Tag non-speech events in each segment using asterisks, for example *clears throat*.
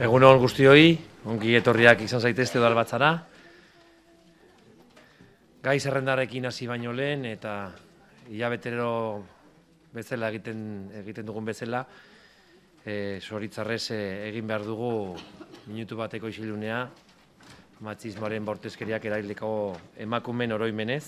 Egun hon guzti hoi, ongi etorriak izan zaitezte doal batzara. Gai zerrendarekin hasi baino lehen eta hilabetero bezala egiten, egiten dugun bezala. E, eh, Zoritzarrez eh, egin behar dugu minutu bateko isilunea. Matzismoaren bortezkeriak erailiko emakumen oroimenez.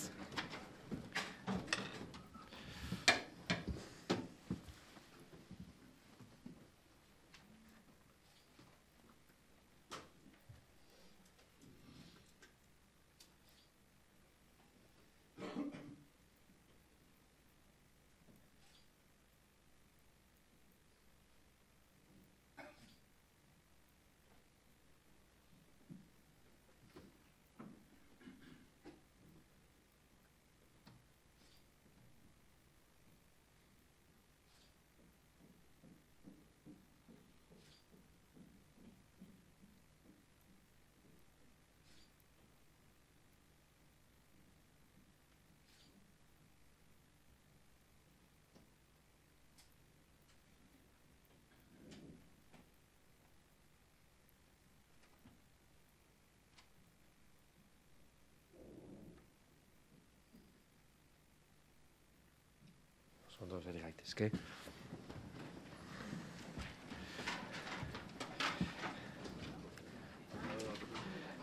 ondo zari gaitezke.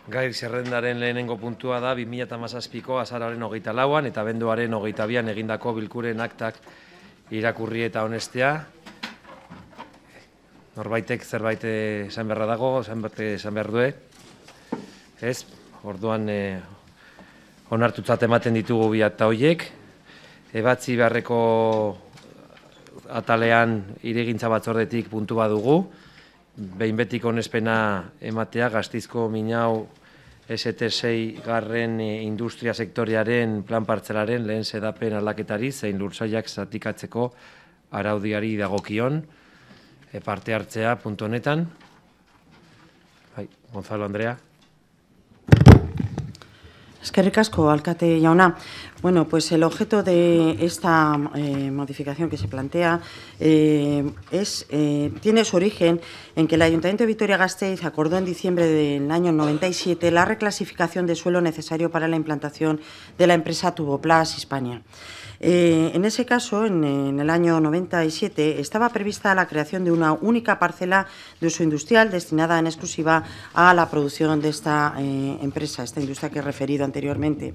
Gai zerrendaren lehenengo puntua da 2017ko azararen hogeita lauan eta benduaren hogeita bian egindako bilkuren aktak irakurri eta honestea. Norbaitek zerbait eh, esan berra dago, esan esan behar du. Ez, orduan eh, onartutzat ematen ditugu biat ta hoiek, ebatzi beharreko atalean iregintza batzordetik puntu badugu. dugu. Behin betik onespena ematea, gaztizko minau ST6 garren eh, industria sektoriaren plan partzelaren lehen sedapen alaketari, zein lurtsaiak zatikatzeko araudiari dagokion eh, parte hartzea puntu honetan. Bai, Gonzalo Andrea. que ricasco, alcate jauna. Bueno, pues el objeto de esta eh, modificación que se plantea eh, eh, tiene su origen en que el Ayuntamiento de Vitoria-Gasteiz acordó en diciembre del año 97 la reclasificación de suelo necesario para la implantación de la empresa Tuboplas Hispania. Eh, en ese caso, en, el año 97, estaba prevista la creación de una única parcela de uso industrial destinada en exclusiva a la producción de esta eh, empresa, esta industria que he referido anteriormente.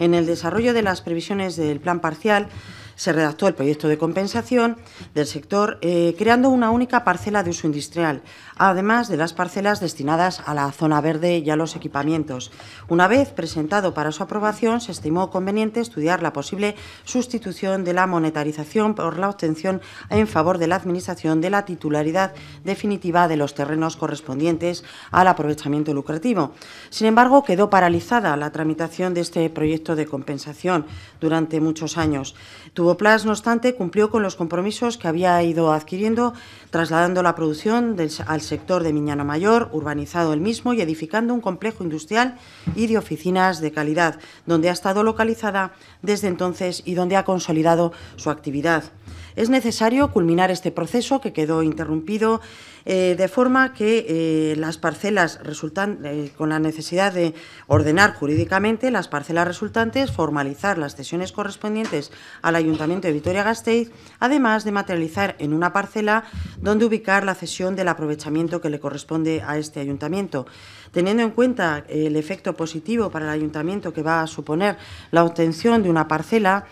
En el desarrollo de las previsiones del plan parcial, se redactó el proyecto de compensación del sector, eh, creando una única parcela de uso industrial, además de las parcelas destinadas a la zona verde y a los equipamientos. Una vez presentado para su aprobación, se estimó conveniente estudiar la posible sustitución de la monetarización por la obtención en favor de la Administración de la titularidad definitiva de los terrenos correspondientes al aprovechamiento lucrativo. Sin embargo, quedó paralizada la tramitación de este proyecto de compensación durante muchos años. Tuboplas, no obstante, cumplió con los compromisos que había ido adquiriendo, trasladando la producción del, al sector de Miñana Mayor, urbanizado el mismo y edificando un complejo industrial y de oficinas de calidad, donde ha estado localizada desde entonces y donde ha consolidado su actividad. Es necesario culminar este proceso que quedó interrumpido eh, de forma que eh, las parcelas resultan, eh, con la necesidad de ordenar jurídicamente las parcelas resultantes, formalizar las cesiones correspondientes al Ayuntamiento de Vitoria-Gasteiz, además de materializar en una parcela donde ubicar la cesión del aprovechamiento que le corresponde a este Ayuntamiento. Teniendo en cuenta el efecto positivo para el Ayuntamiento que va a suponer la obtención de una parcela,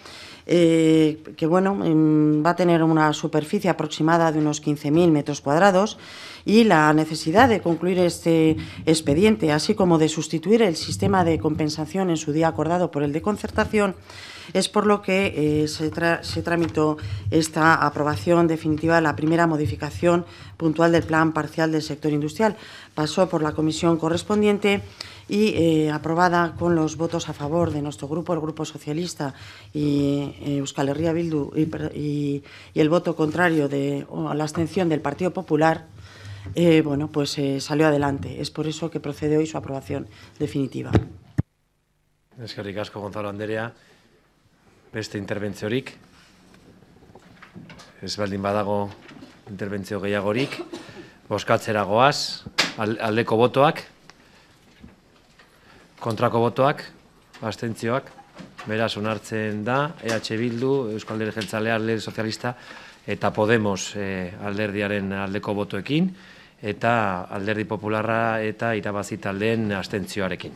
eh, que bueno, em, va a tener una superficie aproximada de unos 15.000 metros cuadrados y la necesidad de concluir este expediente, así como de sustituir el sistema de compensación en su día acordado por el de concertación, es por lo que eh, se, se, tramitó esta aprobación definitiva de la primera modificación puntual del plan parcial del sector industrial. Pasó por la comisión correspondiente y eh, aprobada con los votos a favor de nuestro grupo, el Grupo Socialista y eh, Euskal Herria Bildu, y, y, el voto contrario de la abstención del Partido Popular, eh, bueno, pues eh, salió adelante. Es por eso que procede hoy su aprobación definitiva. Es que Gonzalo Anderea, beste interventziorik. Ez baldin badago intervenzio gehiagorik. Boskatzera goaz, aldeko botoak. Kontrako botoak, abstentzioak, beraz onartzen da EH Bildu, Herri Jeltzalea, Alderdi Sozialista eta Podemos eh, alderdiaren aldeko botoekin eta Alderdi Popularra eta Irabazi taldeen abstentzioarekin.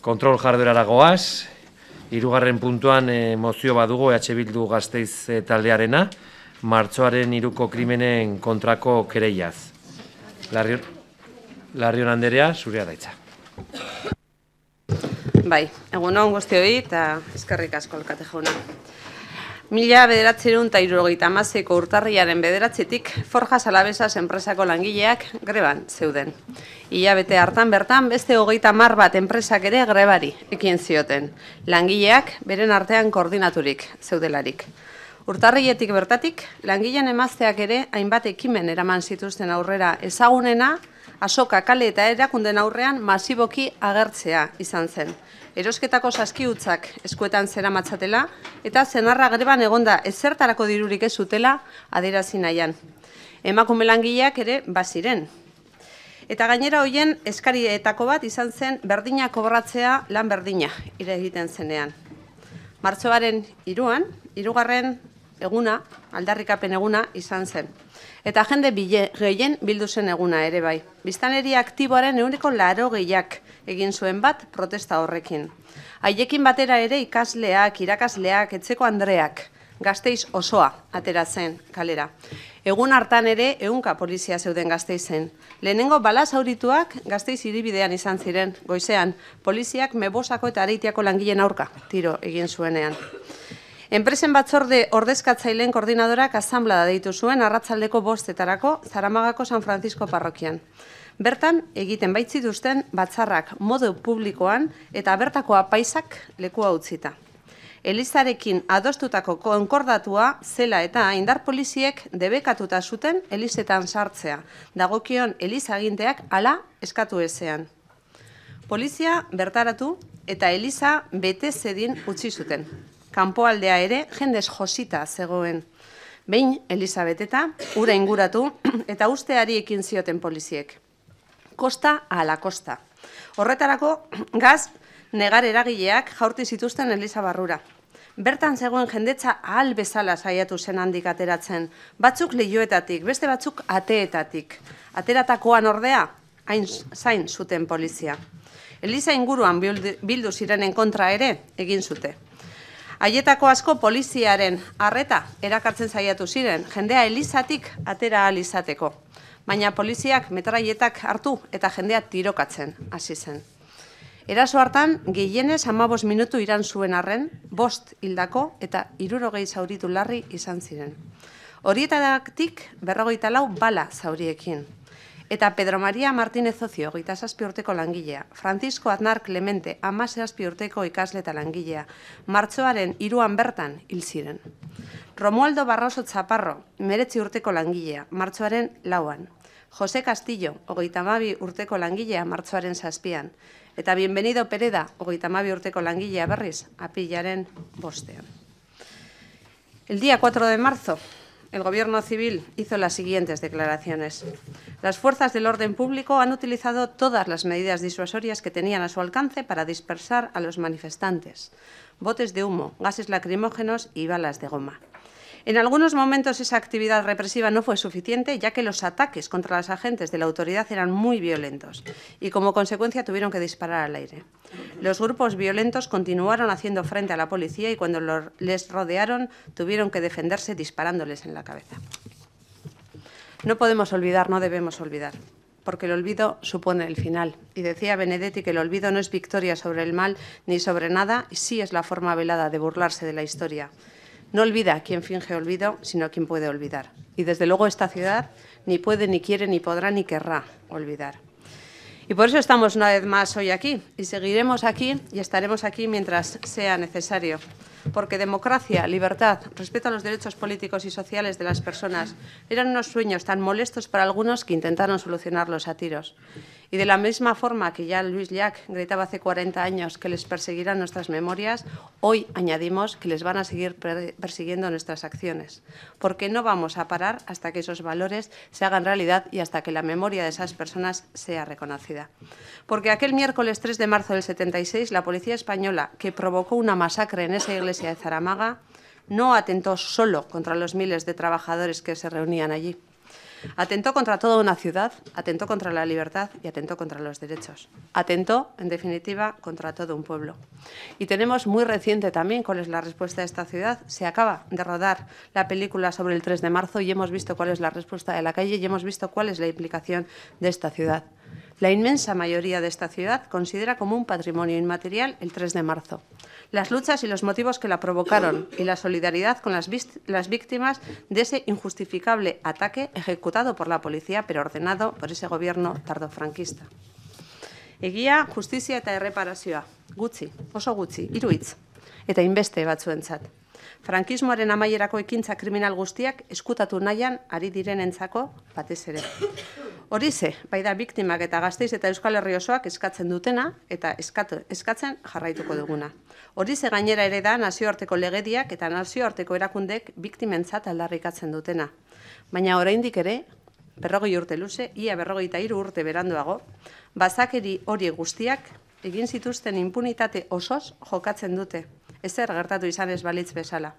Kontrol jarduerara goaz, hirugarren puntuan e, mozio badugu e EH Bildu gazteiz e, taldearena, martxoaren hiruko krimenen kontrako kereiaz. Larri Larrion Anderea, zurea daitza. Bai, egun hon guztioi eta eskerrik asko alkate jauna. Mila bederatzen dut irurogeita amazeko urtarriaren bederatzetik Forja Salabesas enpresako langileak greban zeuden. Ila bete hartan bertan beste hogeita mar bat enpresak ere grebari ekin zioten. Langileak beren artean koordinaturik zeudelarik. Urtarrietik bertatik, langileen emazteak ere hainbat ekimen eraman zituzten aurrera ezagunena, azoka, kale eta erakunden aurrean masiboki agertzea izan zen. Erosketako saski utzak eskuetan zera matzatela, eta zenarra greban egonda ezertarako dirurik ez zutela aderazi nahian. Emakume langileak ere baziren. Eta gainera hoien eskarietako bat izan zen berdina kobratzea lan berdina ire egiten zenean. Martxoaren iruan, irugarren eguna, aldarrikapen eguna izan zen eta jende bile, gehien bildu zen eguna ere bai. Biztaneria aktiboaren eguneko laro gehiak egin zuen bat protesta horrekin. Haiekin batera ere ikasleak, irakasleak, etzeko andreak, gazteiz osoa ateratzen kalera. Egun hartan ere eunka polizia zeuden gazteizen. Lehenengo bala aurituak gazteiz iribidean izan ziren, goizean, poliziak mebosako eta areitiako langileen aurka tiro egin zuenean. Enpresen batzorde ordezkatzaileen koordinadorak asamblea da deitu zuen Arratsaldeko bostetarako Zaramagako San Francisco parrokian. Bertan egiten bait batzarrak modu publikoan eta bertako apaisak lekua utzita. Elizarekin adostutako konkordatua zela eta indar poliziek debekatuta zuten elizetan sartzea, dagokion elizaginteak hala eskatu ezean. Polizia bertaratu eta eliza bete zedin utzi zuten kanpoaldea ere jendez josita zegoen. Behin Elizabeteta, ura inguratu *clears throat* eta usteari ekin zioten poliziek. Kosta ala kosta. Horretarako *clears throat* gaz negar eragileak jaurti zituzten Elizabarrura. Bertan zegoen jendetza ahal bezala saiatu zen handik ateratzen. Batzuk lehiuetatik, beste batzuk ateetatik. Ateratakoan ordea, hain zain zuten polizia. Eliza inguruan bildu zirenen kontra ere egin zute. Haietako asko poliziaren arreta erakartzen zaiatu ziren, jendea elizatik atera alizateko. Baina poliziak metraietak hartu eta jendea tirokatzen, hasi zen. Eraso hartan, gehienez ama minutu iran zuen arren, bost hildako eta irurogei zauritu larri izan ziren. Horietatik berrogeita lau bala zauriekin, Eta Pedro María Martínez Ozio, goita zazpi urteko langilea. Francisco Aznar Clemente, amase urteko ikasleta eta langilea. Martxoaren iruan bertan hil ziren. Romualdo Barroso Txaparro, meretzi urteko langilea, martxoaren lauan. José Castillo, ogeita mabi urteko langilea, martxoaren zazpian. Eta bienvenido Pereda, ogeita mabi urteko langilea berriz, apilaren bostean. El día 4 de marzo, el Gobierno civil hizo las siguientes declaraciones. Las fuerzas del orden público han utilizado todas las medidas disuasorias que tenían a su alcance para dispersar a los manifestantes, botes de humo, gases lacrimógenos y balas de goma. En algunos momentos esa actividad represiva no fue suficiente, ya que los ataques contra las agentes de la autoridad eran muy violentos y como consecuencia tuvieron que disparar al aire. Los grupos violentos continuaron haciendo frente a la policía y cuando les rodearon tuvieron que defenderse disparándoles en la cabeza. No podemos olvidar, no debemos olvidar porque el olvido supone el final. Y decía Benedetti que el olvido no es victoria sobre el mal ni sobre nada, y sí es la forma velada de burlarse de la historia. No olvida quien finge olvido, sino quien puede olvidar. Y desde luego esta ciudad ni puede, ni quiere, ni podrá, ni querrá olvidar. Y por eso estamos una vez más hoy aquí y seguiremos aquí y estaremos aquí mientras sea necesario. Porque democracia, libertad, respeto a los derechos políticos y sociales de las personas eran unos sueños tan molestos para algunos que intentaron solucionarlos a tiros. Y de la misma forma que ya Luis Jack gritaba hace 40 años que les perseguirán nuestras memorias, hoy añadimos que les van a seguir persiguiendo nuestras acciones, porque no vamos a parar hasta que esos valores se hagan realidad y hasta que la memoria de esas personas sea reconocida. Porque aquel miércoles 3 de marzo del 76, la policía española, que provocó una masacre en esa iglesia de Zaramaga, no atentó solo contra los miles de trabajadores que se reunían allí Atentó contra toda una ciudad, atentó contra la libertad y atentó contra los derechos. Atentó, en definitiva, contra todo un pueblo. Y tenemos muy reciente también cuál es la respuesta de esta ciudad. Se acaba de rodar la película sobre el 3 de marzo y hemos visto cuál es la respuesta de la calle y hemos visto cuál es la implicación de esta ciudad. La inmensa mayoría de esta ciudad considera como un patrimonio inmaterial el 3 de marzo. Las luchas y los motivos que la provocaron y la solidaridad con las, víctimas de ese injustificable ataque ejecutado por la policía pero ordenado por ese gobierno tardofranquista. Eguía, justicia eta reparación. Gutxi, oso gutxi, Y eta inbeste batzuentzat. frankismoaren amaierako ekintza kriminal guztiak eskutatu nahian ari diren entzako batez ere. Hori ze, bai da biktimak eta gazteiz eta Euskal Herri osoak eskatzen dutena eta eskatzen jarraituko duguna. Hori ze gainera ere da nazioarteko legediak eta nazioarteko erakundek biktimentzat aldarrikatzen dutena. Baina oraindik ere, berrogei urte luze, ia berrogei eta iru urte beranduago, bazakeri hori guztiak egin zituzten impunitate osoz jokatzen dute ezer gertatu izan ez balitz bezala.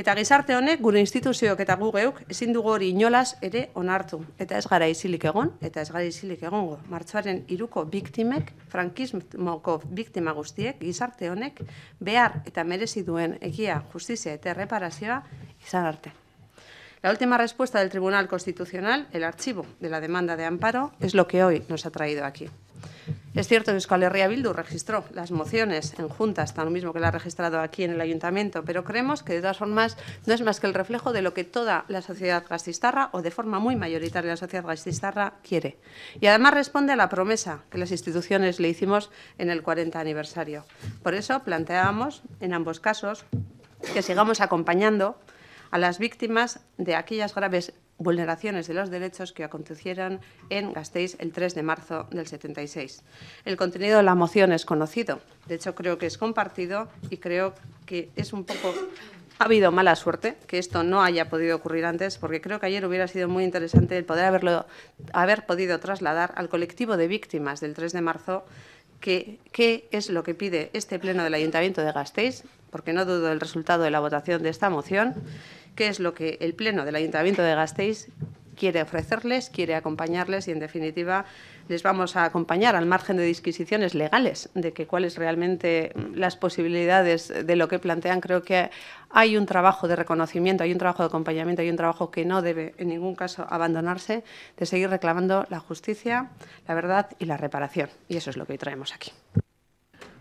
Eta gizarte honek, gure instituzioak eta gugeuk, ezin dugu hori inolaz ere onartu. Eta ez gara izilik egon, eta ez gara izilik egongo. Martxoaren iruko biktimek, frankismoko biktima guztiek, gizarte honek, behar eta merezi duen egia, justizia eta reparazioa izan arte. La última respuesta del Tribunal Constitucional, el archivo de la demanda de amparo, es lo que hoy nos ha traído aquí. Es cierto que Euskal Herria Bildu registró las mociones en juntas, tan lo mismo que la ha registrado aquí en el ayuntamiento, pero creemos que de todas formas no es más que el reflejo de lo que toda la sociedad gastistarra, o de forma muy mayoritaria la sociedad gastistarra, quiere. Y además responde a la promesa que las instituciones le hicimos en el 40 aniversario. Por eso planteábamos, en ambos casos, que sigamos acompañando a las víctimas de aquellas graves vulneraciones de los derechos que acontecieran en Gasteiz el 3 de marzo del 76. El contenido de la moción es conocido, de hecho creo que es compartido y creo que es un poco... Ha habido mala suerte que esto no haya podido ocurrir antes, porque creo que ayer hubiera sido muy interesante el poder haberlo, haber podido trasladar al colectivo de víctimas del 3 de marzo qué es lo que pide este Pleno del Ayuntamiento de Gasteiz, porque no dudo del resultado de la votación de esta moción, qué es lo que el Pleno del Ayuntamiento de Gasteiz quiere ofrecerles, quiere acompañarles y, en definitiva, les vamos a acompañar al margen de disquisiciones legales de que cuáles realmente las posibilidades de lo que plantean. Creo que hay un trabajo de reconocimiento, hay un trabajo de acompañamiento, hay un trabajo que no debe en ningún caso abandonarse de seguir reclamando la justicia, la verdad y la reparación. Y eso es lo que hoy traemos aquí.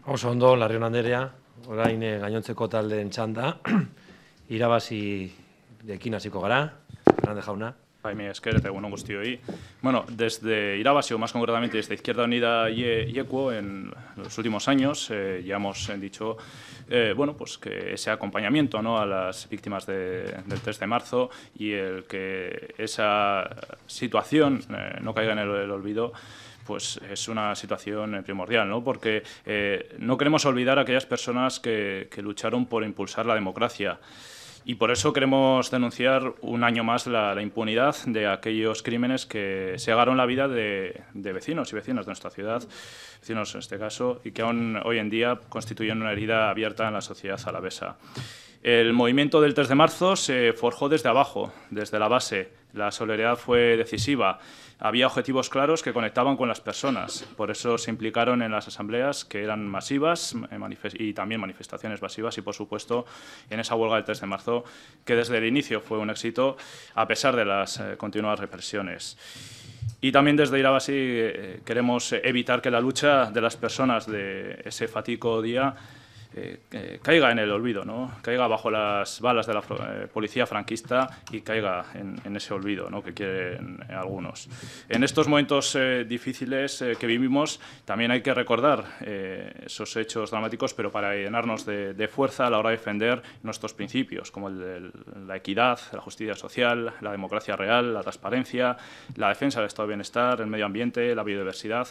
Oso ondo, Larrion Anderea, orain eh, gainontzeko Enchanda txanda, y *clears throat* De y y gara, grande jauna. es mi te un egunon ahí. Bueno, desde Irabasio, más concretamente desde Izquierda Unida y Ecuo, en los últimos años eh, ya hemos eh, dicho eh, bueno, pues que ese acompañamiento ¿no? a las víctimas del 3 de marzo y el que esa situación no caiga en el, olvido pues es una situación primordial, ¿no? porque no queremos olvidar a aquellas personas que lucharon por impulsar la democracia. Y por eso queremos denunciar un año más la, impunidad de aquellos crímenes que se agarraron la vida de, vecinos y vecinas de nuestra ciudad, vecinos en este caso, y que aún hoy en día constituyen una herida abierta en la sociedad alavesa. El movimiento del 3 de marzo se forjó desde abajo, desde la base. La solidaridad fue decisiva había objetivos claros que conectaban con las personas. Por eso se implicaron en las asambleas que eran masivas eh, y también manifestaciones masivas y, por supuesto, en esa huelga del 3 de marzo, que desde el inicio fue un éxito a pesar de las eh, continuas represiones. Y también desde Irabasi eh, queremos evitar que la lucha de las personas de ese fatico día eh, caiga en el olvido, caiga bajo las balas de la eh, policía franquista y caiga en, ese olvido que quieren algunos. En estos momentos eh, difíciles que vivimos también hay que recordar esos hechos dramáticos, pero para llenarnos de, de, fuerza a la hora de defender nuestros principios, como el de la equidad, la justicia social, la democracia real, la transparencia, la defensa del estado de bienestar, el medio ambiente, la biodiversidad.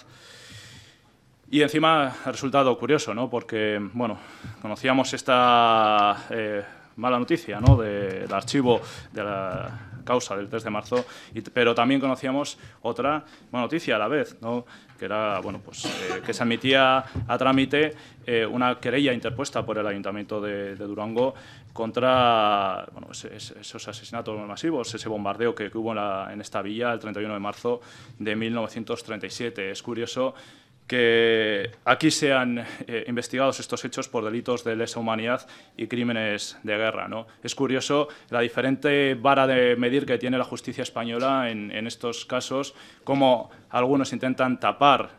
Y encima ha resultado curioso, ¿no? Porque, bueno, conocíamos esta eh, mala noticia, ¿no? Del archivo de la causa del 3 de marzo, pero también conocíamos otra buena noticia a la vez, ¿no? que era bueno, pues, eh, que se admitía a trámite eh, una querella interpuesta por el Ayuntamiento de, Durango contra esos asesinatos masivos, ese bombardeo que, hubo en, en, esta villa el 31 de marzo de 1937. Es curioso que aquí sean eh, investigados estos hechos por delitos de lesa humanidad y crímenes de guerra. ¿no? Es curioso la diferente vara de medir que tiene la justicia española en, en estos casos, cómo algunos intentan tapar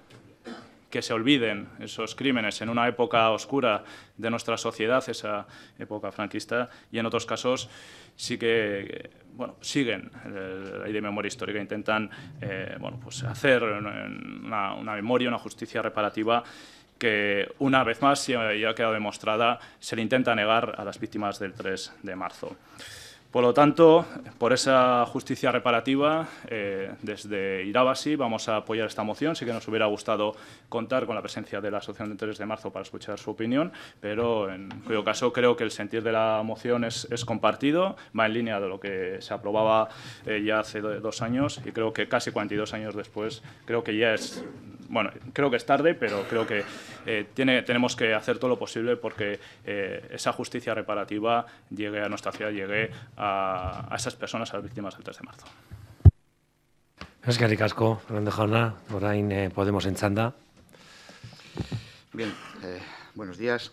que se olviden esos crímenes en una época oscura de nuestra sociedad, esa época franquista, y en otros casos sí que bueno, siguen eh, la ley de memoria histórica, intentan eh, bueno, pues hacer una, memoria, una justicia reparativa que una vez más, ya ha quedado demostrada, se le intenta negar a las víctimas del 3 de marzo. Por lo tanto, por esa justicia reparativa, eh, desde Irabasi vamos a apoyar esta moción. Sí que nos hubiera gustado contar con la presencia de la Asociación de interés de marzo para escuchar su opinión, pero en cuyo caso creo que el sentir de la moción es, compartido, va en línea de lo que se aprobaba eh, ya hace dos años y creo que casi 42 años después, creo que ya es bueno, creo que es tarde, pero creo que eh, tenemos que hacer todo lo posible porque eh, esa justicia reparativa llegue a nuestra ciudad, llegue a, esas personas, a las víctimas del 3 de marzo. que Ricasco, Jauna, ahí eh, Podemos Enchanda. Bien, buenos días.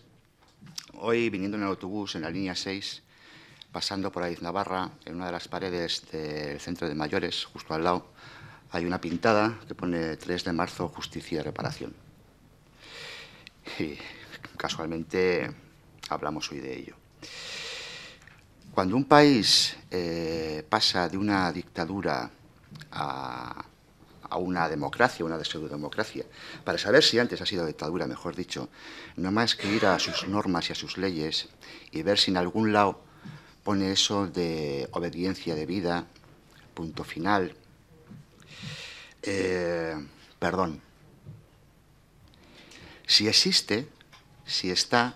Hoy, viniendo en el autobús en la línea 6, pasando por Aiz Navarra, en una de las paredes del centro de mayores, justo al lado, hay una pintada que pone 3 de marzo, justicia y reparación. Y casualmente hablamos hoy de ello. Cuando un país eh, pasa de una dictadura a, una democracia, una democracia, para saber si antes ha sido dictadura, mejor dicho, no más que ir a sus normas y a sus leyes y ver si en algún lado pone eso de obediencia de vida, punto final, eh, perdón. Si existe, si está,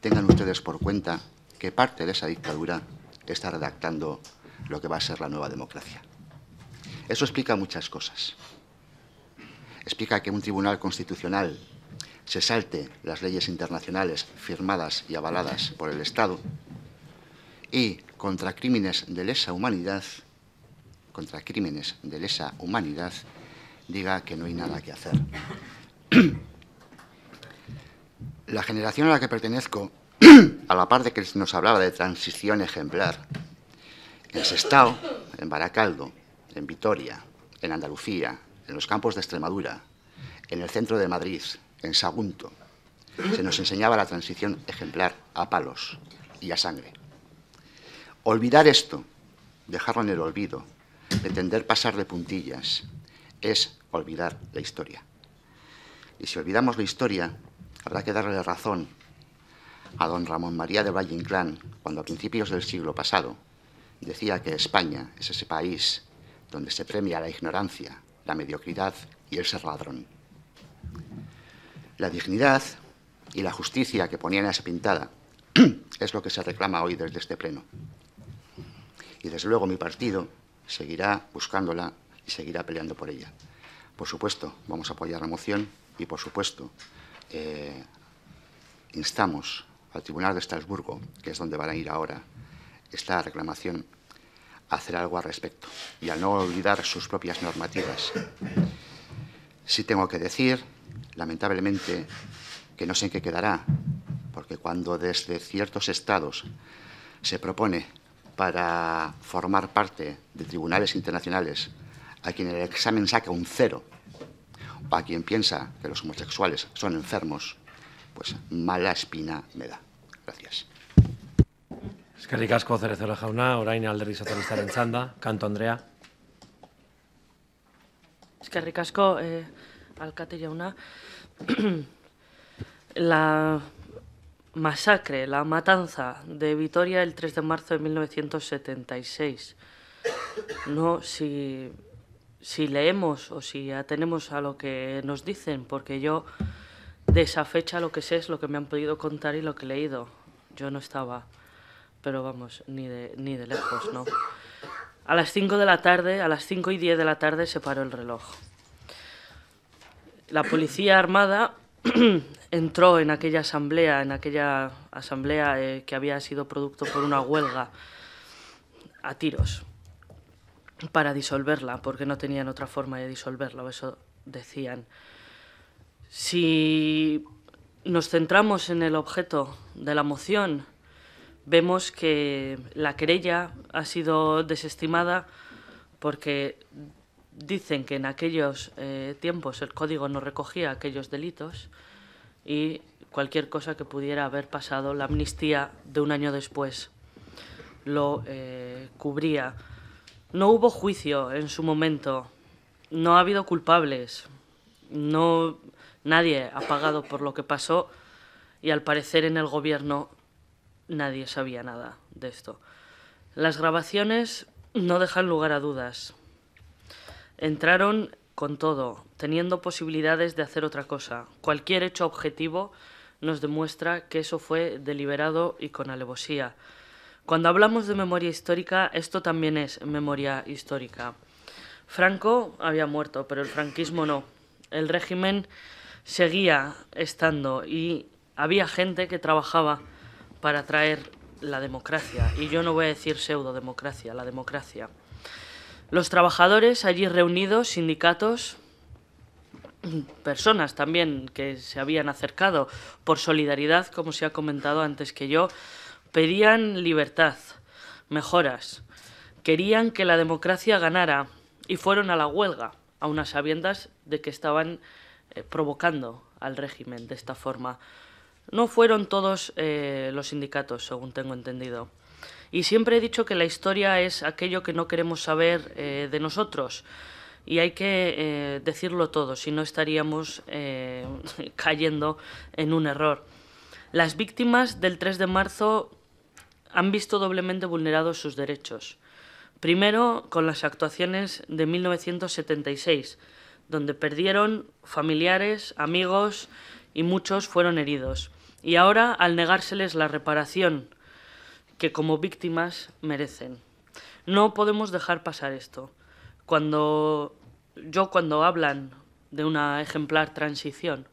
tengan ustedes por cuenta que parte de esa dictadura está redactando lo que va a ser la nueva democracia. Eso explica muchas cosas. Explica que un tribunal constitucional se salte las leyes internacionales firmadas y avaladas por el Estado y contra crímenes de lesa humanidad contra crímenes de lesa humanidad diga que no hay nada que hacer. *clears throat* La generación a la que pertenezco, *clears throat* a la par de que nos hablaba de transición ejemplar, en Sestao, en Baracaldo, en Vitoria, en Andalucía, en los campos de Extremadura, en el centro de Madrid, en Sagunto, se nos enseñaba la transición ejemplar a palos y a sangre. Olvidar esto, dejarlo en el olvido, Pretender pasar de puntillas es olvidar la historia. Y si olvidamos la historia, habrá que darle razón a don Ramón María de Valle Inclán cuando a principios del siglo pasado decía que España es ese país donde se premia la ignorancia, la mediocridad y el ser ladrón. La dignidad y la justicia que ponían en esa pintada *clears throat* es lo que se reclama hoy desde este pleno. Y desde luego mi partido seguirá buscándola y seguirá peleando por ella. Por supuesto, vamos a apoyar la moción y, por supuesto, eh, instamos al Tribunal de Estrasburgo, que es donde van a ir ahora esta reclamación, a hacer algo al respecto y a no olvidar sus propias normativas. Sí tengo que decir, lamentablemente, que no sé en qué quedará, porque cuando desde ciertos estados se propone para formar parte de tribunales internacionales a quien el examen saca un cero o a quien piensa que los homosexuales son enfermos, pues mala espina me da. Gracias. que ricasco, Cerezola jauna, orain alderdi en Chanda, Canto, Andrea. Eskerrik asko eh, Alkate jauna. *clears throat* La masacre, la matanza de Vitoria el 3 de marzo de 1976. No, si, si leemos o si atenemos a lo que nos dicen, porque yo de esa fecha lo que sé es lo que me han podido contar y lo que he leído. Yo no estaba, pero vamos, ni de, ni de lejos, ¿no? A las 5 de la tarde, a las 5 y 10 de la tarde se paró el reloj. La policía armada entró en aquella asamblea, en aquella asamblea eh, que había sido producto por una huelga a tiros para disolverla, porque no tenían otra forma de disolverla, eso decían. Si nos centramos en el objeto de la moción, vemos que la querella ha sido desestimada porque dicen que en aquellos eh, tiempos el código no recogía aquellos delitos y cualquier cosa que pudiera haber pasado la amnistía de un año después lo eh, cubría. No hubo juicio en su momento, no ha habido culpables, no nadie ha pagado por lo que pasó y al parecer en el gobierno nadie sabía nada de esto. Las grabaciones no dejan lugar a dudas. Entraron con todo, teniendo posibilidades de hacer otra cosa. Cualquier hecho objetivo nos demuestra que eso fue deliberado y con alevosía. Cuando hablamos de memoria histórica, esto también es memoria histórica. Franco había muerto, pero el franquismo no. El régimen seguía estando y había gente que trabajaba para traer la democracia. Y yo no voy a decir pseudo democracia, la democracia. Los trabajadores allí reunidos, sindicatos, *clears throat* personas también que se habían acercado por solidaridad, como se ha comentado antes que yo, pedían libertad, mejoras, querían que la democracia ganara y fueron a la huelga, a unas sabiendas de que estaban eh, provocando al régimen de esta forma. No fueron todos eh, los sindicatos, según tengo entendido. Y siempre he dicho que la historia es aquello que no queremos saber eh, de nosotros. Y hay que eh, decirlo todo, si no estaríamos eh, *laughs* cayendo en un error. Las víctimas del 3 de marzo han visto doblemente vulnerados sus derechos. Primero, con las actuaciones de 1976, donde perdieron familiares, amigos y muchos fueron heridos. Y ahora, al negárseles la reparación que como víctimas merecen. No podemos dejar pasar esto. Cuando yo cuando hablan de una ejemplar transición,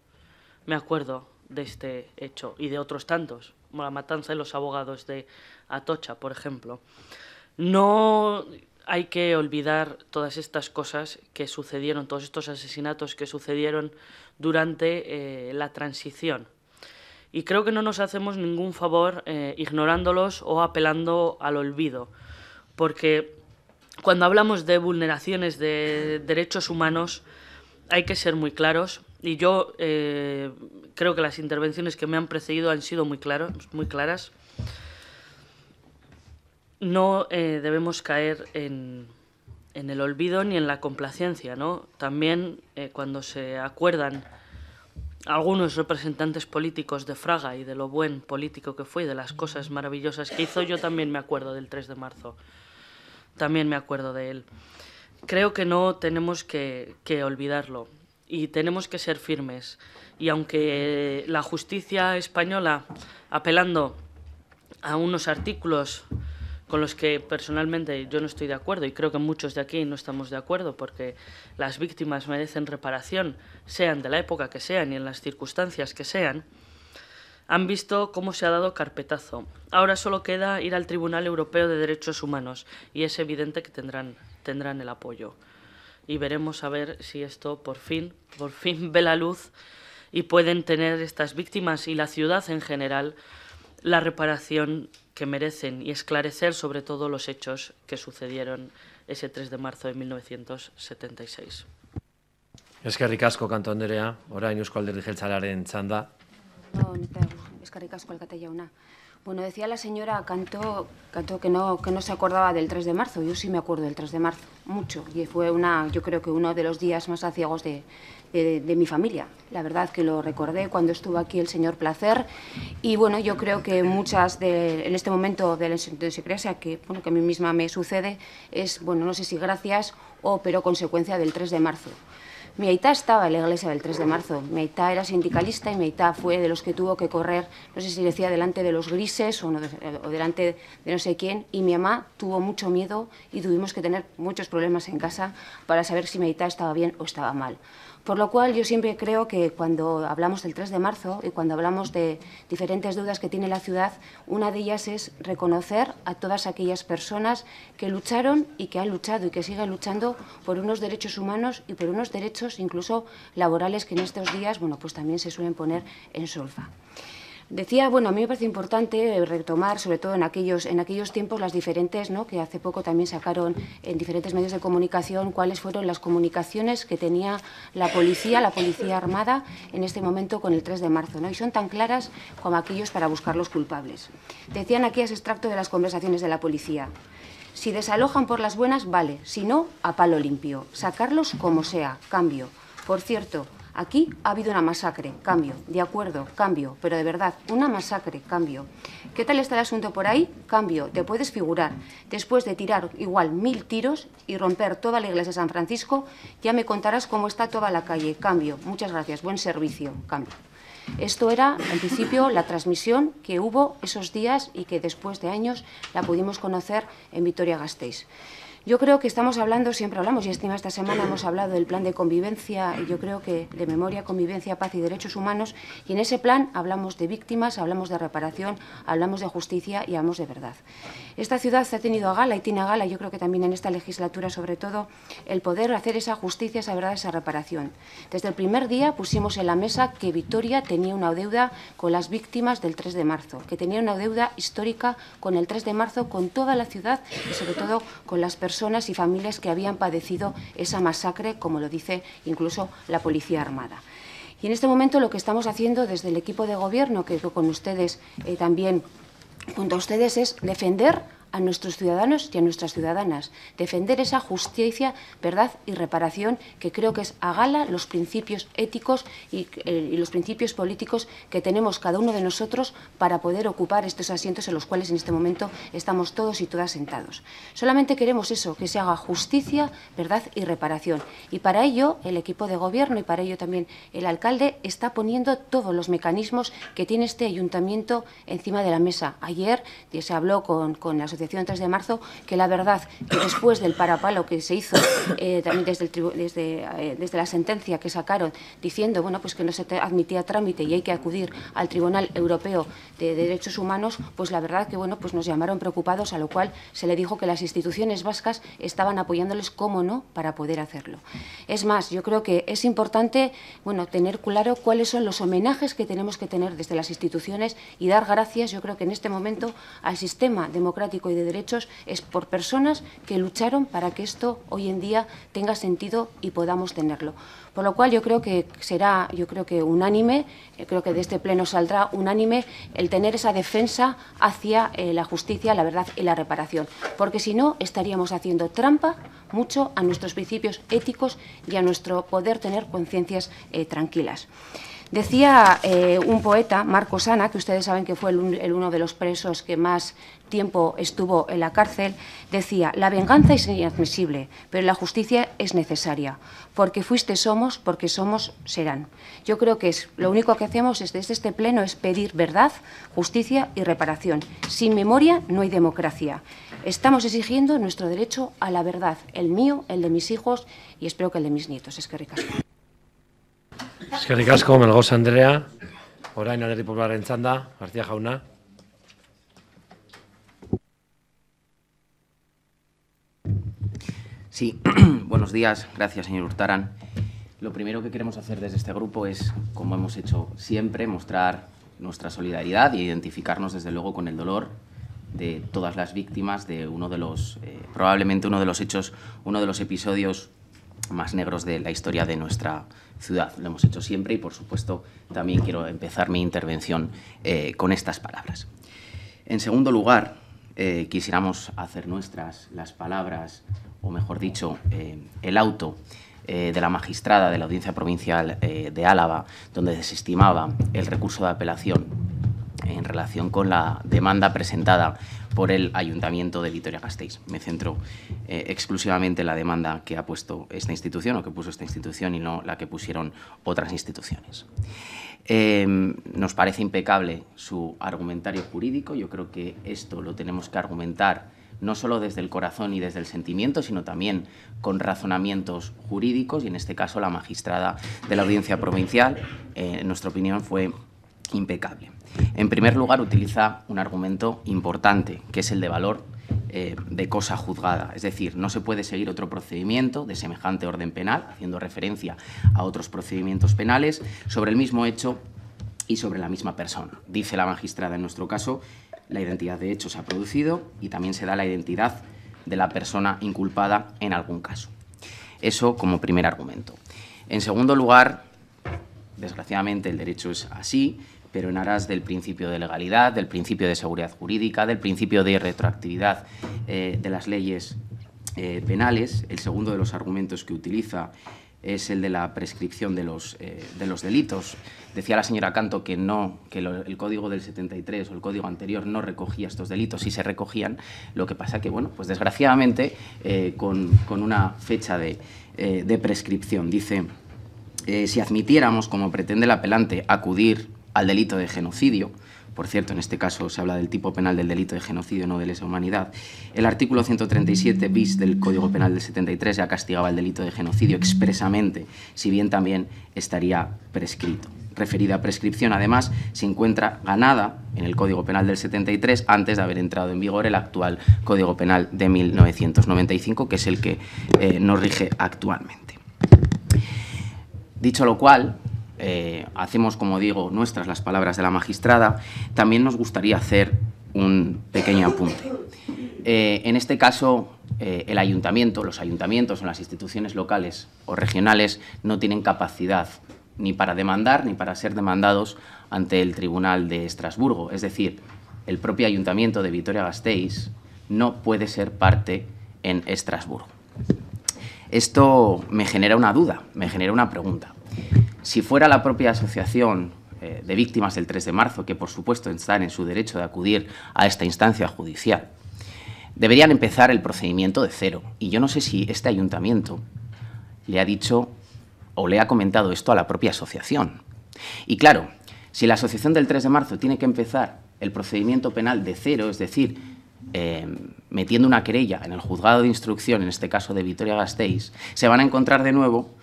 me acuerdo de este hecho y de otros tantos, como la matanza de los abogados de Atocha, por ejemplo. No hay que olvidar todas estas cosas que sucedieron, todos estos asesinatos que sucedieron durante eh, la transición. Y creo que no nos hacemos ningún favor eh, ignorándolos o apelando al olvido, porque cuando hablamos de vulneraciones de derechos humanos hay que ser muy claros y yo eh, creo que las intervenciones que me han precedido han sido muy, muy claras. No eh, debemos caer en, el olvido ni en la complacencia, También cuando se acuerdan algunos representantes políticos de Fraga y de lo buen político que fue de las cosas maravillosas que hizo, yo también me acuerdo del 3 de marzo. También me acuerdo de él. Creo que no tenemos que, que olvidarlo y tenemos que ser firmes. Y aunque la justicia española, apelando a unos artículos con los que personalmente yo no estoy de acuerdo y creo que muchos de aquí no estamos de acuerdo porque las víctimas merecen reparación, sean de la época que sean y en las circunstancias que sean, han visto cómo se ha dado carpetazo. Ahora solo queda ir al Tribunal Europeo de Derechos Humanos y es evidente que tendrán, tendrán el apoyo. Y veremos a ver si esto por fin, por fin ve la luz y pueden tener estas víctimas y la ciudad en general la reparación que merecen y esclarecer sobre todo los hechos que sucedieron ese 3 de marzo de 1976. Eskerrik asko, Kanto Anderea, orain el Alderdi en txanda. No, eskerrik asko, el jauna. Bueno, decía la señora Cantó, Cantó que, no, que no se acordaba del 3 de marzo. Yo sí me acuerdo del 3 de marzo, mucho. Y fue una, yo creo que uno de los días más aciagos de, eh, de, mi familia. La verdad que lo recordé cuando estuvo aquí el señor Placer y bueno, yo creo que muchas de, en este momento de la secrecia que, bueno, que a mí misma me sucede es, bueno, no sé si gracias o pero consecuencia del 3 de marzo. Mi aita estaba en la iglesia del 3 de marzo, mi aita era sindicalista y mi aita fue de los que tuvo que correr, no sé si decía delante de los grises o, o delante de no sé quién, y mi mamá tuvo mucho miedo y tuvimos que tener muchos problemas en casa para saber si mi aita estaba bien o estaba mal. Por lo cual yo siempre creo que cuando hablamos del 3 de marzo y cuando hablamos de diferentes dudas que tiene la ciudad, una de ellas es reconocer a todas aquellas personas que lucharon y que han luchado y que siguen luchando por unos derechos humanos y por unos derechos incluso laborales que en estos días bueno, pues también se suelen poner en solfa. Decía, bueno, a mí me parece importante retomar, sobre todo en aquellos, en aquellos tiempos, las diferentes, ¿no? que hace poco también sacaron en diferentes medios de comunicación, cuáles fueron las comunicaciones que tenía la policía, la policía armada, en este momento con el 3 de marzo, ¿no? y son tan claras como aquellos para buscar los culpables. Decían aquí ese extracto de las conversaciones de la policía. Si desalojan por las buenas, vale, si no, a palo limpio, sacarlos como sea, cambio. Por cierto, Aquí ha habido una masacre, cambio, de acuerdo, cambio, pero de verdad, una masacre, cambio. ¿Qué tal está el asunto por ahí? Cambio, te puedes figurar. Después de tirar igual mil tiros y romper toda la iglesia de San Francisco, ya me contarás cómo está toda la calle, cambio. Muchas gracias, buen servicio, cambio. Esto era, en principio, la transmisión que hubo esos días y que después de años la pudimos conocer en Vitoria-Gasteiz. Yo creo que estamos hablando, siempre hablamos, y encima esta semana hemos hablado del plan de convivencia, yo creo que de memoria, convivencia, paz y derechos humanos, y en ese plan hablamos de víctimas, hablamos de reparación, hablamos de justicia y hablamos de verdad. Esta ciudad ha tenido a gala y tiene gala, yo creo que también en esta legislatura sobre todo, el poder hacer esa justicia, esa verdad, esa reparación. Desde el primer día pusimos en la mesa que Vitoria tenía una deuda con las víctimas del 3 de marzo, que tenía una deuda histórica con el 3 de marzo, con toda la ciudad y sobre todo con las personas personas y familias que habían padecido esa masacre, como lo dice incluso la Policía Armada. Y en este momento lo que estamos haciendo desde el equipo de gobierno, que con ustedes eh, también junto a ustedes, es defender a nuestros ciudadanos y a nuestras ciudadanas, defender esa justicia, verdad y reparación que creo que es a gala los principios éticos eh, y, los principios políticos que tenemos cada uno de nosotros para poder ocupar estos asientos en los cuales en este momento estamos todos y todas sentados. Solamente queremos eso, que se haga justicia, verdad y reparación. Y para ello el equipo de gobierno y para ello también el alcalde está poniendo todos los mecanismos que tiene este ayuntamiento encima de la mesa. Ayer se habló con, con la sociedad Asociación 3 de Marzo, que la verdad que después del parapalo que se hizo eh, también desde, el desde, eh, desde, la sentencia que sacaron diciendo bueno, pues que no se admitía trámite y hay que acudir al Tribunal Europeo de Derechos Humanos, pues la verdad que bueno, pues nos llamaron preocupados, a lo cual se le dijo que las instituciones vascas estaban apoyándoles, cómo no, para poder hacerlo. Es más, yo creo que es importante bueno, tener claro cuáles son los homenajes que tenemos que tener desde las instituciones y dar gracias, yo creo que en este momento, al sistema democrático y de derechos es por personas que lucharon para que esto hoy en día tenga sentido y podamos tenerlo. Por lo cual yo creo que será, yo creo que unánime, eh, creo que de este pleno saldrá unánime el tener esa defensa hacia eh, la justicia, la verdad y la reparación, porque si no estaríamos haciendo trampa mucho a nuestros principios éticos y a nuestro poder tener conciencias eh, tranquilas. Decía un poeta, Marco Sana, que ustedes saben que fue el uno de los presos que más tiempo estuvo en la cárcel, decía, la venganza es inadmisible, pero la justicia es necesaria, porque fuiste somos, porque somos serán. Yo creo que es, lo único que hacemos desde este pleno es pedir verdad, justicia y reparación. Sin memoria no hay democracia. Estamos exigiendo nuestro derecho a la verdad, el mío, el de mis hijos y espero que el de mis nietos. Es que ricasco. Es que Andrea, García Jauna. Sí, *clears throat* buenos días. Gracias, señor Hurtaran. Lo primero que queremos hacer desde este grupo es, como hemos hecho siempre, mostrar nuestra solidaridad y identificarnos, desde luego, con el dolor de todas las víctimas de uno de los, eh, probablemente uno de los hechos, uno de los episodios más negros de la historia de nuestra ciudad. Lo hemos hecho siempre y, por supuesto, también quiero empezar mi intervención eh, con estas palabras. En segundo lugar, eh, quisiéramos hacer nuestras las palabras o mejor dicho, eh, el auto eh, de la magistrada de la Audiencia Provincial eh, de Álava, donde desestimaba el recurso de apelación en relación con la demanda presentada por el Ayuntamiento de Vitoria-Gasteiz. Me centro exclusivamente en la demanda que ha puesto esta institución o que puso esta institución y no la que pusieron otras instituciones. nos parece impecable su argumentario jurídico. Yo creo que esto lo tenemos que argumentar no solo desde el corazón y desde el sentimiento, sino también con razonamientos jurídicos, y en este caso la magistrada de la audiencia provincial, eh, en nuestra opinión, fue impecable. En primer lugar, utiliza un argumento importante, que es el de valor eh, de cosa juzgada. Es decir, no se puede seguir otro procedimiento de semejante orden penal, haciendo referencia a otros procedimientos penales, sobre el mismo hecho y sobre la misma persona. Dice la magistrada en nuestro caso la identidad de hecho se ha producido y también se da la identidad de la persona inculpada en algún caso. Eso como primer argumento. En segundo lugar, desgraciadamente el derecho es así, pero en aras del principio de legalidad, del principio de seguridad jurídica, del principio de retroactividad eh, de las leyes eh, penales, el segundo de los argumentos que utiliza es el de la prescripción de los eh, delitos. Decía la señora Canto que no, que el código del 73 o el código anterior no recogía estos delitos, y se recogían. Lo que pasa que, bueno, pues desgraciadamente eh, con, una fecha de, eh, prescripción. Dice, eh, si admitiéramos, como pretende el apelante, acudir al delito de genocidio, por cierto, en este caso se habla del tipo penal del delito de genocidio, no de lesa humanidad. El artículo 137 bis del Código Penal del 73 ya castigaba el delito de genocidio expresamente, si bien también estaría prescrito referida prescripción, además, se encuentra ganada en el Código Penal del 73 antes de haber entrado en vigor el actual Código Penal de 1995, que es el que eh, nos rige actualmente. Dicho lo cual, eh, hacemos, como digo, nuestras las palabras de la magistrada, también nos gustaría hacer un pequeño apunte. Eh, en este caso, el ayuntamiento, los ayuntamientos o las instituciones locales o regionales no tienen capacidad ni para demandar ni para ser demandados ante el Tribunal de Estrasburgo. Es decir, el propio Ayuntamiento de Vitoria-Gasteiz no puede ser parte en Estrasburgo. Esto me genera una duda, me genera una pregunta. Si fuera la propia asociación eh, de víctimas del 3 de marzo, que por supuesto están en su derecho de acudir a esta instancia judicial, deberían empezar el procedimiento de cero. Y yo no sé si este ayuntamiento le ha dicho o le ha comentado esto a la propia asociación. Y claro, si la asociación del 3 de marzo tiene que empezar el procedimiento penal de cero, es decir, em, metiendo una querella en el juzgado de instrucción, en este caso de Vitoria-Gasteiz, se van a encontrar de nuevo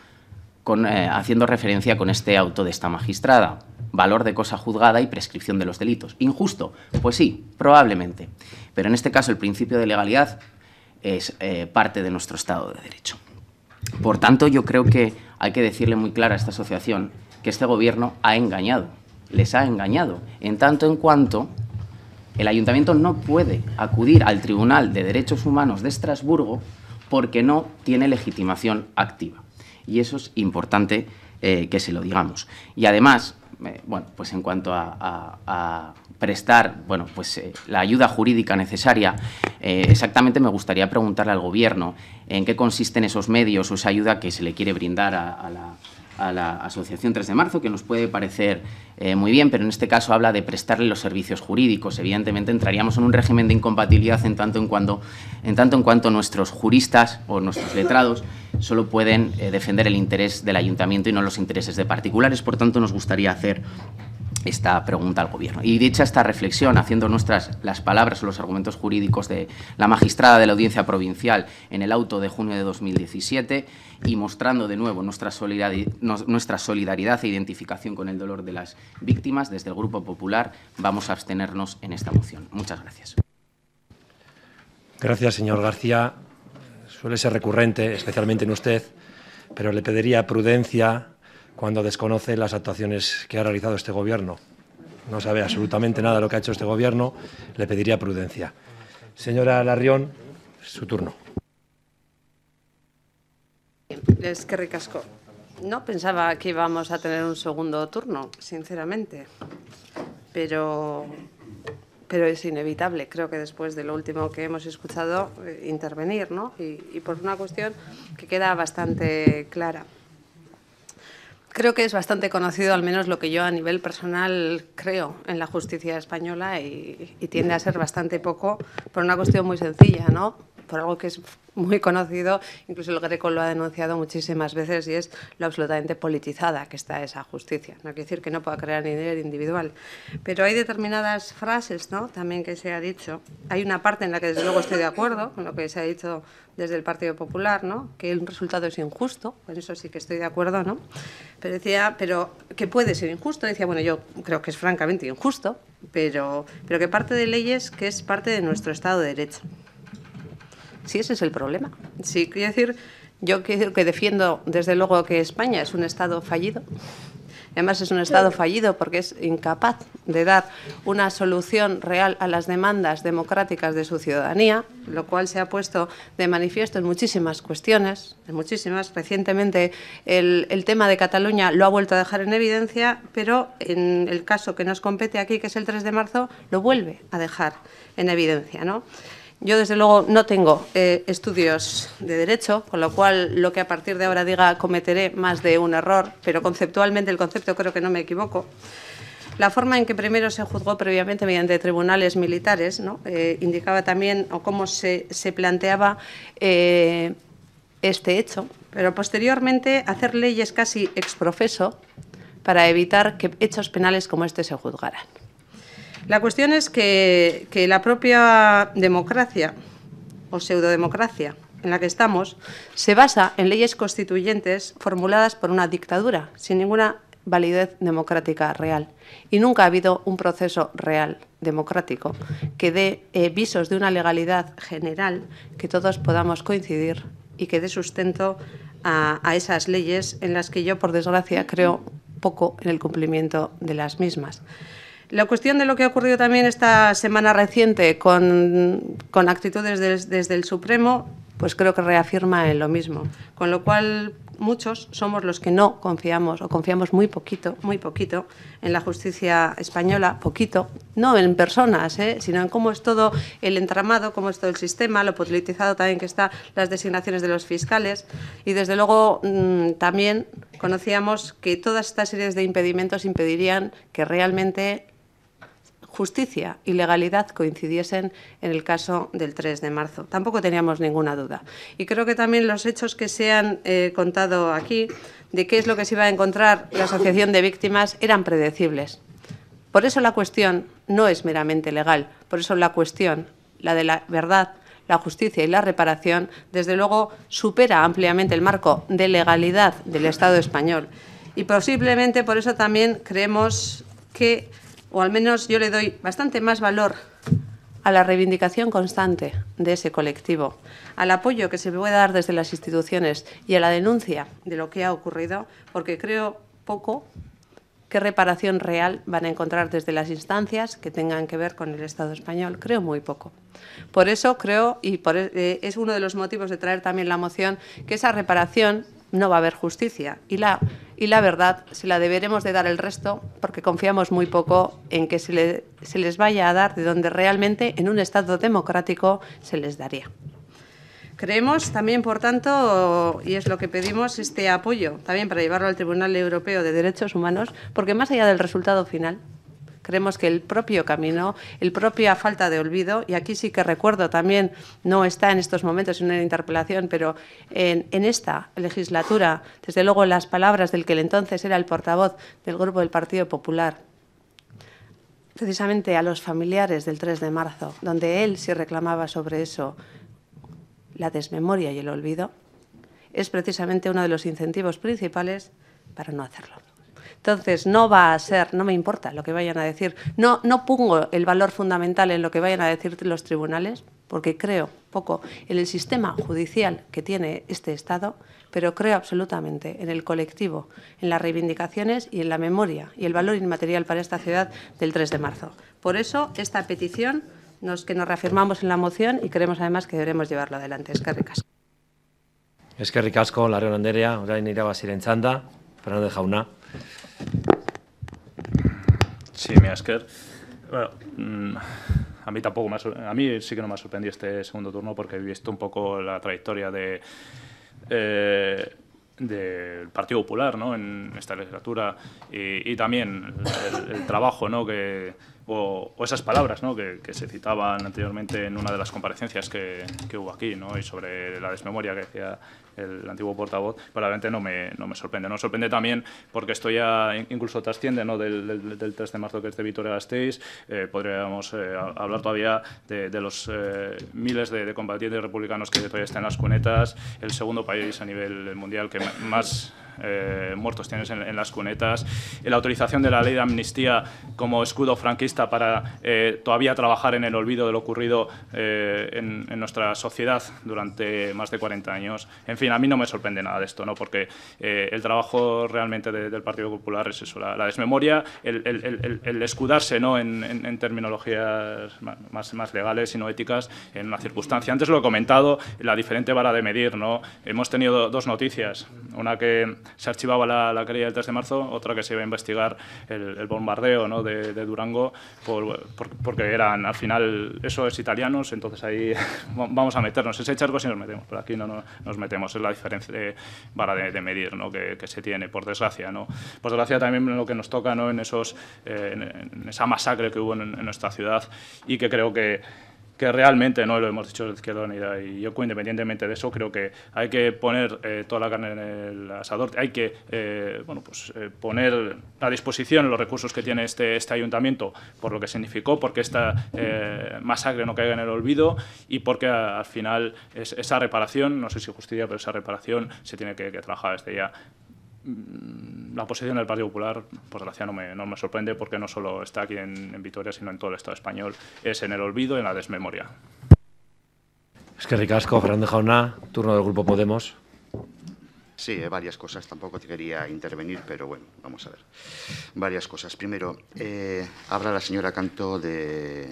con, eh, haciendo referencia con este auto de esta magistrada, valor de cosa juzgada y prescripción de los delitos. ¿Injusto? Pues sí, probablemente. Pero en este caso el principio de legalidad es eh, parte de nuestro Estado de Derecho. Por tanto, yo creo que hay que decirle muy clara a esta asociación que este gobierno ha engañado, les ha engañado, en tanto en cuanto el ayuntamiento no puede acudir al Tribunal de Derechos Humanos de Estrasburgo porque no tiene legitimación activa. Y eso es importante eh, que se lo digamos. Y además, bueno, pues en cuanto a, prestar, bueno, pues eh, la ayuda jurídica necesaria, eh, exactamente me gustaría preguntarle al Gobierno en qué consisten esos medios o esa ayuda que se le quiere brindar a, a la a la Asociación 3 de Marzo, que nos puede parecer eh, muy bien, pero en este caso habla de prestarle los servicios jurídicos. Evidentemente entraríamos en un régimen de incompatibilidad en tanto en cuanto, en tanto en cuanto nuestros juristas o nuestros letrados solo pueden eh, defender el interés del ayuntamiento y no los intereses de particulares. Por tanto, nos gustaría hacer esta pregunta al Gobierno. Y dicha esta reflexión, haciendo nuestras las palabras o los argumentos jurídicos de la magistrada de la Audiencia Provincial en el auto de junio de 2017 y mostrando de nuevo nuestra solidaridad, nuestra solidaridad e identificación con el dolor de las víctimas, desde el Grupo Popular vamos a abstenernos en esta moción. Muchas gracias. Gracias, señor García. Suele ser recurrente, especialmente en usted, pero le pediría prudencia cuando desconoce las actuaciones que ha realizado este Gobierno. No sabe absolutamente nada de lo que ha hecho este Gobierno, le pediría prudencia. Señora Larrión, su turno. Es que ricasco. No pensaba que íbamos a tener un segundo turno, sinceramente. Pero, pero es inevitable, creo que después de lo último que hemos escuchado, eh, intervenir, ¿no? y por una cuestión que queda bastante clara creo que es bastante conocido, al menos lo que yo a nivel personal creo en la justicia española y, tiende a ser bastante poco por una cuestión muy sencilla, ¿no? por algo que es muy conocido, incluso el Greco lo ha denunciado muchísimas veces y es lo absolutamente politizada que está esa justicia. No quiere decir que no pueda crear ni nivel individual, pero hay determinadas frases ¿no? también que se ha dicho. Hay una parte en la que desde luego estoy de acuerdo con lo que se ha dicho desde el Partido Popular, ¿no? que el resultado es injusto, con eso sí que estoy de acuerdo, ¿no? pero decía, pero que puede ser injusto, decía, bueno, yo creo que es francamente injusto, pero, pero que parte de leyes que es parte de nuestro Estado de Derecho. Sí, ese es el problema. Sí, quiero decir, yo quiero que defiendo desde luego que España es un Estado fallido. Además es un Estado fallido porque es incapaz de dar una solución real a las demandas democráticas de su ciudadanía, lo cual se ha puesto de manifiesto en muchísimas cuestiones, en muchísimas. Recientemente el, tema de Cataluña lo ha vuelto a dejar en evidencia, pero en el caso que nos compete aquí, que es el 3 de marzo, lo vuelve a dejar en evidencia, ¿no? Yo, desde luego, no tengo eh, estudios de derecho, con lo cual lo que a partir de ahora diga cometeré más de un error, pero conceptualmente el concepto creo que no me equivoco. La forma en que primero se juzgó previamente mediante tribunales militares eh, indicaba también o cómo se, planteaba eh, este hecho, pero posteriormente hacer leyes casi exprofeso para evitar que hechos penales como este se juzgaran. La cuestión es que, la propia democracia o pseudodemocracia en la que estamos se basa en leyes constituyentes formuladas por una dictadura, sin ninguna validez democrática real. Y nunca ha habido un proceso real democrático que dé eh, visos de una legalidad general que todos podamos coincidir y que dé sustento a, esas leyes en las que yo, por desgracia, creo poco en el cumplimiento de las mismas. La cuestión de lo que ha ocurrido también esta semana reciente con, actitudes desde el Supremo, pues creo que reafirma en lo mismo. Con lo cual, muchos somos los que no confiamos o confiamos muy poquito, muy poquito en la justicia española, poquito, no en personas, ¿eh? sino en cómo es todo el entramado, cómo es todo el sistema, lo politizado también que está, las designaciones de los fiscales y desde luego mm, también conocíamos que todas estas series de impedimentos impedirían que realmente justicia y legalidad coincidiesen en el caso del 3 de marzo. Tampoco teníamos ninguna duda. Y creo que también los hechos que se han eh, contado aquí de qué es lo que se iba a encontrar la Asociación de Víctimas eran predecibles. Por eso la cuestión no es meramente legal, por eso la cuestión, la de la verdad, la justicia y la reparación, desde luego supera ampliamente el marco de legalidad del Estado español. Y posiblemente por eso también creemos que o al menos yo le doy bastante más valor a la reivindicación constante de ese colectivo, al apoyo que se puede dar desde las instituciones y a la denuncia de lo que ha ocurrido, porque creo poco qué reparación real van a encontrar desde las instancias que tengan que ver con el Estado español. Creo muy poco. Por eso creo, y e, es uno de los motivos de traer también la moción, que esa reparación no va a haber justicia. Y la, y la verdad se la deberemos de dar el resto porque confiamos muy poco en que se, se les vaya a dar de donde realmente en un Estado democrático se les daría. Creemos también, por tanto, y es lo que pedimos, este apoyo también para llevarlo al Tribunal Europeo de Derechos Humanos, porque más allá del resultado final, Creemos que el propio camino, el propia falta de olvido, y aquí sí que recuerdo también, no está en estos momentos en una interpelación, pero en, esta legislatura, desde luego las palabras del que el entonces era el portavoz del grupo del Partido Popular, precisamente a los familiares del 3 de marzo, donde él sí reclamaba sobre eso la desmemoria y el olvido, es precisamente uno de los incentivos principales para no hacerlo. Entonces, no va a ser, no me importa lo que vayan a decir, no, no pongo el valor fundamental en lo que vayan a decir los tribunales, porque creo poco en el sistema judicial que tiene este Estado, pero creo absolutamente en el colectivo, en las reivindicaciones y en la memoria y el valor inmaterial para esta ciudad del 3 de marzo. Por eso, esta petición, nos, que nos reafirmamos en la moción y creemos además que deberemos llevarlo adelante. Es que ricasco. Es que ricasco, Sí, bueno, mm, a mí tampoco a mí sí que no me ha sorprendido este segundo turno porque he visto un poco la trayectoria de eh, del Partido Popular, ¿no? En esta legislatura y, también el, trabajo, Que o, esas palabras, Que, se citaban anteriormente en una de las comparecencias que, que hubo aquí, ¿no? Y sobre la desmemoria que decía el antiguo portavoz, probablemente no me, no me sorprende. No sorprende también porque esto ya incluso trasciende ¿no? del, 3 de marzo que es de vitoria eh, podríamos eh, hablar todavía de, los eh, miles de, de combatientes republicanos que todavía están en las cunetas, el segundo país a nivel mundial que más eh, muertos tienes en, las cunetas, la autorización de la ley de amnistía como escudo franquista para eh, todavía trabajar en el olvido de lo ocurrido eh, en, nuestra sociedad durante más de 40 años. En fin, a mí no me sorprende nada de esto, ¿no? porque el trabajo realmente del Partido Popular es eso, la, desmemoria, el, escudarse ¿no? en, en terminologías más, más, legales y no éticas en una circunstancia. Antes lo he comentado, la diferente vara de medir. ¿no? Hemos tenido dos noticias, una que se archivaba la, la, querella del 3 de marzo, otra que se iba a investigar el, el bombardeo ¿no? de, de, Durango, por, porque eran, al final, eso es italianos, entonces ahí *laughs* vamos a meternos. ese charco si nos metemos, pero aquí no, nos metemos, es la diferencia de, para de, medir ¿no? que, que, se tiene, por desgracia. ¿no? Por desgracia también lo que nos toca ¿no? en, esos, eh, en, esa masacre que hubo en, en nuestra ciudad y que creo que que realmente no lo hemos dicho de izquierda unida. Y yo, independientemente de eso, creo que hay que poner eh, toda la carne en el asador, hay que eh, bueno, pues, eh, poner a disposición los recursos que tiene este, este ayuntamiento por lo que significó, porque esta masacre no caiga en el olvido y porque al final es, esa reparación, no sé si justicia, pero esa reparación se tiene que, que trabajar desde ya Mm, la posición del Partido Popular, por desgracia, no me, sorprende porque no solo está aquí en, Vitoria, sino en todo el Estado español. Es en el olvido y en la desmemoria. Es que ricasco, Fernández Jauna, turno del Grupo Podemos. Sí, eh, varias cosas. Tampoco te quería intervenir, pero bueno, vamos a ver. Varias cosas. Primero, eh, habla la señora Canto de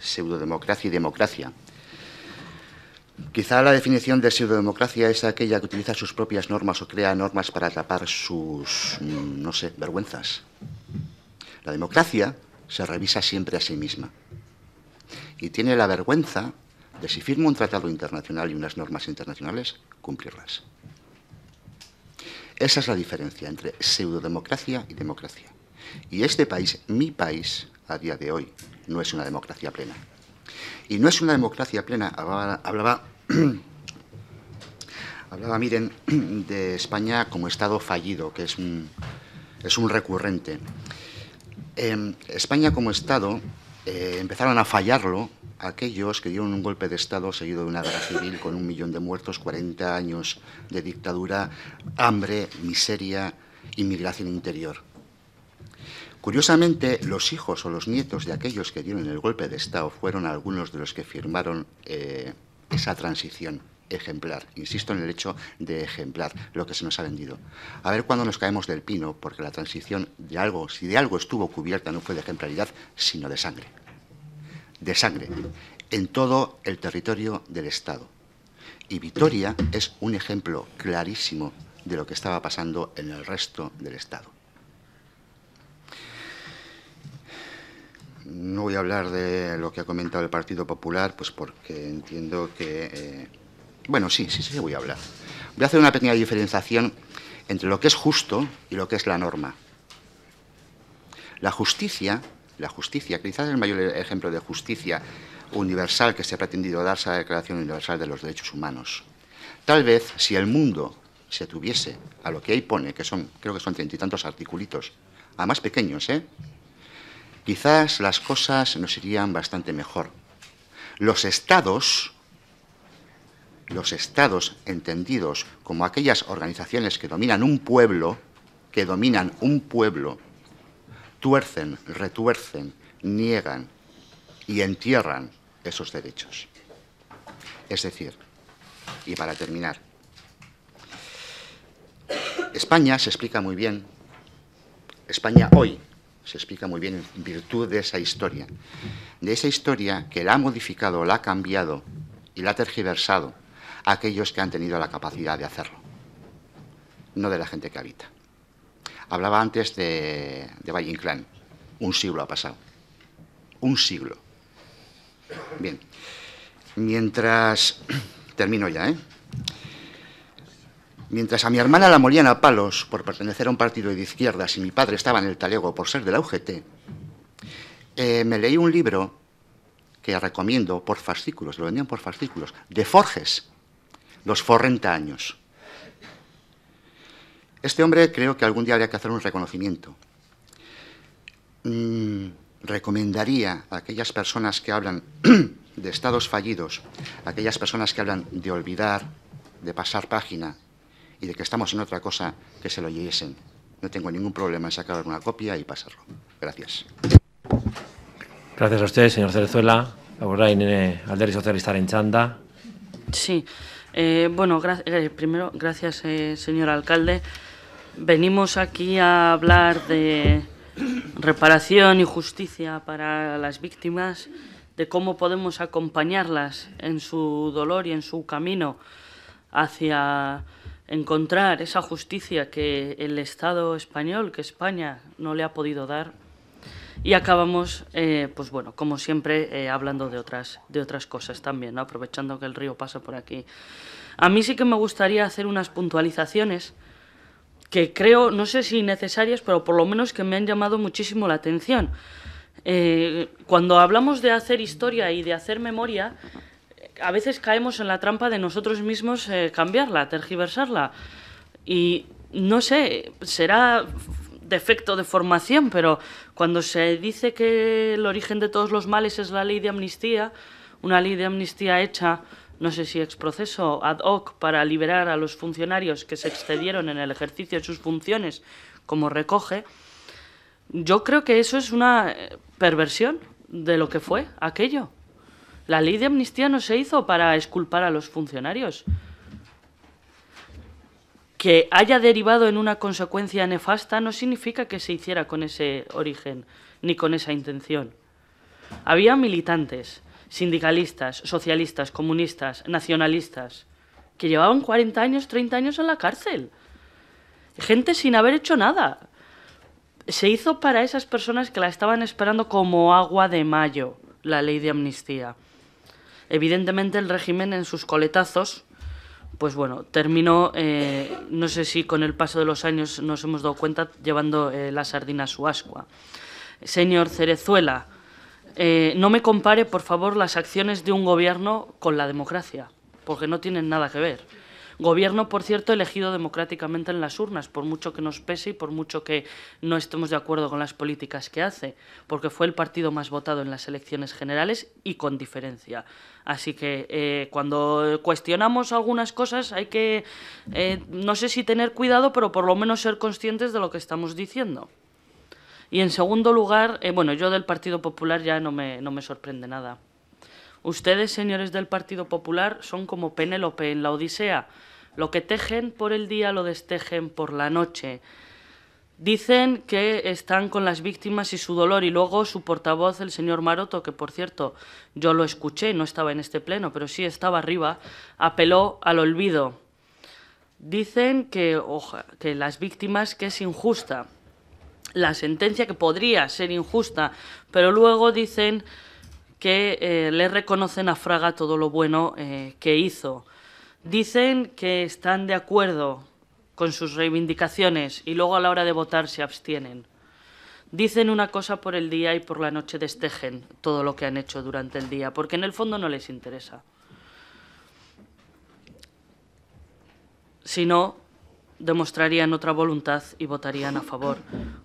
pseudodemocracia y democracia. Quizá la definición de pseudodemocracia es aquella que utiliza sus propias normas o crea normas para tapar sus, mm, no sé, vergüenzas. La democracia se revisa siempre a sí misma y tiene la vergüenza de, si firma un tratado internacional y unas normas internacionales, cumplirlas. Esa es la diferencia entre pseudodemocracia y democracia. Y este país, mi país, a día de hoy, no es una democracia plena. Y no es una democracia plena. Hablaba, hablaba, *clears throat* miren, *clears throat* de España como Estado fallido, que es un, recurrente. Em, España como Estado eh, empezaron a fallarlo aquellos que dieron un golpe de Estado seguido de una guerra civil con un millón de muertos, 40 años de dictadura, hambre, miseria, inmigración interior. Curiosamente, los hijos o los nietos de aquellos que dieron el golpe de Estado fueron algunos de los que firmaron eh, esa transición ejemplar. Insisto en el hecho de ejemplar, lo que se nos ha vendido. A ver cuándo nos caemos del pino, porque la transición de algo, si de algo estuvo cubierta, no fue de ejemplaridad, sino de sangre. De sangre, en todo el territorio del Estado. Y Vitoria es un ejemplo clarísimo de lo que estaba pasando en el resto del Estado. no voy a hablar de lo que ha comentado el Partido Popular, pues porque entiendo que... Eh, bueno, sí, sí, sí, voy a hablar. Voy a hacer una pequeña diferenciación entre lo que es justo y lo que es la norma. La justicia, la justicia, quizás el mayor ejemplo de justicia universal que se ha pretendido darse a la Declaración Universal de los Derechos Humanos. Tal vez si el mundo se tuviese a lo que ahí pone, que son, creo que son treinta y tantos articulitos, a más pequeños, ¿eh? quizás las cosas nos irían bastante mejor. Los estados, los estados entendidos como aquellas organizaciones que dominan un pueblo, que dominan un pueblo, tuercen, retuercen, niegan y entierran esos derechos. Es decir, y para terminar, España se explica muy bien, España hoy se explica muy bien en virtud de esa historia. De esa historia que la ha modificado, la ha cambiado y la ha tergiversado a aquellos que han tenido la capacidad de hacerlo, no de la gente que habita. Hablaba antes de, de Valle Inclán, un siglo ha pasado, un siglo. Bien, mientras, *clears throat* termino ya, ¿eh? Mientras a mi hermana la molían a palos por pertenecer a un partido de izquierdas y mi padre estaba en el talego por ser de la UGT, eh, me leí un libro que recomiendo por fascículos, lo vendían por fascículos, de Forges, Los Forrenta Años. Este hombre creo que algún día habría que hacer un reconocimiento. Mm, recomendaría a aquellas personas que hablan *clears throat* de estados fallidos, a aquellas personas que hablan de olvidar, de pasar página y de que estamos en otra cosa, que se lo lleguesen. No tengo ningún problema en sacar una copia y pasarlo. Gracias. Gracias a usted, señor Cerezuela. Alder eh, Alderi Socialista en Chanda. Sí. Eh, bueno, eh, primero, gracias, señor alcalde. Venimos aquí a hablar de reparación y justicia para las víctimas, de cómo podemos acompañarlas en su dolor y en su camino hacia encontrar esa justicia que el Estado español, que España no le ha podido dar. Y acabamos, eh, pues bueno, como siempre, eh, hablando de otras, de otras cosas también, aprovechando que el río pasa por aquí. A mí sí que me gustaría hacer unas puntualizaciones que creo, no sé si necesarias, pero por lo menos que me han llamado muchísimo la atención. Eh, cuando hablamos de hacer historia y de hacer memoria, a veces caemos en la trampa de nosotros mismos eh, cambiarla, tergiversarla. Y no sé, será defecto de formación, pero cuando se dice que el origen de todos los males es la ley de amnistía, una ley de amnistía hecha, no sé si exproceso, ad hoc, para liberar a los funcionarios que se excedieron en el ejercicio de sus funciones, como recoge, yo creo que eso es una eh, perversión de lo que fue aquello. La ley de amnistía no se hizo para esculpar a los funcionarios. Que haya derivado en una consecuencia nefasta no significa que se hiciera con ese origen ni con esa intención. Había militantes, sindicalistas, socialistas, comunistas, nacionalistas, que llevaban 40 años, 30 años en la cárcel. Gente sin haber hecho nada. Se hizo para esas personas que la estaban esperando como agua de mayo la ley de amnistía. Evidentemente el régimen en sus coletazos, pues bueno, terminó, eh, no sé si con el paso de los años nos hemos dado cuenta, llevando eh, la sardina a su ascua. Señor Cerezuela, eh, no me compare, por favor, las acciones de un gobierno con la democracia, porque no tienen nada que ver. Gobierno, por cierto, elegido democráticamente en las urnas, por mucho que nos pese y por mucho que no estemos de acuerdo con las políticas que hace, porque fue el partido más votado en las elecciones generales y con diferencia. Así que eh, cuando cuestionamos algunas cosas hay que, eh, no sé si tener cuidado, pero por lo menos ser conscientes de lo que estamos diciendo. Y en segundo lugar, eh, bueno, yo del Partido Popular ya no me sorprende nada. Ustedes, señores del Partido Popular, son como Penélope en la Odisea. Lo que tejen por el día lo destejen por la noche. Dicen que están con las víctimas y su dolor y luego su portavoz, el señor Maroto, que por cierto yo lo escuché, no estaba en este pleno, pero sí estaba arriba, apeló al olvido. Dicen que, que las víctimas que es injusta, la sentencia que podría ser injusta, pero luego dicen que eh, le reconocen a Fraga todo lo bueno eh, que hizo. Dicen que están de acuerdo con sus reivindicaciones y luego a la hora de votar se abstienen. Dicen una cosa por el día y por la noche destejen todo lo que han hecho durante el día, porque en el fondo no les interesa. Si no, demostrarían otra voluntad y votarían a favor,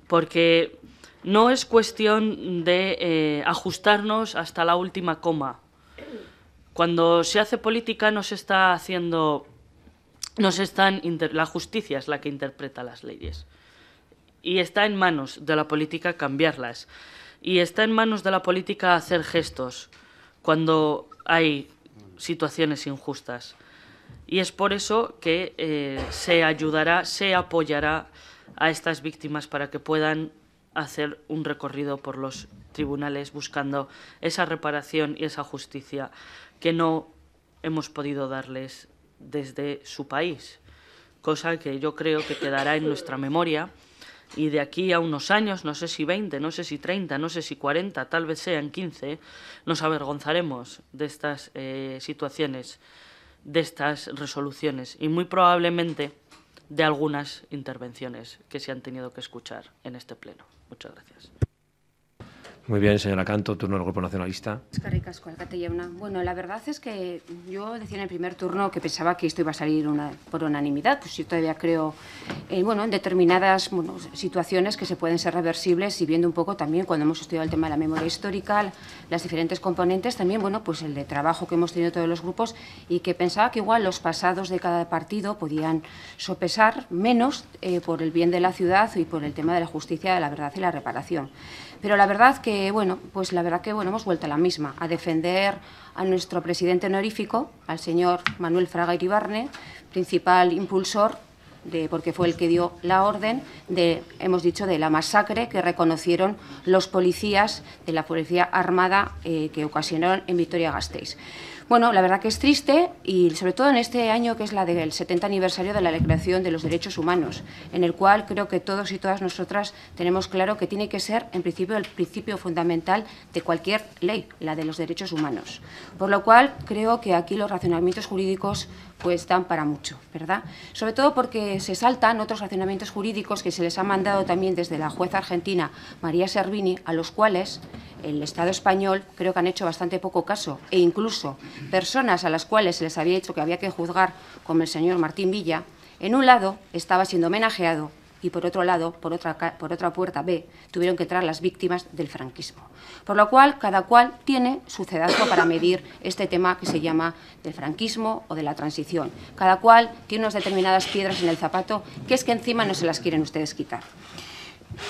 porque no es cuestión de eh, ajustarnos hasta la última coma. Cuando se hace política no está haciendo... la justicia es la que interpreta las leyes. Y está en manos de la política cambiarlas. Y está en manos de la política hacer gestos cuando hay situaciones injustas. Y es por eso que eh, se ayudará, se apoyará a estas víctimas para que puedan hacer un recorrido por los tribunales buscando esa reparación y esa justicia que no hemos podido darles desde su país, cosa que yo creo que quedará en nuestra memoria y de aquí a unos años, no sé si 20, no sé si 30, no sé si 40, tal vez sean 15, nos avergonzaremos de estas eh, situaciones, de estas resoluciones y muy probablemente de algunas intervenciones que se han tenido que escuchar en este pleno. Muchas gracias. Muy bien, señora Canto, turno del Grupo Nacionalista. Bueno, la verdad es que yo decía en el primer turno que pensaba que esto iba a salir por unanimidad, pues yo todavía creo eh, bueno, en determinadas situaciones que se pueden ser reversibles y viendo un poco también cuando hemos estudiado el tema de la memoria histórica, las diferentes componentes, también bueno, pues el de trabajo que hemos tenido todos los grupos y que pensaba que igual los pasados de cada partido podían sopesar menos eh, por el bien de la ciudad y por el tema de la justicia, la verdad y la reparación. Pero la verdad que, bueno, pues la verdad que bueno, hemos vuelto a la misma, a defender a nuestro presidente honorífico, al señor Manuel Fraga Iribarne, principal impulsor de, porque fue el que dio la orden de, hemos dicho, de la masacre que reconocieron los policías de la Policía Armada eh, que ocasionaron en victoria gasteiz bueno, la verdad que es triste y sobre todo en este año que es la del 70 aniversario de la Declaración de los Derechos Humanos, en el cual creo que todos y todas nosotras tenemos claro que tiene que ser en principio el principio fundamental de cualquier ley, la de los derechos humanos. Por lo cual creo que aquí los racionamientos jurídicos pues dan para mucho, ¿verdad? Sobre todo porque se saltan otros racionamientos jurídicos que se les ha mandado también desde la jueza argentina María Servini, a los cuales el Estado español creo que han hecho bastante poco caso e incluso personas a las cuales se les había dicho que había que juzgar, como el señor Martín Villa, en un lado estaba siendo homenajeado y por otro lado, por otra, por otra puerta B, tuvieron que entrar las víctimas del franquismo. Por lo cual, cada cual tiene su cedazo para medir este tema que se llama del franquismo o de la transición. Cada cual tiene unas determinadas piedras en el zapato que es que encima no se las quieren ustedes quitar.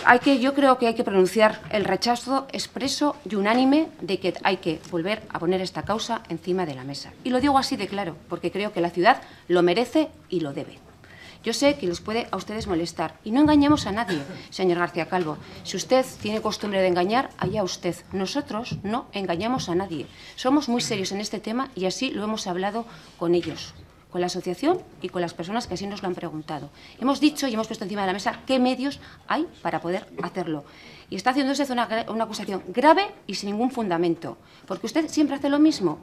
Hay que, yo creo que hay que pronunciar el rechazo expreso y unánime de que hay que volver a poner esta causa encima de la mesa. Y lo digo así de claro, porque creo que la ciudad lo merece y lo debe. Yo sé que les puede a ustedes molestar y no engañemos a nadie, señor García Calvo. Si usted tiene costumbre de engañar, allá usted. Nosotros no engañamos a nadie. Somos muy serios en este tema y así lo hemos hablado con ellos con la asociación y con las personas que así nos lo han preguntado. Hemos dicho y hemos puesto encima de la mesa qué medios hay para poder hacerlo. Y está haciendo usted una acusación grave y sin ningún fundamento, porque usted siempre hace lo mismo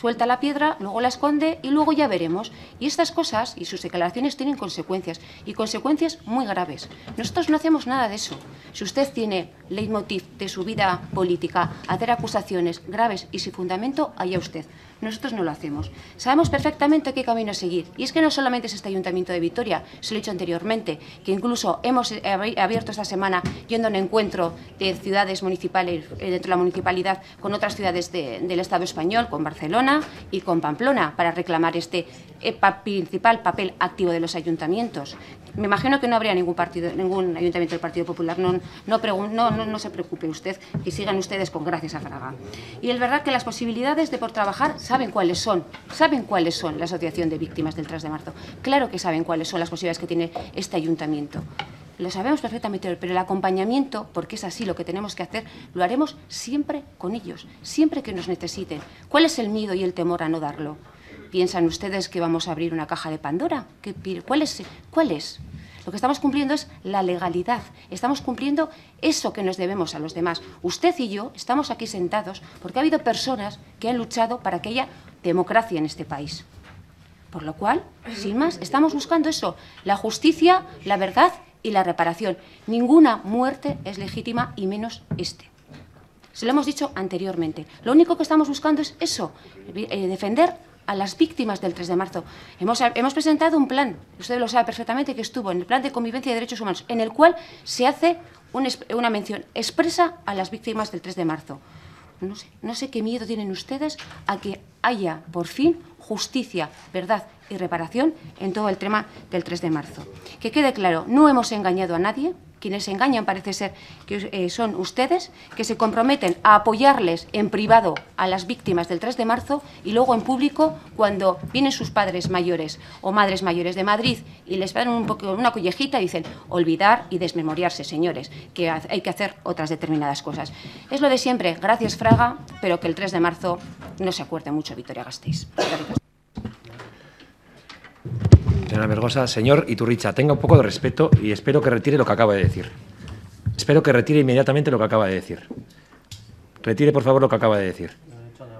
suelta la piedra, luego la esconde y luego ya veremos. Y estas cosas y sus declaraciones tienen consecuencias y consecuencias muy graves. Nosotros no hacemos nada de eso. Si usted tiene leitmotiv de su vida política, hacer acusaciones graves y sin fundamento, allá usted. Nosotros no lo hacemos. Sabemos perfectamente qué camino seguir. Y es que no solamente es este Ayuntamiento de Vitoria, se lo he dicho anteriormente, que incluso hemos eh, abierto esta semana yendo a un encuentro de ciudades municipales, eh, dentro de la municipalidad, con otras ciudades del Estado español, con Barcelona y con Pamplona, para reclamar este eh, principal papel activo de los ayuntamientos. Me imagino que no habría ningún partido, ningún ayuntamiento del Partido Popular. No, no, no, no se preocupe usted, que sigan ustedes con gracias a Fraga. Y es verdad que las posibilidades de por trabajar saben cuáles son, saben cuáles son la Asociación de Víctimas del 3 de marzo. Claro que saben cuáles son las posibilidades que tiene este ayuntamiento. Lo sabemos perfectamente, pero el acompañamiento, porque es así lo que tenemos que hacer, lo haremos siempre con ellos, siempre que nos necesiten. ¿Cuál es el miedo y el temor a no darlo? ¿Piensan ustedes que vamos a abrir una caja de Pandora? ¿Qué, ¿Cuál es? ¿Cuál es? Lo que estamos cumpliendo es la legalidad, estamos cumpliendo eso que nos debemos a los demás. Usted y yo estamos aquí sentados porque ha habido personas que han luchado para que haya democracia en este país. Por lo cual, sin más, estamos buscando eso, la justicia, la verdad y la reparación. Ninguna muerte es legítima y menos este. Se lo hemos dicho anteriormente. Lo único que estamos buscando es eso, eh, defender a las víctimas del 3 de marzo. Hemos, presentado un plan, usted lo sabe perfectamente, que estuvo en el plan de convivencia y derechos humanos, en el cual se hace una mención expresa a las víctimas del 3 de marzo. No sé, no sé qué miedo tienen ustedes a que haya, por fin, justicia, verdad y reparación en todo el tema del 3 de marzo. Que quede claro, no hemos engañado a nadie, quienes engañan parece ser que eh, son ustedes, que se comprometen a apoyarles en privado a las víctimas del 3 de marzo y luego en público cuando vienen sus padres mayores o madres mayores de Madrid y les dan un poco, una collejita y dicen olvidar y desmemoriarse, señores, que hay que hacer otras determinadas cosas. Es lo de siempre, gracias Fraga, pero que el 3 de marzo no se acuerde mucho Victoria Gasteiz señora Vergosa, Señor Iturricha, tenga un poco de respeto y espero que retire lo que acaba de decir. Espero que retire inmediatamente lo que acaba de decir. Retire, por favor, lo que acaba de decir.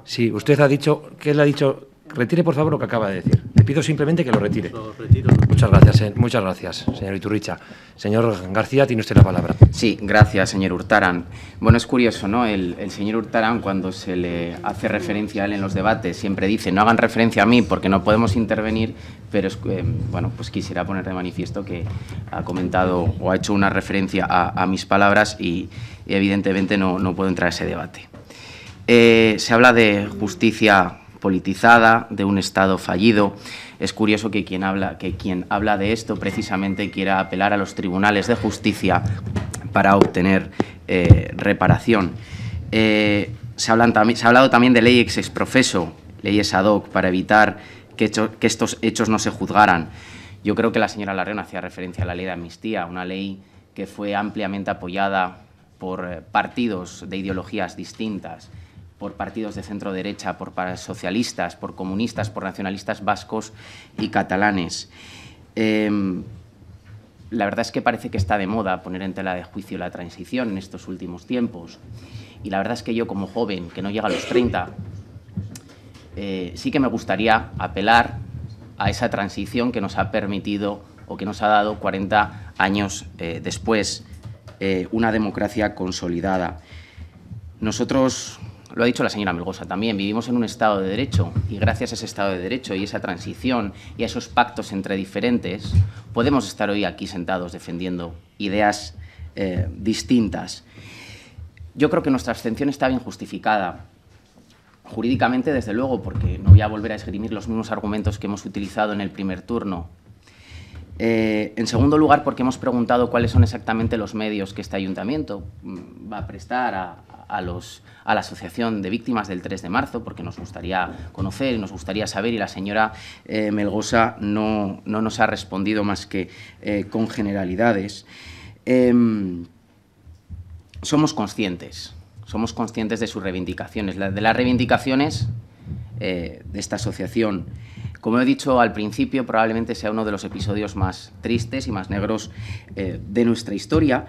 Sí, usted ha dicho, ¿qué le ha dicho? Retire, por favor, lo que acaba de decir. Le pido simplemente que lo retire. muchas gracias, eh. muchas gracias, señor Iturricha. Señor García, tiene usted la palabra. Sí, gracias, señor Hurtaran. Bueno, es curioso, ¿no? El, señor Hurtaran, cuando se le hace referencia a él en los debates, siempre dice, no hagan referencia a mí porque no podemos intervenir, pero, eh, bueno, pues quisiera poner de manifiesto que ha comentado o ha hecho una referencia a, mis palabras y, evidentemente no, puedo entrar a ese debate. Eh, se habla de justicia politizada, de un Estado fallido. Es curioso que quien habla, que quien habla de esto precisamente quiera apelar a los tribunales de justicia para obtener eh, reparación. Eh, se, ha hablado también de leyes ex profeso, leyes ad hoc, para evitar que, que estos hechos no se juzgaran. Yo creo que la señora Larreón hacía referencia a la ley de amnistía, una ley que fue ampliamente apoyada por eh, partidos de ideologías distintas por partidos de centro derecha, por socialistas, por comunistas, por nacionalistas vascos y catalanes. Em, la verdad es que parece que está de moda poner en tela de juicio la transición en estos últimos tiempos. Y la verdad es que yo, como joven, que no llega a los 30, eh, sí que me gustaría apelar a esa transición que nos ha permitido o que nos ha dado 40 años eh, después eh, una democracia consolidada. Nosotros, lo ha dicho la señora Melgosa también, vivimos en un Estado de Derecho y gracias a ese Estado de Derecho y esa transición y a esos pactos entre diferentes, podemos estar hoy aquí sentados defendiendo ideas eh, distintas. Yo creo que nuestra abstención está bien justificada. Jurídicamente, desde luego, porque no voy a volver a esgrimir los mismos argumentos que hemos utilizado en el primer turno. Eh, en segundo lugar, porque hemos preguntado cuáles son exactamente los medios que este ayuntamiento mm, va a prestar a, a, los, a la Asociación de Víctimas del 3 de marzo, porque nos gustaría conocer y nos gustaría saber, y la señora eh, Melgosa no, no, nos ha respondido más que eh, con generalidades. Em, somos conscientes, somos conscientes de sus reivindicaciones, de las reivindicaciones eh, de esta asociación. Como he dicho al principio, probablemente sea uno de los episodios más tristes y más negros de nuestra historia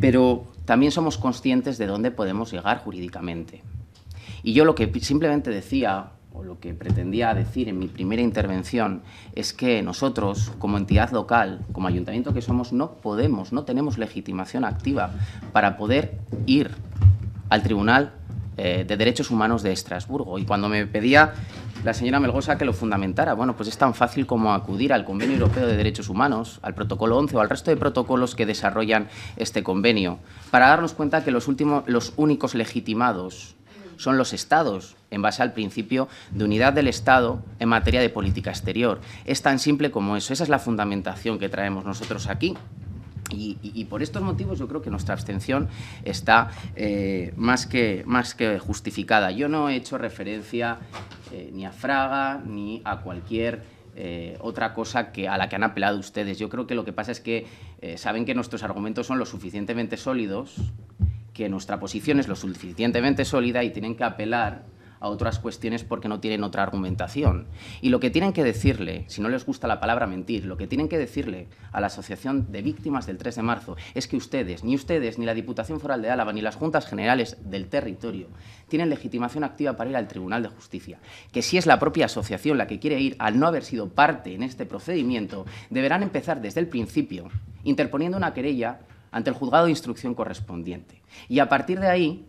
pero también somos conscientes de dónde podemos llegar jurídicamente. Y yo lo que simplemente decía, o lo que pretendía decir en mi primera intervención, es que nosotros, como entidad local, como ayuntamiento que somos, no podemos, no tenemos legitimación activa para poder ir al tribunal eh, de Derechos Humanos de Estrasburgo. Y cuando me pedía la señora Melgosa que lo fundamentara, bueno, pues es tan fácil como acudir al Convenio Europeo de Derechos Humanos, al Protocolo 11 o al resto de protocolos que desarrollan este convenio, para darnos cuenta que los, últimos, los únicos legitimados son los Estados, en base al principio de unidad del Estado en materia de política exterior. Es tan simple como eso. Esa es la fundamentación que traemos nosotros aquí. Y, por estos motivos yo creo que nuestra abstención está eh, más, que, más que justificada. Yo no he hecho referencia eh, ni a Fraga ni a cualquier eh, otra cosa que, a la que han apelado ustedes. Yo creo que lo que pasa es que saben que nuestros argumentos son lo suficientemente sólidos, que nuestra posición es lo suficientemente sólida y tienen que apelar a otras cuestiones porque no tienen otra argumentación. Y lo que tienen que decirle, si no les gusta la palabra mentir, lo que tienen que decirle a la Asociación de Víctimas del 3 de marzo es que ustedes, ni ustedes, ni la Diputación Foral de Álava, ni las Juntas Generales del territorio, tienen legitimación activa para ir al Tribunal de Justicia. Que si es la propia asociación la que quiere ir, al no haber sido parte en este procedimiento, deberán empezar desde el principio interponiendo una querella ante el juzgado de instrucción correspondiente. Y a partir de ahí,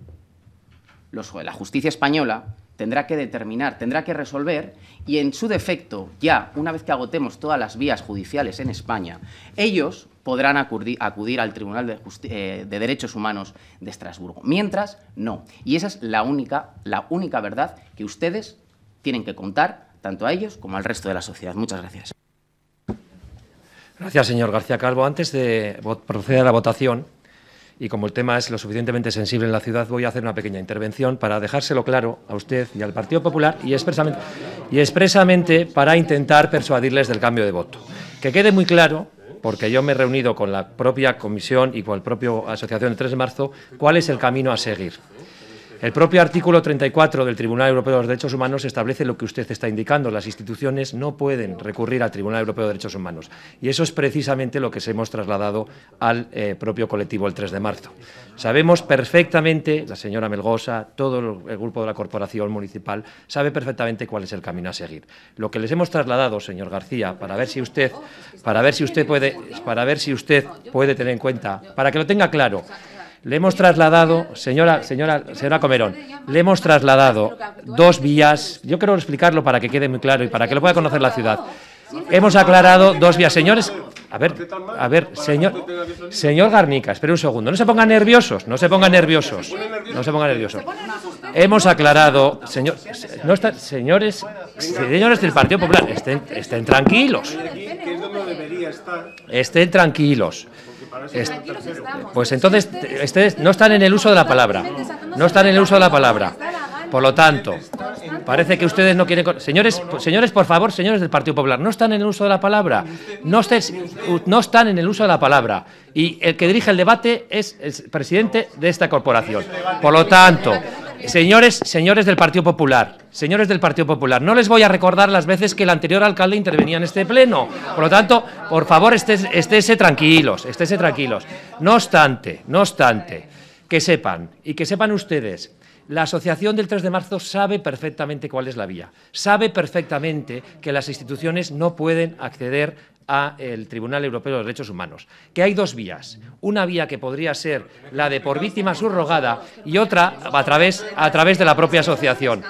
la justicia española tendrá que determinar, tendrá que resolver y en su defecto, ya una vez que agotemos todas las vías judiciales en España, ellos podrán acudir, al Tribunal eh, de, Derechos Humanos de Estrasburgo. Mientras, no. Y esa es la única, la única verdad que ustedes tienen que contar, tanto a ellos como al resto de la sociedad. Muchas gracias. Gracias, señor García Calvo. Antes de proceder a la votación, y como el tema es lo suficientemente sensible en la ciudad, voy a hacer una pequeña intervención para dejárselo claro a usted y al Partido Popular y expresamente, para intentar persuadirles del cambio de voto. Que quede muy claro porque yo me he reunido con la propia comisión y con la propia asociación el 3 de marzo, cuál es el camino a seguir. El propio artículo 34 del Tribunal Europeo de los Derechos Humanos establece lo que usted está indicando. Las instituciones no pueden recurrir al Tribunal Europeo de Derechos Humanos. Y eso es precisamente lo que se hemos trasladado al eh, propio colectivo el 3 de marzo. Sabemos perfectamente, la señora Melgosa, todo el grupo de la Corporación Municipal, sabe perfectamente cuál es el camino a seguir. Lo que les hemos trasladado, señor García, para ver si usted, para ver si usted puede, para ver si usted puede tener en cuenta, para que lo tenga claro. Le hemos trasladado, señora, señora, señora Comerón, le hemos trasladado dos vías. Yo quiero explicarlo para que quede muy claro y para que lo pueda conocer la ciudad. Hemos aclarado dos vías, señores. A ver, a ver, señor, señor Garnica, espere un segundo. No se pongan nerviosos, no se pongan nerviosos, no se pongan nerviosos. Hemos aclarado, señor, no señores, señores del Partido Popular, estén tranquilos, estén tranquilos. Pues entonces, ustedes no están en el uso de la palabra. No están en el uso de la palabra. Por lo tanto, parece que ustedes no quieren... Señores, pues, señores, por favor, señores del Partido Popular, no están en el uso de la palabra. No, no están en el uso de la palabra. Y el que dirige el debate es el presidente de esta corporación. Por lo tanto, Señores, señores del Partido Popular, señores del Partido Popular, no les voy a recordar las veces que el anterior alcalde intervenía en este pleno. Por lo tanto, por favor, estése tranquilos, estése tranquilos. No obstante, no obstante, que sepan y que sepan ustedes la Asociación del 3 de marzo sabe perfectamente cuál es la vía, sabe perfectamente que las instituciones no pueden acceder al Tribunal Europeo de Derechos Humanos. Que hay dos vías. Una vía que podría ser la de por víctima subrogada y otra a través, a través de la propia asociación.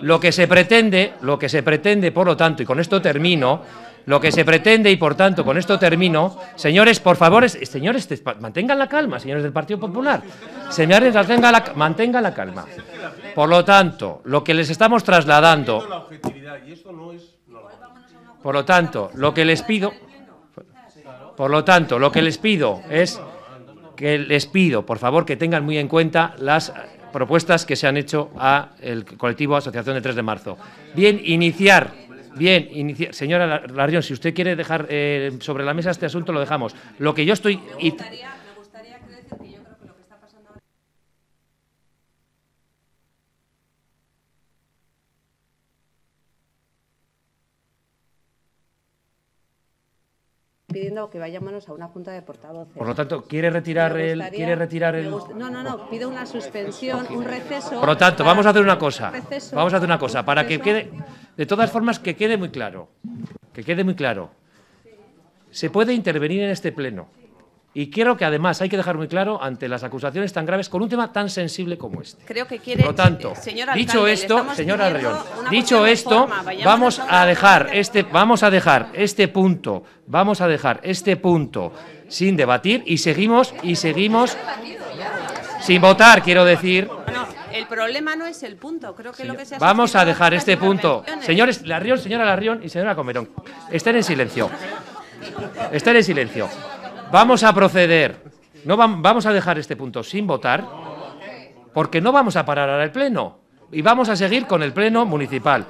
Lo que se pretende, lo que se pretende, por lo tanto, y con esto termino, lo que se pretende, y por tanto, con esto termino, señores, por favor, señores, mantengan la calma, señores del Partido Popular. Señores, la, mantenga la calma. Por lo tanto, lo que les estamos trasladando. Por lo tanto, lo que les pido, por lo tanto, lo que les pido es que les pido, por favor, que tengan muy en cuenta las propuestas que se han hecho al colectivo Asociación de 3 de Marzo. Bien, iniciar, bien, iniciar. Señora Larrión, si usted quiere dejar eh, sobre la mesa este asunto, lo dejamos. Lo que yo estoy... pidiendo que vayámonos a una junta de portavoces. Por lo tanto, ¿quiere retirar el...? Quiere retirar el... No, no, no, pido una suspensión, un receso... Por lo tanto, vamos a hacer una cosa, vamos a hacer una cosa, para que quede... De todas formas, que quede muy claro, que quede muy claro. Se puede intervenir en este pleno y quiero que además hay que dejar muy claro ante las acusaciones tan graves con un tema tan sensible como este. Creo que quiere. Por lo tanto, eh, dicho esto, señora Arrión, dicho esto, vamos a, dejar este, vamos a dejar este punto, vamos a dejar este punto sin debatir y seguimos y seguimos sin votar, quiero decir. el problema no es el punto, Vamos a dejar este punto. Señores, Larrión, señora Larrión y señora Comerón, estén en silencio. Estén en silencio. Vamos a proceder. No vamos a dejar este punto sin votar, porque no vamos a parar ahora el pleno y vamos a seguir con el pleno municipal.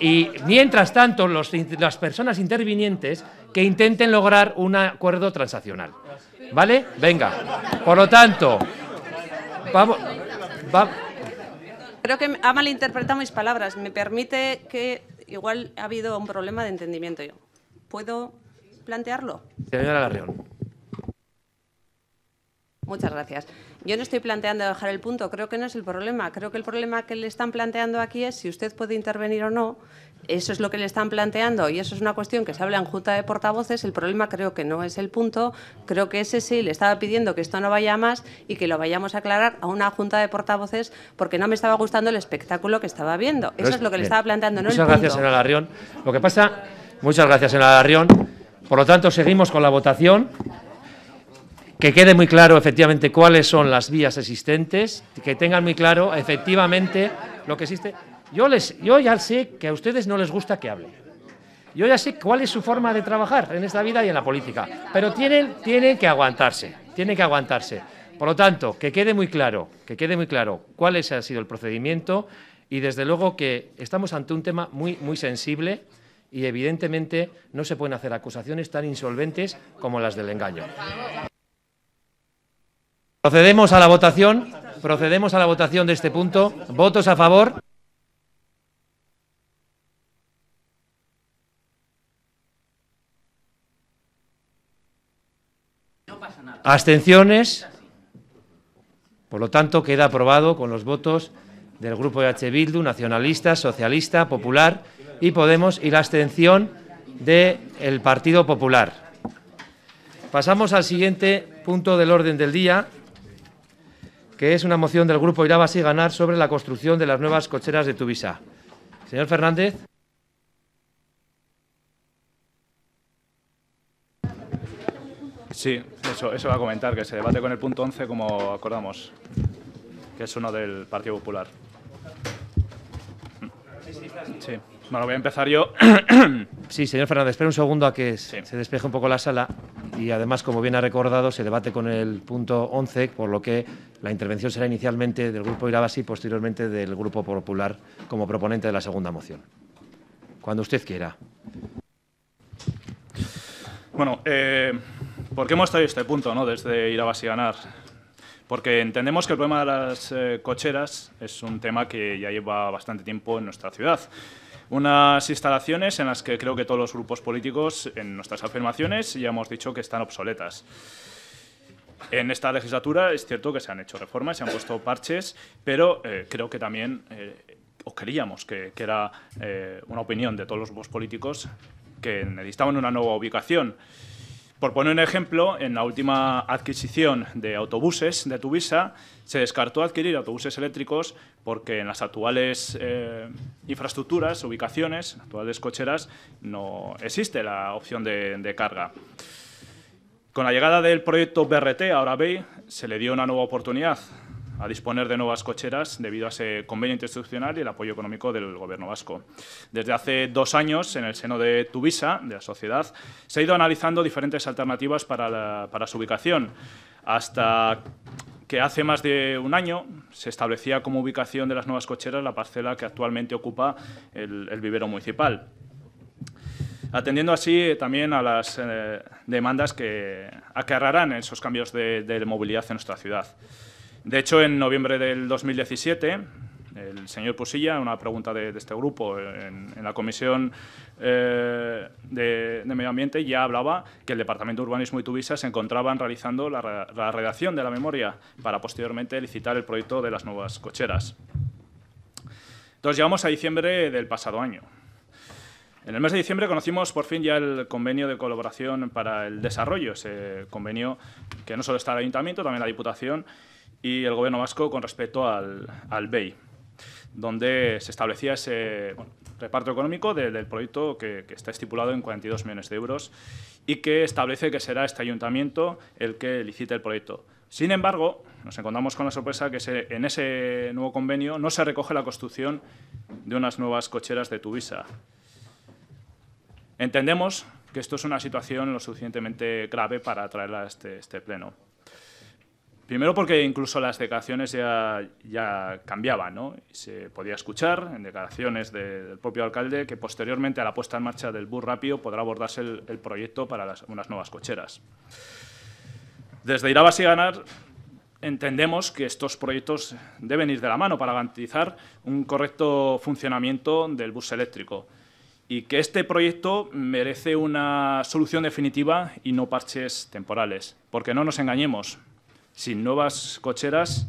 Y mientras tanto, las personas intervinientes que intenten lograr un acuerdo transaccional. ¿Vale? Venga. Por lo tanto, vamos. Creo que ha malinterpretado mis palabras. Me permite que igual ha habido un problema de entendimiento yo. ¿Puedo plantearlo? Señora Garrión. Muchas gracias. Yo no estoy planteando dejar el punto, creo que no es el problema. Creo que el problema que le están planteando aquí es si usted puede intervenir o no. Eso es lo que le están planteando y eso es una cuestión que se habla en Junta de Portavoces. El problema creo que no es el punto, creo que ese sí. Le estaba pidiendo que esto no vaya más y que lo vayamos a aclarar a una Junta de Portavoces porque no me estaba gustando el espectáculo que estaba viendo. Eso pues, es, lo que le estaba planteando, no Muchas gracias, señora Lo que pasa, muchas gracias, señora Larrión. Por lo tanto, seguimos con la votación que quede muy claro efectivamente cuáles son las vías existentes, que tengan muy claro efectivamente lo que existe. Yo, les, yo ya sé que a ustedes no les gusta que hable. Yo ya sé cuál es su forma de trabajar en esta vida y en la política, pero tienen, tienen que aguantarse, tienen que aguantarse. Por lo tanto, que quede muy claro, que quede muy claro cuál ha sido el procedimiento y desde luego que estamos ante un tema muy, muy sensible y evidentemente no se pueden hacer acusaciones tan insolventes como las del engaño. Procedemos a la votación. Procedemos a la votación de este punto. ¿Votos a favor? ¿Abstenciones? Por lo tanto, queda aprobado con los votos del Grupo de H. Bildu, Nacionalista, Socialista, Popular y Podemos y la abstención del Partido Popular. Pasamos al siguiente punto del orden del día, que es una moción del Grupo Irabas y Ganar sobre la construcción de las nuevas cocheras de Tubisa. Señor Fernández. Sí, eso, eso va a comentar, que se debate con el punto 11 como acordamos, que es uno del Partido Popular. Sí. Bueno, voy a empezar yo. *coughs* sí, señor Fernández, espera un segundo a que se despeje un poco la sala y además, como bien ha recordado, se debate con el punto 11, por lo que la intervención será inicialmente del Grupo Irabasi y posteriormente del Grupo Popular como proponente de la segunda moción. Cuando usted quiera. Bueno, eh, ¿por qué hemos traído este punto ¿no? desde Irabasi ganar? porque entendemos que el problema de las eh, cocheras es un tema que ya lleva bastante tiempo en nuestra ciudad. Unas instalaciones en las que creo que todos los grupos políticos, en nuestras afirmaciones, ya hemos dicho que están obsoletas. En esta legislatura es cierto que se han hecho reformas, se han puesto parches, pero eh, creo que también, os eh, o queríamos que, era eh, una opinión de todos los grupos políticos, que necesitaban una nueva ubicación. Por poner un ejemplo, en la última adquisición de autobuses de Tuvisa se descartó adquirir autobuses eléctricos porque en las actuales eh, infraestructuras, ubicaciones, actuales cocheras, no existe la opción de, carga. Con la llegada del proyecto BRT, ahora veis, se le dio una nueva oportunidad a disponer de nuevas cocheras debido a ese convenio institucional y el apoyo económico del Gobierno vasco. Desde hace dos años, en el seno de Tuvisa, de la sociedad, se ha ido analizando diferentes alternativas para, su ubicación, hasta que hace más de un año se establecía como ubicación de las nuevas cocheras la parcela que actualmente ocupa el, vivero municipal atendiendo así también a las eh, demandas que acarrarán esos cambios de, de movilidad en nuestra ciudad. De hecho, en noviembre del 2017, el señor Pusilla, una pregunta de, este grupo en, la Comisión eh, de, Medio Ambiente, ya hablaba que el Departamento de Urbanismo y Tuvisa se encontraban realizando la, la redacción de la memoria para posteriormente licitar el proyecto de las nuevas cocheras. Entonces, llegamos a diciembre del pasado año. En el mes de diciembre conocimos por fin ya el convenio de colaboración para el desarrollo, ese convenio que no solo está el Ayuntamiento, también la Diputación y el gobierno vasco con respecto al, BEI, donde se establecía ese reparto económico del proyecto que, está estipulado en 42 millones de euros y que establece que será este ayuntamiento el que licite el proyecto. Sin embargo, nos encontramos con la sorpresa que en ese nuevo convenio no se recoge la construcción de unas nuevas cocheras de Tuvisa. Entendemos que esto es una situación lo suficientemente grave para traerla a este, este pleno. Primero porque incluso las declaraciones ya, cambiaban, ¿no? Se podía escuchar en declaraciones del propio alcalde que posteriormente a la puesta en marcha del bus rápido podrá abordarse el, proyecto para unas nuevas cocheras. Desde Irabas y Ganar entendemos que estos proyectos deben ir de la mano para garantizar un correcto funcionamiento del bus eléctrico y que este proyecto merece una solución definitiva y no parches temporales. Porque no nos engañemos, sin nuevas cocheras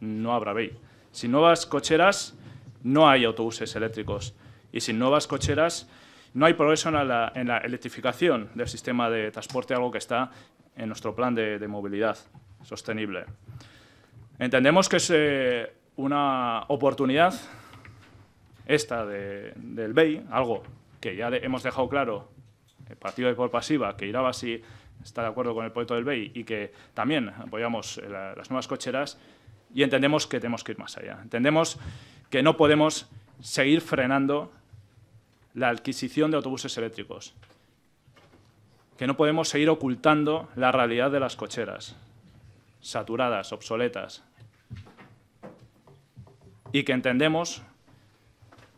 no habrá BEI. Sin nuevas cocheras no hay autobuses eléctricos. Y sin nuevas cocheras no hay progreso en la, electrificación del sistema de transporte, algo que está en nuestro plan de, movilidad sostenible. Entendemos que es eh, una oportunidad esta del BEI, algo que ya hemos dejado claro, el eh, partido de por pasiva, que Iraba así está de acuerdo con el proyecto del BEI y que también apoyamos eh, las nuevas cocheras y entendemos que tenemos que ir más allá. Entendemos que no podemos seguir frenando la adquisición de autobuses eléctricos, que no podemos seguir ocultando la realidad de las cocheras, saturadas, obsoletas, y que entendemos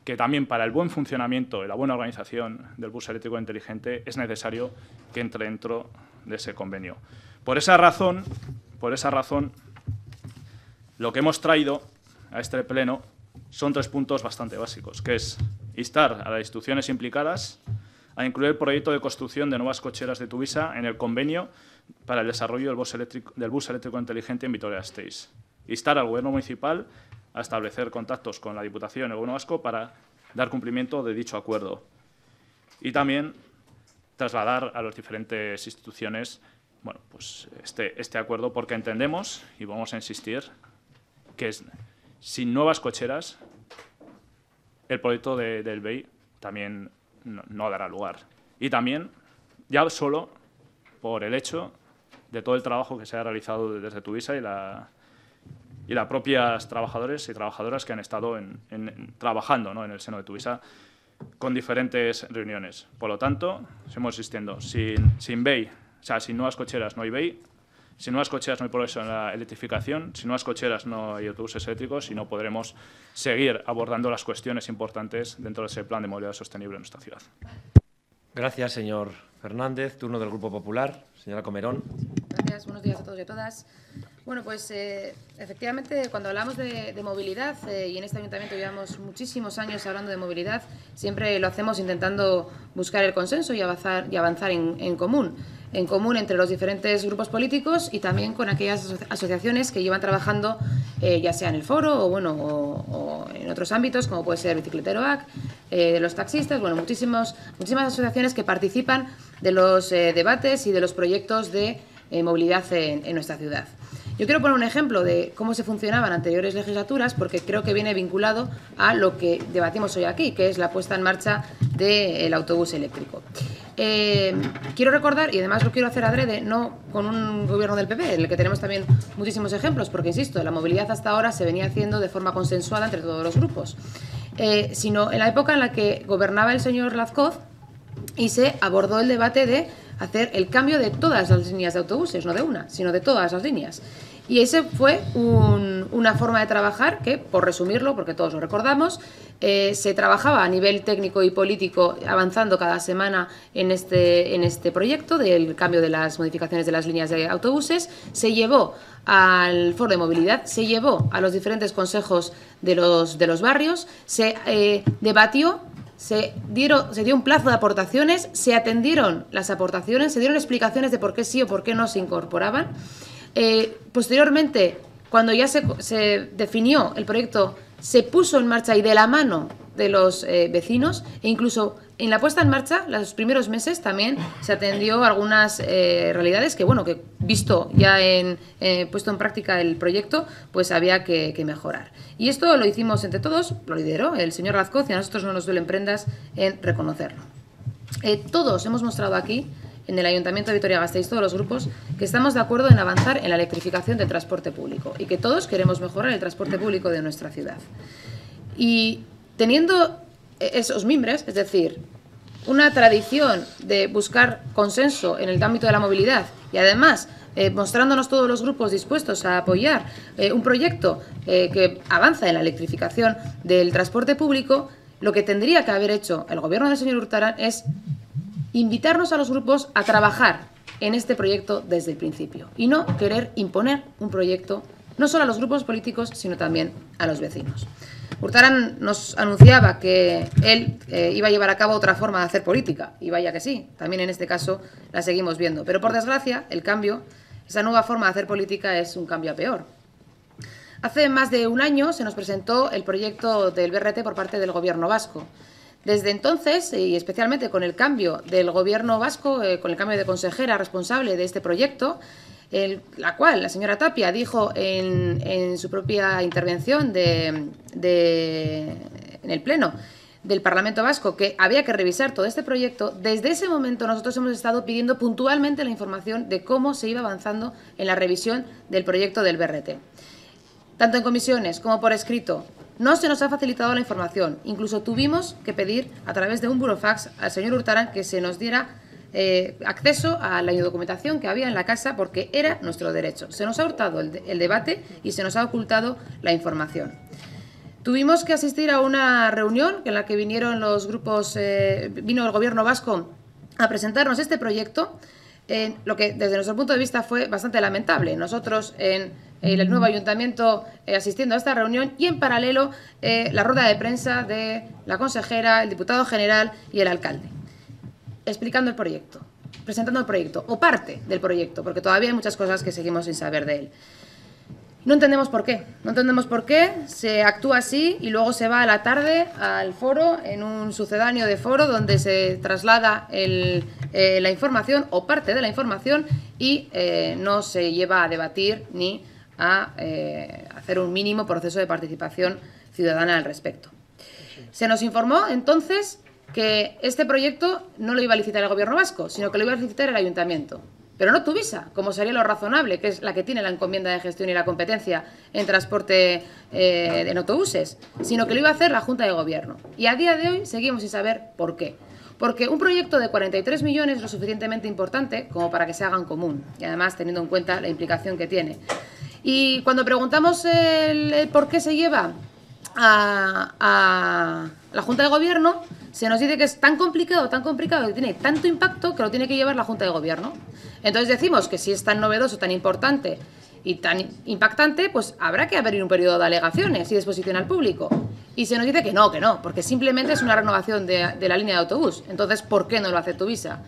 que también para el buen funcionamiento y la buena organización del bus eléctrico inteligente es necesario que entre dentro de ese convenio. Por esa razón, por esa razón lo que hemos traído a este pleno son tres puntos bastante básicos, que es instar a las instituciones implicadas a incluir el proyecto de construcción de nuevas cocheras de Tuvisa en el convenio para el desarrollo del bus eléctrico, inteligente en Vitoria-Gasteiz. Instar al Gobierno municipal a establecer contactos con la Diputación de el para dar cumplimiento de dicho acuerdo. Y también trasladar a las diferentes instituciones bueno, pues este, este acuerdo porque entendemos, y vamos a insistir, que es, sin nuevas cocheras el proyecto del BEI también no, no, dará lugar. Y también, ya solo por el hecho de todo el trabajo que se ha realizado desde Tuvisa y la, y las propias trabajadores y trabajadoras que han estado en, trabajando en el seno de Tuvisa con diferentes reuniones. Por lo tanto, seguimos insistiendo, sin, sin o sea, sin nuevas cocheras no hay BEI, sin nuevas cocheras no hay progreso en la electrificación, sin nuevas cocheras no hay autobuses eléctricos y no podremos seguir abordando las cuestiones importantes dentro de ese plan de movilidad sostenible en nuestra ciudad. Gracias, señor Fernández. Turno del Grupo Popular. Señora Comerón. Gracias. Buenos días a todos y a todas. Bueno, pues eh, efectivamente cuando hablamos de, movilidad, eh, y en este ayuntamiento llevamos muchísimos años hablando de movilidad, siempre lo hacemos intentando buscar el consenso y avanzar, y avanzar en, común en común entre los diferentes grupos políticos y también con aquellas asociaciones que llevan trabajando eh, ya sea en el foro o bueno o, en otros ámbitos como puede ser bicicletero AC, de los taxistas, bueno muchísimos, muchísimas asociaciones que participan de los debates y de los proyectos de movilidad en nuestra ciudad. Yo quiero poner un ejemplo de cómo se funcionaban anteriores legislaturas porque creo que viene vinculado a lo que debatimos hoy aquí, que es la puesta en marcha del autobús eléctrico. Eh, quiero recordar, y además lo quiero hacer adrede, no con un gobierno del PP, en el que tenemos también muchísimos ejemplos, porque insisto, la movilidad hasta ahora se venía haciendo de forma consensuada entre todos los grupos, eh, sino en la época en la que gobernaba el señor Lazcoz y se abordó el debate de hacer el cambio de todas las líneas de autobuses, no de una, sino de todas las líneas. Y ese fue una forma de trabajar que, por resumirlo, porque todos lo recordamos, eh, se trabajaba a nivel técnico y político avanzando cada semana este, en este, proyecto del cambio de las modificaciones de las líneas de autobuses, se llevó al foro de movilidad, se llevó a los diferentes consejos de los, barrios, se eh, debatió se, se, dio un plazo de aportaciones, se atendieron las aportaciones, se dieron explicaciones de por qué sí o por qué no se incorporaban eh, posteriormente, cuando ya se, definió el proyecto, se puso en marcha y de la mano de los eh, vecinos e incluso en la puesta en marcha, los primeros meses también se atendió algunas eh, realidades que, bueno, que visto ya en, puesto en práctica el proyecto, pues había que, mejorar. Y esto lo hicimos entre todos, lo lideró el señor Razcoz y a nosotros no nos duelen prendas en reconocerlo. todos hemos mostrado aquí en el Ayuntamiento de Vitoria-Gasteiz, todos los grupos, que estamos de acuerdo en avanzar en la electrificación del transporte público y que todos queremos mejorar el transporte público de nuestra ciudad. Y teniendo e-, esos mimbres, es decir, una tradición de buscar consenso en el ámbito de la movilidad y además eh, mostrándonos todos los grupos dispuestos a apoyar eh, un proyecto eh, que avanza en la electrificación del transporte público, lo que tendría que haber hecho el gobierno del señor Hurtarán es invitarnos a los grupos a trabajar en este proyecto desde el principio y no querer imponer un proyecto no solo a los grupos políticos, sino también a los vecinos. Hurtarán nos anunciaba que él eh, iba a llevar a cabo otra forma de hacer política, y vaya que sí, también en este caso la seguimos viendo. Pero por desgracia, el cambio, esa nueva forma de hacer política es un cambio a peor. Hace más de un año se nos presentó el proyecto del BRT por parte del gobierno vasco. Desde entonces, y especialmente con el cambio del gobierno vasco, eh, con el cambio de consejera responsable de este proyecto, la cual la señora Tapia dijo en, su propia intervención en el Pleno del Parlamento Vasco que había que revisar todo este proyecto, desde ese momento nosotros hemos estado pidiendo puntualmente la información de cómo se iba avanzando en la revisión del proyecto del BRT tanto en comisiones como por escrito, no se nos ha facilitado la información. Incluso tuvimos que pedir a través de un burofax al señor Hurtaran que se nos diera eh, acceso a la documentación que había en la casa porque era nuestro derecho. Se nos ha hurtado el, debate y se nos ha ocultado la información. Tuvimos que asistir a una reunión en la que vinieron los grupos, eh, vino el gobierno vasco a presentarnos este proyecto, lo que desde nuestro punto de vista fue bastante lamentable. Nosotros en eh, el nuevo ayuntamiento eh, asistiendo a esta reunión y en paralelo eh, la rueda de prensa de la consejera, el diputado general y el alcalde, explicando el proyecto, presentando el proyecto o parte del proyecto, porque todavía hay muchas cosas que seguimos sin saber de él. No entendemos por qué. No entendemos por qué se actúa así y luego se va a la tarde al foro, en un sucedáneo de foro donde se traslada la información o parte de la información y no se lleva a debatir ni a eh, hacer un mínimo proceso de participación ciudadana al respecto. Se nos informó entonces que este proyecto no lo iba a licitar el gobierno vasco, sino que lo iba a licitar el ayuntamiento. Pero no Tuvisa, como sería lo razonable, que es la que tiene la encomienda de gestión y la competencia en transporte de eh, en autobuses, sino que lo iba a hacer la Junta de Gobierno. Y a día de hoy seguimos sin saber por qué. Porque un proyecto de 43 millones es lo suficientemente importante como para que se haga en común, y además teniendo en cuenta la implicación que tiene. Y cuando preguntamos el, por qué se lleva a, la Junta de Gobierno, se nos dice que es tan complicado, tan complicado, que tiene tanto impacto que lo tiene que llevar la Junta de Gobierno. Entonces decimos que si es tan novedoso, tan importante y tan impactante, pues habrá que abrir un periodo de alegaciones y de exposición al público. Y se nos dice que no, que no, porque simplemente es una renovación de, de la línea de autobús. Entonces, ¿por qué no lo hace Tuvisa?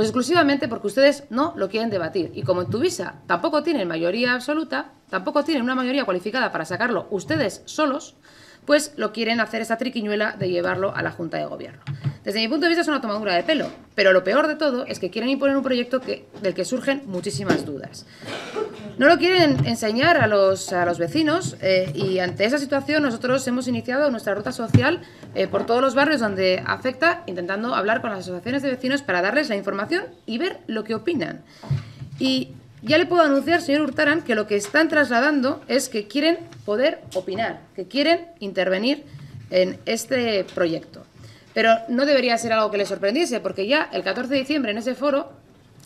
Pues exclusivamente porque ustedes no lo quieren debatir. Y como en tu visa tampoco tienen mayoría absoluta, tampoco tienen una mayoría cualificada para sacarlo ustedes solos, pues lo quieren hacer esa triquiñuela de llevarlo a la Junta de Gobierno. Desde mi punto de vista es una tomadura de pelo, pero lo peor de todo es que quieren imponer un proyecto del que surgen muchísimas dudas. No lo quieren enseñar a los, vecinos eh, y ante esa situación nosotros hemos iniciado nuestra ruta social eh, por todos los barrios donde afecta, intentando hablar con las asociaciones de vecinos para darles la información y ver lo que opinan. Y ya le puedo anunciar, señor Hurtaran, que lo que están trasladando es que quieren poder opinar, que quieren intervenir en este proyecto. Pero no debería ser algo que les sorprendiese, porque ya el 14 de diciembre en ese foro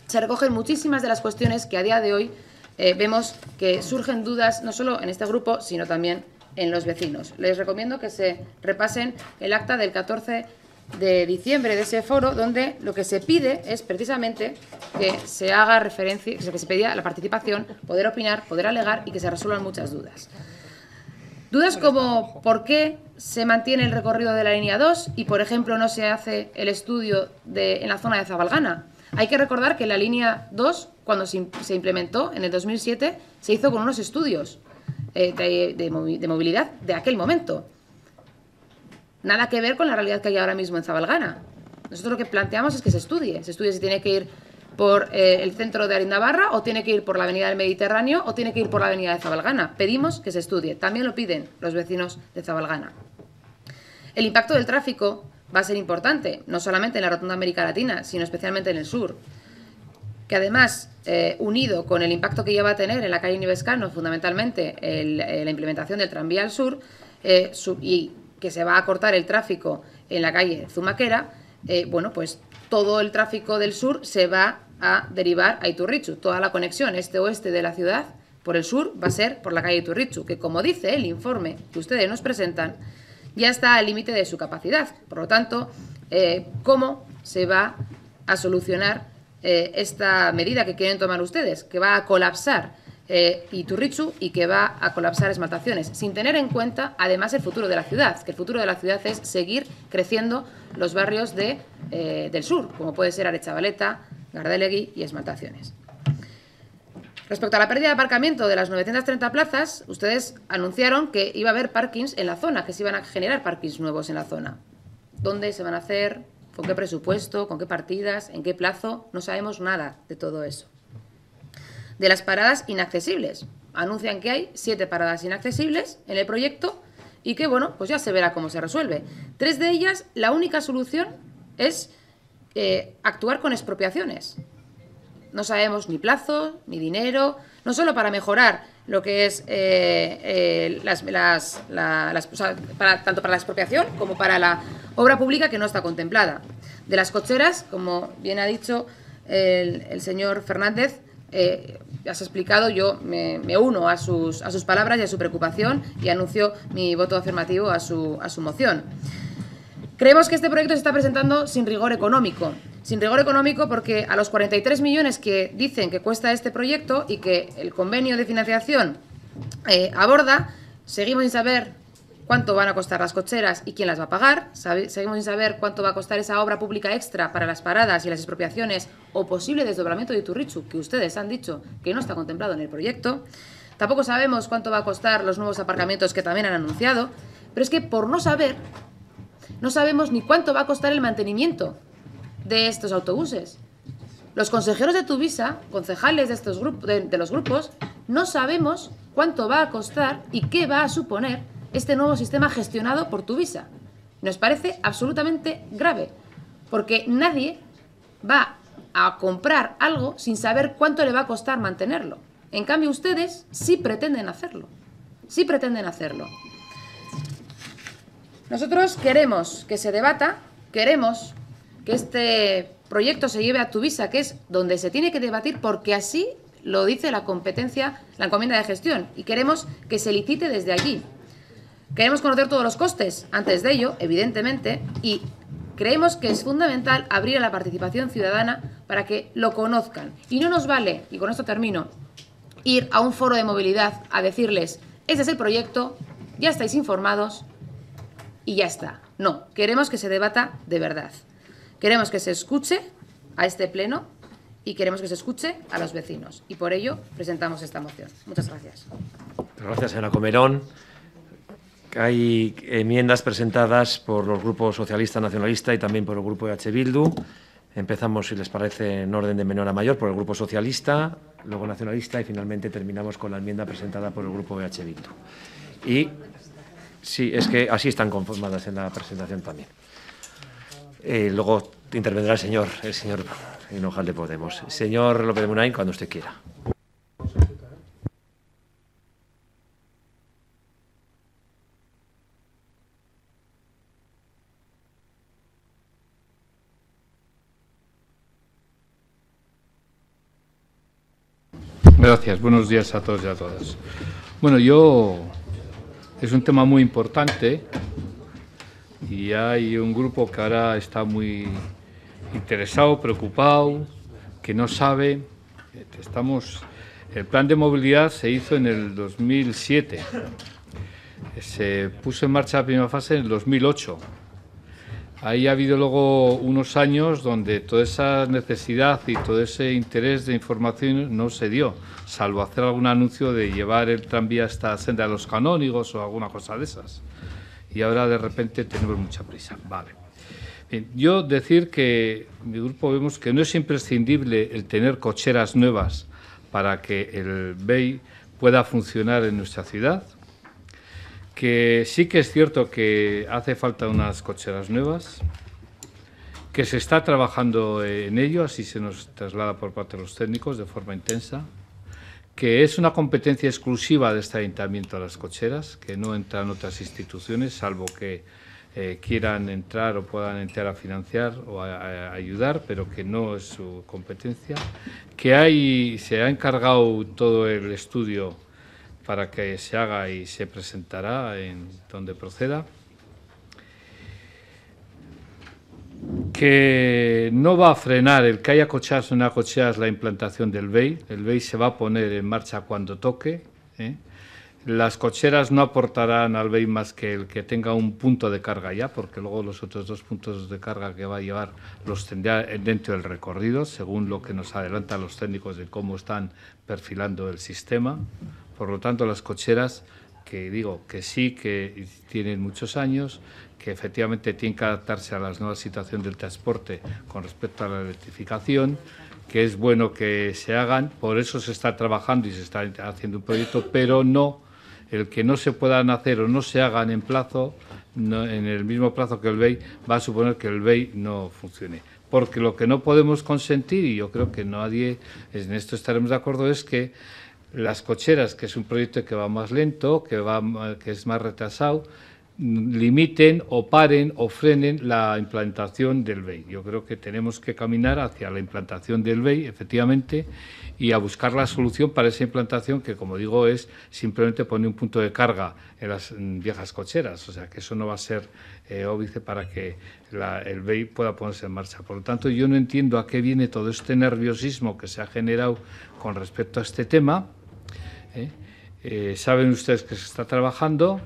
se recogen muchísimas de las cuestiones que a día de hoy eh, vemos que surgen dudas no solo en este grupo, sino también en los vecinos. Les recomiendo que se repasen el acta del 14 de diciembre de ese foro, donde lo que se pide es precisamente que se haga referencia, que se pedía la participación, poder opinar, poder alegar y que se resuelvan muchas dudas. Dudas como por qué se mantiene el recorrido de la línea 2 y, por ejemplo, no se hace el estudio en la zona de Zabalgana. Hay que recordar que la línea 2, cuando se, implementó en el 2007, se hizo con unos estudios eh, de, de movilidad de aquel momento. Nada que ver con la realidad que hay ahora mismo en Zabalgana. Nosotros lo que planteamos es que se estudie, se estudie si tiene que ir por eh, el centro de Arindabarra o tiene que ir por la avenida del Mediterráneo o tiene que ir por la avenida de Zabalgana. Pedimos que se estudie. También lo piden los vecinos de Zabalgana. El impacto del tráfico va a ser importante, no solamente en la Rotonda América Latina, sino especialmente en el sur que además, eh, unido con el impacto que ya va a tener en la calle Nivescano, fundamentalmente eh, la implementación del tranvía al sur, y que se va a cortar el tráfico en la calle Zumaquera, bueno, pues todo el tráfico del sur se va a derivar a Iturrichu. Toda la conexión este-oeste de la ciudad por el sur va a ser por la calle Iturrichu, que como dice el informe que ustedes nos presentan, ya está al límite de su capacidad. Por lo tanto, eh, ¿cómo se va a solucionar eh, esta medida que quieren tomar ustedes, que va a colapsar eh, y Turrichu y que va a colapsar esmaltaciones, sin tener en cuenta además el futuro de la ciudad, que el futuro de la ciudad es seguir creciendo los barrios de, eh, del sur, como puede ser Arechavaleta, Gardelegui y esmaltaciones. Respecto a la pérdida de aparcamiento de las 930 plazas, ustedes anunciaron que iba a haber parkings en la zona, que se iban a generar parkings nuevos en la zona. ¿Dónde se van a hacer? ¿Con qué presupuesto? ¿Con qué partidas? ¿En qué plazo? No sabemos nada de todo eso de las paradas inaccesibles. Anuncian que hay siete paradas inaccesibles en el proyecto y que, bueno, pues ya se verá cómo se resuelve. Tres de ellas, la única solución es eh, actuar con expropiaciones. No sabemos ni plazo, ni dinero, no solo para mejorar lo que es eh, eh, las, las, tanto para la expropiación como para la obra pública que no está contemplada. De las cocheras, como bien ha dicho el, señor Fernández, ya se ha explicado, yo me, uno a sus, a sus palabras y a su preocupación y anuncio mi voto afirmativo a su, a su moción. Creemos que este proyecto se está presentando sin rigor económico. Sin rigor económico porque a los 43 millones que dicen que cuesta este proyecto y que el convenio de financiación eh, aborda, seguimos sin saber cuánto van a costar las cocheras y quién las va a pagar. seguimos sin saber cuánto va a costar esa obra pública extra para las paradas y las expropiaciones o posible desdoblamiento de Iturrichu, que ustedes han dicho que no está contemplado en el proyecto. Tampoco sabemos cuánto va a costar los nuevos aparcamientos que también han anunciado. Pero es que por no saber, no sabemos ni cuánto va a costar el mantenimiento de estos autobuses. Los consejeros de Tuvisa, concejales de, estos de los grupos, no sabemos cuánto va a costar y qué va a suponer este nuevo sistema gestionado por Tuvisa. Nos parece absolutamente grave, porque nadie va a comprar algo sin saber cuánto le va a costar mantenerlo. En cambio, ustedes sí pretenden hacerlo. Sí pretenden hacerlo. Nosotros queremos que se debata, queremos que este proyecto se lleve a tu visa, que es donde se tiene que debatir, porque así lo dice la competencia, la encomienda de gestión, y queremos que se licite desde allí. Queremos conocer todos los costes antes de ello, evidentemente, y creemos que es fundamental abrir a la participación ciudadana para que lo conozcan. Y no nos vale, y con esto termino, ir a un foro de movilidad a decirles, este es el proyecto, ya estáis informados y ya está. No, queremos que se debata de verdad. Queremos que se escuche a este pleno y queremos que se escuche a los vecinos. Y por ello presentamos esta moción. Muchas gracias. Gracias, señora Comerón. Hay enmiendas presentadas por los grupos socialista nacionalista y también por el grupo EH Bildu. Empezamos, si les parece, en orden de menor a mayor por el grupo socialista, luego nacionalista y finalmente terminamos con la enmienda presentada por el grupo EH Bildu. Y sí, es que así están conformadas en la presentación también. Eh, luego intervendrá el señor, el señor Hinojal de Podemos. Señor López de Munain, cuando usted quiera. Gracias, buenos días a todos y a todas. Bueno, yo. Es un tema muy importante y hay un grupo que ahora está muy interesado, preocupado, que no sabe. Estamos. El plan de movilidad se hizo en el 2007. Se puso en marcha la primera fase en el 2008 Ahí ha habido luego unos años donde toda esa necesidad y todo ese interés de información no se dio, salvo hacer algún anuncio de llevar el tranvía hasta Senda de los Canónigos o alguna cosa de esas. Y ahora de repente tenemos mucha prisa. Vale. yo decir que mi grupo vemos que no es imprescindible el tener cocheras nuevas para que el BEI pueda funcionar en nuestra ciudad que sí que es cierto que hace falta unas cocheras nuevas, que se está trabajando en ello, así se nos traslada por parte de los técnicos de forma intensa, que es una competencia exclusiva de este ayuntamiento a las cocheras, que no entran otras instituciones, salvo que eh, quieran entrar o puedan entrar a financiar o a, a ayudar, pero que no es su competencia, que hay, se ha encargado todo el estudio para que se haga y se presentará en donde proceda, que no va a frenar el que haya cochas o no cochas la implantación del BEI. El BEI se va a poner en marcha cuando toque. ¿eh? Las cocheras no aportarán al BEI más que el que tenga un punto de carga ya, porque luego los otros dos puntos de carga que va a llevar los tendrá dentro del recorrido, según lo que nos adelantan los técnicos de cómo están perfilando el sistema. Por lo tanto, las cocheras, que digo que sí, que tienen muchos años, que efectivamente tienen que adaptarse a la nueva situación del transporte con respecto a la electrificación, que es bueno que se hagan, por eso se está trabajando y se está haciendo un proyecto, pero no el que no se puedan hacer o no se hagan en plazo, en el mismo plazo que el BEI, va a suponer que el BEI no funcione. Porque lo que no podemos consentir, y yo creo que nadie en esto estaremos de acuerdo, es que las cocheras, que es un proyecto que va más lento, que, va, que es más retrasado, limiten o paren o frenen la implantación del BEI. Yo creo que tenemos que caminar hacia la implantación del BEI, efectivamente, y a buscar la solución para esa implantación que, como digo, es simplemente poner un punto de carga en las mm, viejas cocheras. O sea, que eso no va a ser eh, óbice para que el BEI pueda ponerse en marcha. Por lo tanto, yo no entiendo a qué viene todo este nerviosismo que se ha generado con respecto a este tema ¿eh? Eh, saben ustedes que se está trabajando.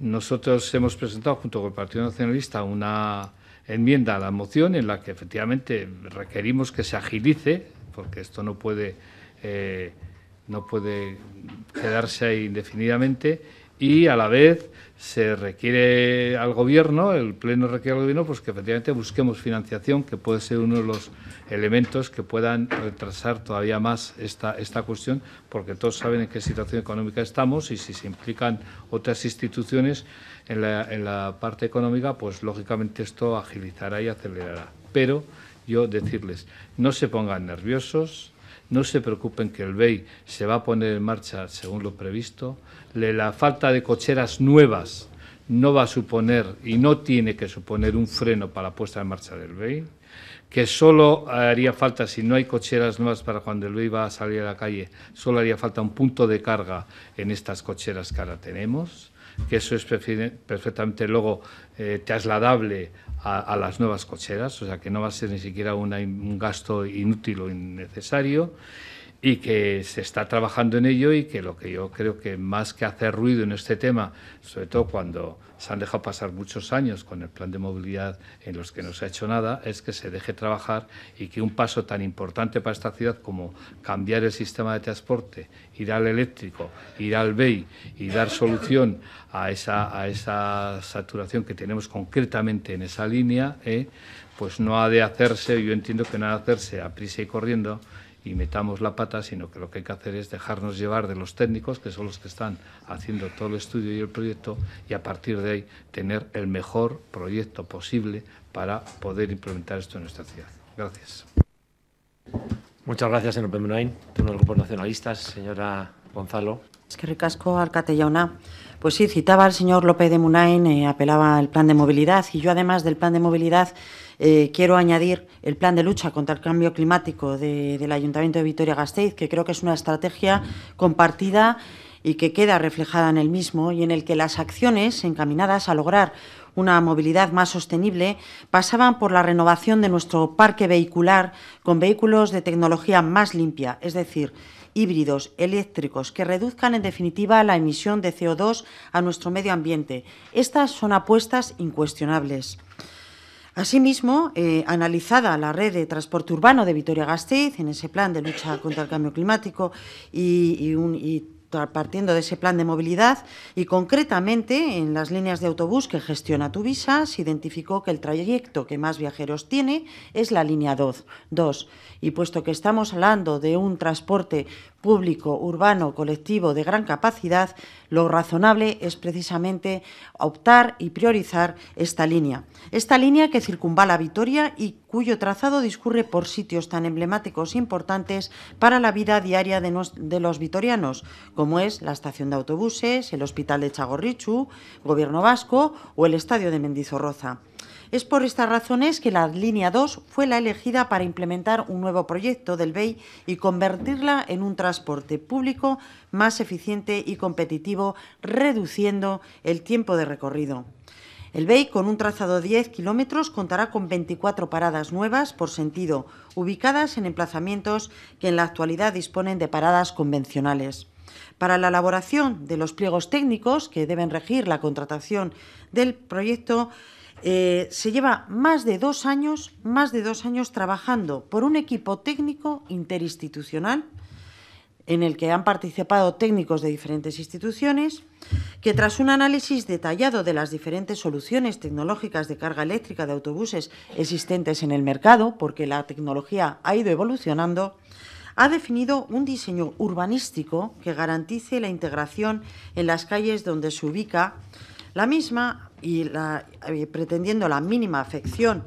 Nosotros hemos presentado junto con el Partido Nacionalista una enmienda a la moción en la que efectivamente requerimos que se agilice, porque esto no puede, eh, no puede quedarse ahí indefinidamente y a la vez se requiere al gobierno, el pleno requiere al gobierno, pues que efectivamente busquemos financiación, que puede ser uno de los elementos que puedan retrasar todavía más esta, cuestión, porque todos saben en qué situación económica estamos y si se implican otras instituciones en la, en la parte económica, pues lógicamente esto agilizará y acelerará. Pero yo decirles, no se pongan nerviosos, no se preocupen que el BEI se va a poner en marcha según lo previsto, la falta de cocheras nuevas no va a suponer y no tiene que suponer un freno para la puesta en marcha del BEI, que solo haría falta, si no hay cocheras nuevas para cuando el BEI va a salir a la calle, solo haría falta un punto de carga en estas cocheras que ahora tenemos, que eso es perfectamente luego eh, trasladable a, las nuevas cocheras, o sea que no va a ser ni siquiera un gasto inútil o innecesario y que se está trabajando en ello y que lo que yo creo que más que hacer ruido en este tema, sobre todo cuando se han dejado pasar muchos años con el plan de movilidad en los que no se ha hecho nada, es que se deje trabajar y que un paso tan importante para esta ciudad como cambiar el sistema de transporte, ir al eléctrico, ir al BEI y dar solución a esa, saturación que tenemos concretamente en esa línea, eh, pues no ha de hacerse, yo entiendo que no ha de hacerse a prisa y corriendo, y metamos la pata, sino que lo que hay que hacer es dejarnos llevar de los técnicos, que son los que están haciendo todo el estudio y el proyecto, y a partir de ahí tener el mejor proyecto posible para poder implementar esto en nuestra ciudad. Gracias. Muchas gracias, señor López De los grupos nacionalistas, señora Gonzalo. Es que ricasco, al Pues sí, citaba al señor López de Munain, eh, apelaba al plan de movilidad y yo además del plan de movilidad eh, quiero añadir el plan de lucha contra el cambio climático del Ayuntamiento de Vitoria-Gasteiz, que creo que es una estrategia compartida y que queda reflejada en el mismo y en el que las acciones encaminadas a lograr una movilidad más sostenible pasaban por la renovación de nuestro parque vehicular con vehículos de tecnología más limpia, es decir, híbridos, eléctricos, que reduzcan en definitiva la emisión de CO2 a nuestro medio ambiente. Estas son apuestas incuestionables. Asimismo, eh, analizada la red de transporte urbano de Vitoria-Gasteiz en ese plan de lucha contra el cambio climático y, partiendo de ese plan de movilidad y concretamente en las líneas de autobús que gestiona Tuvisa, se identificó que el trayecto que más viajeros tiene es la línea 2. 2. Y puesto que estamos hablando de un transporte público, urbano, colectivo de gran capacidad, lo razonable es precisamente optar y priorizar esta línea. Esta línea que circunvala Vitoria y cuyo trazado discurre por sitios tan emblemáticos e importantes para la vida diaria de, los vitorianos, como es la estación de autobuses, el hospital de Chagorrichu, Gobierno Vasco o el estadio de Mendizorroza. Es por estas razones que la línea 2 fue la elegida para implementar un nuevo proyecto del BEI y convertirla en un transporte público más eficiente y competitivo, reduciendo el tiempo de recorrido. El BEI, con un trazado de 10 kilómetros, contará con 24 paradas nuevas por sentido, ubicadas en emplazamientos que en la actualidad disponen de paradas convencionales. Para la elaboración de los pliegos técnicos que deben regir la contratación del proyecto, eh, se lleva más de años, más de dos años trabajando por un equipo técnico interinstitucional en el que han participado técnicos de diferentes instituciones, que tras un análisis detallado de las diferentes soluciones tecnológicas de carga eléctrica de autobuses existentes en el mercado, porque la tecnología ha ido evolucionando, ha definido un diseño urbanístico que garantice la integración en las calles donde se ubica la misma y, eh, pretendiendo la mínima afección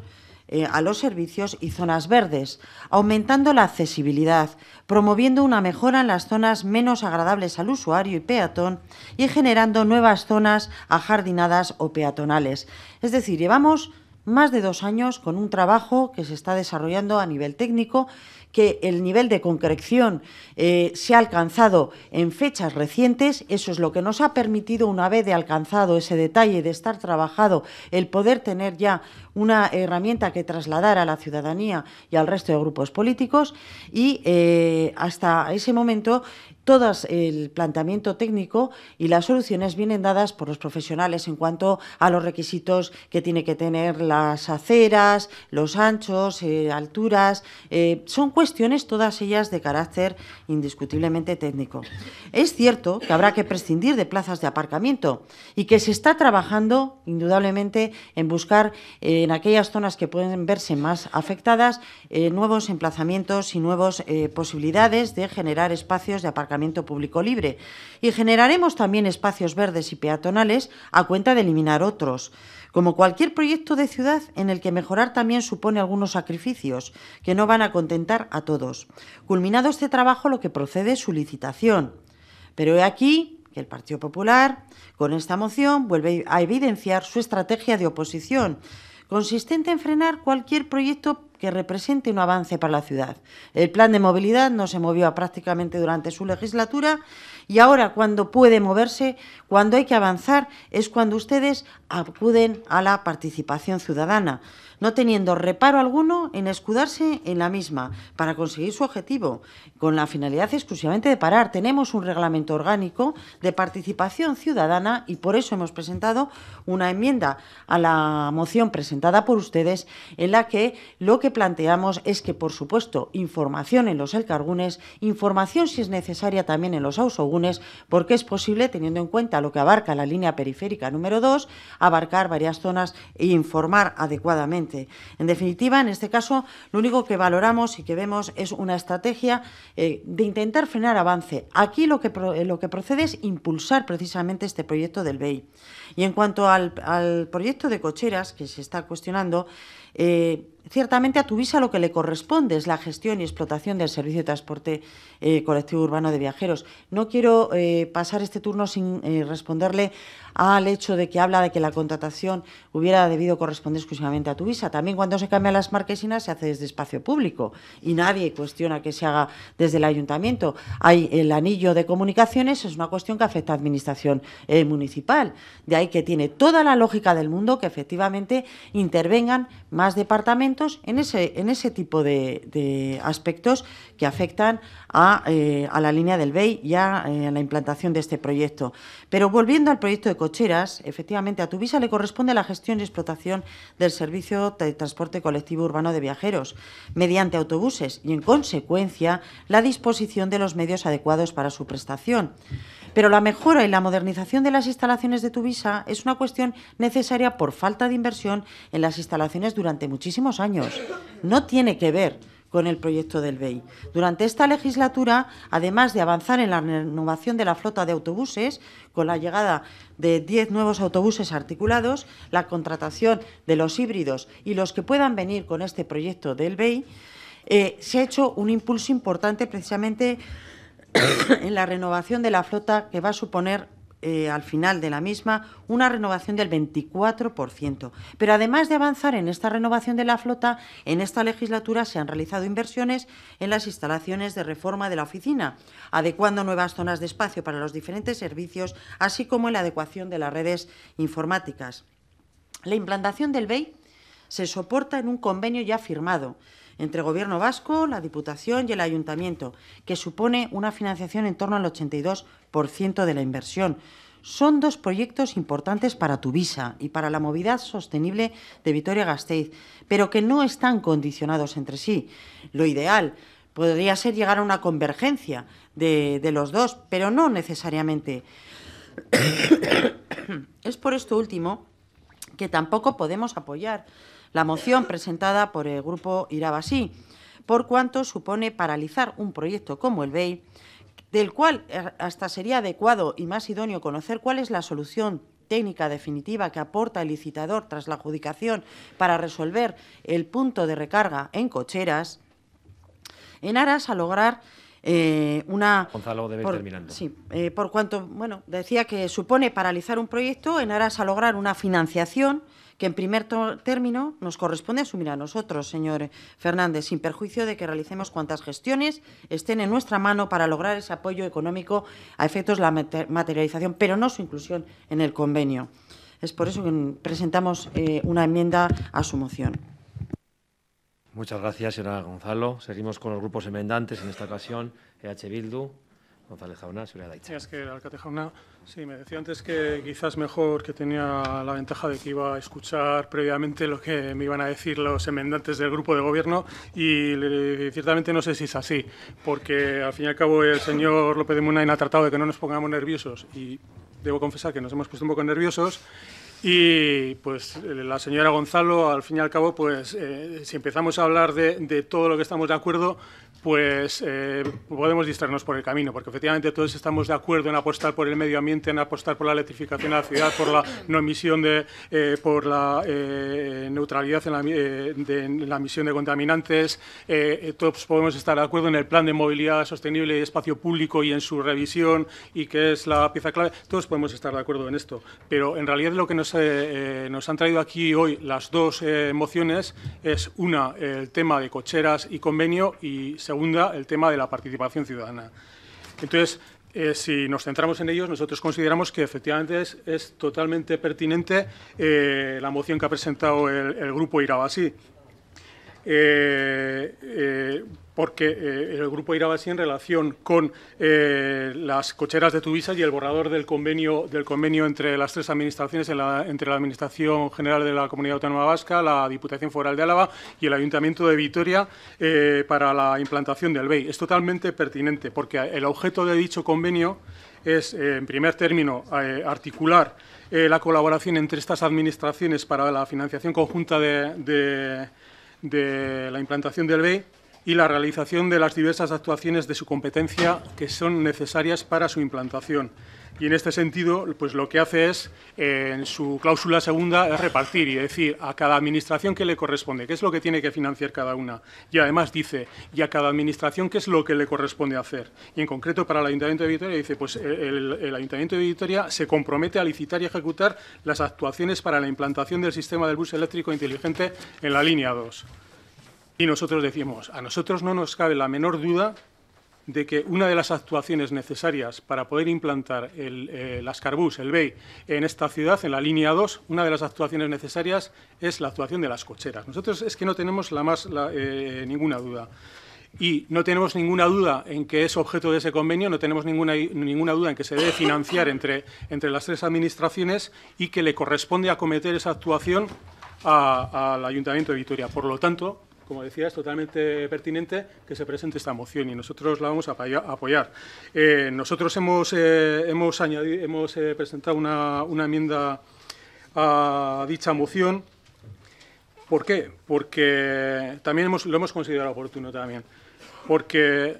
eh, a los servicios y zonas verdes, aumentando la accesibilidad, promoviendo una mejora en las zonas menos agradables al usuario y peatón y generando nuevas zonas ajardinadas o peatonales. Es decir, llevamos más de dos años con un trabajo que se está desarrollando a nivel técnico que el nivel de concreción eh, se ha alcanzado en fechas recientes, eso es lo que nos ha permitido, una vez de alcanzado ese detalle, de estar trabajado, el poder tener ya una herramienta que trasladara a la ciudadanía y al resto de grupos políticos y eh, hasta ese momento todo el planteamiento técnico y las soluciones vienen dadas por los profesionales en cuanto a los requisitos que tiene que tener las aceras, los anchos, eh, alturas. Eh, son cuestiones todas ellas de carácter indiscutiblemente técnico. Es cierto que habrá que prescindir de plazas de aparcamiento y que se está trabajando indudablemente en buscar en aquellas zonas que pueden verse más afectadas, eh, nuevos emplazamientos y nuevas eh, posibilidades de generar espacios de aparcamiento público libre. Y generaremos también espacios verdes y peatonales a cuenta de eliminar otros. Como cualquier proyecto de ciudad en el que mejorar también supone algunos sacrificios que no van a contentar a todos. Culminado este trabajo, lo que procede es su licitación. Pero he aquí que el Partido Popular, con esta moción, vuelve a evidenciar su estrategia de oposición, consistente en frenar cualquier proyecto que represente un avance para la ciudad. El plan de movilidad no se movió prácticamente durante su legislatura y ahora cuando puede moverse, cuando hay que avanzar, es cuando ustedes acuden a la participación ciudadana no teniendo reparo alguno en escudarse en la misma para conseguir su objetivo, con la finalidad exclusivamente de parar. Tenemos un reglamento orgánico de participación ciudadana y por eso hemos presentado una enmienda a la moción presentada por ustedes en la que lo que planteamos es que, por supuesto, información en los Elcargunes, información si es necesaria también en los Ausogunes, porque es posible, teniendo en cuenta lo que abarca la línea periférica número 2, abarcar varias zonas e informar adecuadamente en definitiva, en este caso, lo único que valoramos y que vemos es una estrategia eh, de intentar frenar avance. Aquí lo que, eh, lo que procede es impulsar precisamente este proyecto del BEI. Y en cuanto al, proyecto de cocheras, que se está cuestionando, eh, ciertamente a Tuvisa lo que le corresponde es la gestión y explotación del servicio de transporte eh, colectivo urbano de viajeros. No quiero eh, pasar este turno sin eh, responderle al hecho de que habla de que la contratación hubiera debido corresponder exclusivamente a Tuvisa. También cuando se cambian las marquesinas se hace desde espacio público y nadie cuestiona que se haga desde el ayuntamiento. Hay el anillo de comunicaciones, es una cuestión que afecta a administración municipal. De ahí que tiene toda la lógica del mundo que efectivamente intervengan más departamentos en ese, en ese tipo de, aspectos que afectan a, eh, la línea del BEI y a, eh, a, la implantación de este proyecto. Pero volviendo al proyecto de cocheras, efectivamente a Tuvisa le corresponde la gestión y explotación del servicio de transporte colectivo urbano de viajeros mediante autobuses y, en consecuencia, la disposición de los medios adecuados para su prestación. Pero la mejora y la modernización de las instalaciones de Tuvisa es una cuestión necesaria por falta de inversión en las instalaciones durante muchísimos años. No tiene que ver con el proyecto del BEI. Durante esta legislatura, además de avanzar en la renovación de la flota de autobuses, con la llegada de 10 nuevos autobuses articulados, la contratación de los híbridos y los que puedan venir con este proyecto del BEI, eh, se ha hecho un impulso importante precisamente *coughs* en la renovación de la flota que va a suponer eh, al final de la misma una renovación del 24%. Pero además de avanzar en esta renovación de la flota, en esta legislatura se han realizado inversiones en las instalaciones de reforma de la oficina, adecuando nuevas zonas de espacio para los diferentes servicios, así como en la adecuación de las redes informáticas. La implantación del BEI se soporta en un convenio ya firmado entre Gobierno vasco, la Diputación y el Ayuntamiento, que supone una financiación en torno al 82% de la inversión. Son dos proyectos importantes para Tuvisa y para la movilidad sostenible de Vitoria-Gasteiz, pero que no están condicionados entre sí. Lo ideal podría ser llegar a una convergencia de los dos, pero no necesariamente. *coughs* es por esto último que tampoco podemos apoyar la moción presentada por el Grupo Irabasi, por cuanto supone paralizar un proyecto como el BEI, del cual eh, hasta sería adecuado y más idóneo conocer cuál es la solución técnica definitiva que aporta el licitador tras la adjudicación para resolver el punto de recarga en cocheras, en aras a lograr eh, una... Gonzalo debe Sí, eh, por cuanto, bueno, decía que supone paralizar un proyecto en aras a lograr una financiación que en primer término nos corresponde asumir a nosotros, señor Fernández, sin perjuicio de que realicemos cuantas gestiones estén en nuestra mano para lograr ese apoyo económico a efectos de la materialización, pero no su inclusión en el convenio. Es por eso que presentamos eh, una enmienda a su moción. Muchas gracias, señora Gonzalo. Seguimos con los grupos enmendantes en esta ocasión. EH Bildu, González Jauna, señora Es que alcalde Jauna, sí, me decía antes que quizás mejor que tenía la ventaja de que iba a escuchar previamente lo que me iban a decir los emendantes del grupo de gobierno y ciertamente no sé si es así, porque al fin y al cabo el señor López de Munain ha tratado de que no nos pongamos nerviosos y debo confesar que nos hemos puesto un poco nerviosos y pues eh, la señora Gonzalo, al fin y al cabo, pues eh, si empezamos a hablar de, todo lo que estamos de acuerdo, pues eh, podemos distraernos por el camino, porque efectivamente todos estamos de acuerdo en apostar por el medio ambiente, en apostar por la electrificación de la ciudad, por la no emisión de, por la neutralidad en la, de, la, emisión de contaminantes. todos podemos estar de acuerdo en el plan de movilidad sostenible y espacio público y en su revisión y que es la pieza clave. Todos podemos estar de acuerdo en esto, pero en realidad lo que nos eh, eh, nos han traído aquí hoy las dos eh, mociones. Es una, el tema de cocheras y convenio, y segunda, el tema de la participación ciudadana. Entonces, si nos centramos en ellos, nosotros consideramos que efectivamente es, totalmente pertinente la moción que ha presentado el, el grupo Irabasí porque eh, el Grupo Irabasi, en relación con eh, las cocheras de Tuvisa y el borrador del convenio, entre las tres administraciones, entre la Administración General de la Comunidad Autónoma Vasca, la Diputación Foral de Álava y el Ayuntamiento de Vitoria, eh, para la implantación del BEI. Es totalmente pertinente, porque el objeto de dicho convenio es, en primer término, articular la colaboración entre estas administraciones para la financiación conjunta de, de la implantación del BEI y la realización de las diversas actuaciones de su competencia que son necesarias para su implantación. Y en este sentido, pues lo que hace es, eh, en su cláusula segunda, es repartir y decir a cada administración qué le corresponde, qué es lo que tiene que financiar cada una. Y además dice, y a cada administración qué es lo que le corresponde hacer. Y en concreto para el Ayuntamiento de Vitoria dice, pues el, el Ayuntamiento de Vitoria se compromete a licitar y ejecutar las actuaciones para la implantación del sistema del bus eléctrico inteligente en la línea 2. Y nosotros decimos, a nosotros no nos cabe la menor duda de que una de las actuaciones necesarias para poder implantar las Carbus, el eh, BEI, en esta ciudad, en la línea 2, una de las actuaciones necesarias es la actuación de las cocheras. Nosotros es que no tenemos la más, eh, ninguna duda. Y no tenemos ninguna duda en que es objeto de ese convenio, no tenemos ninguna, ninguna duda en que se debe financiar entre, entre las tres administraciones y que le corresponde acometer esa actuación al Ayuntamiento de Vitoria. Por lo tanto, como decía, es totalmente pertinente que se presente esta moción y nosotros la vamos a apoyar. Eh, nosotros hemos, eh, hemos, eh, presentado una, enmienda a dicha moción. ¿Por qué? Porque también lo hemos considerado oportuno también. Porque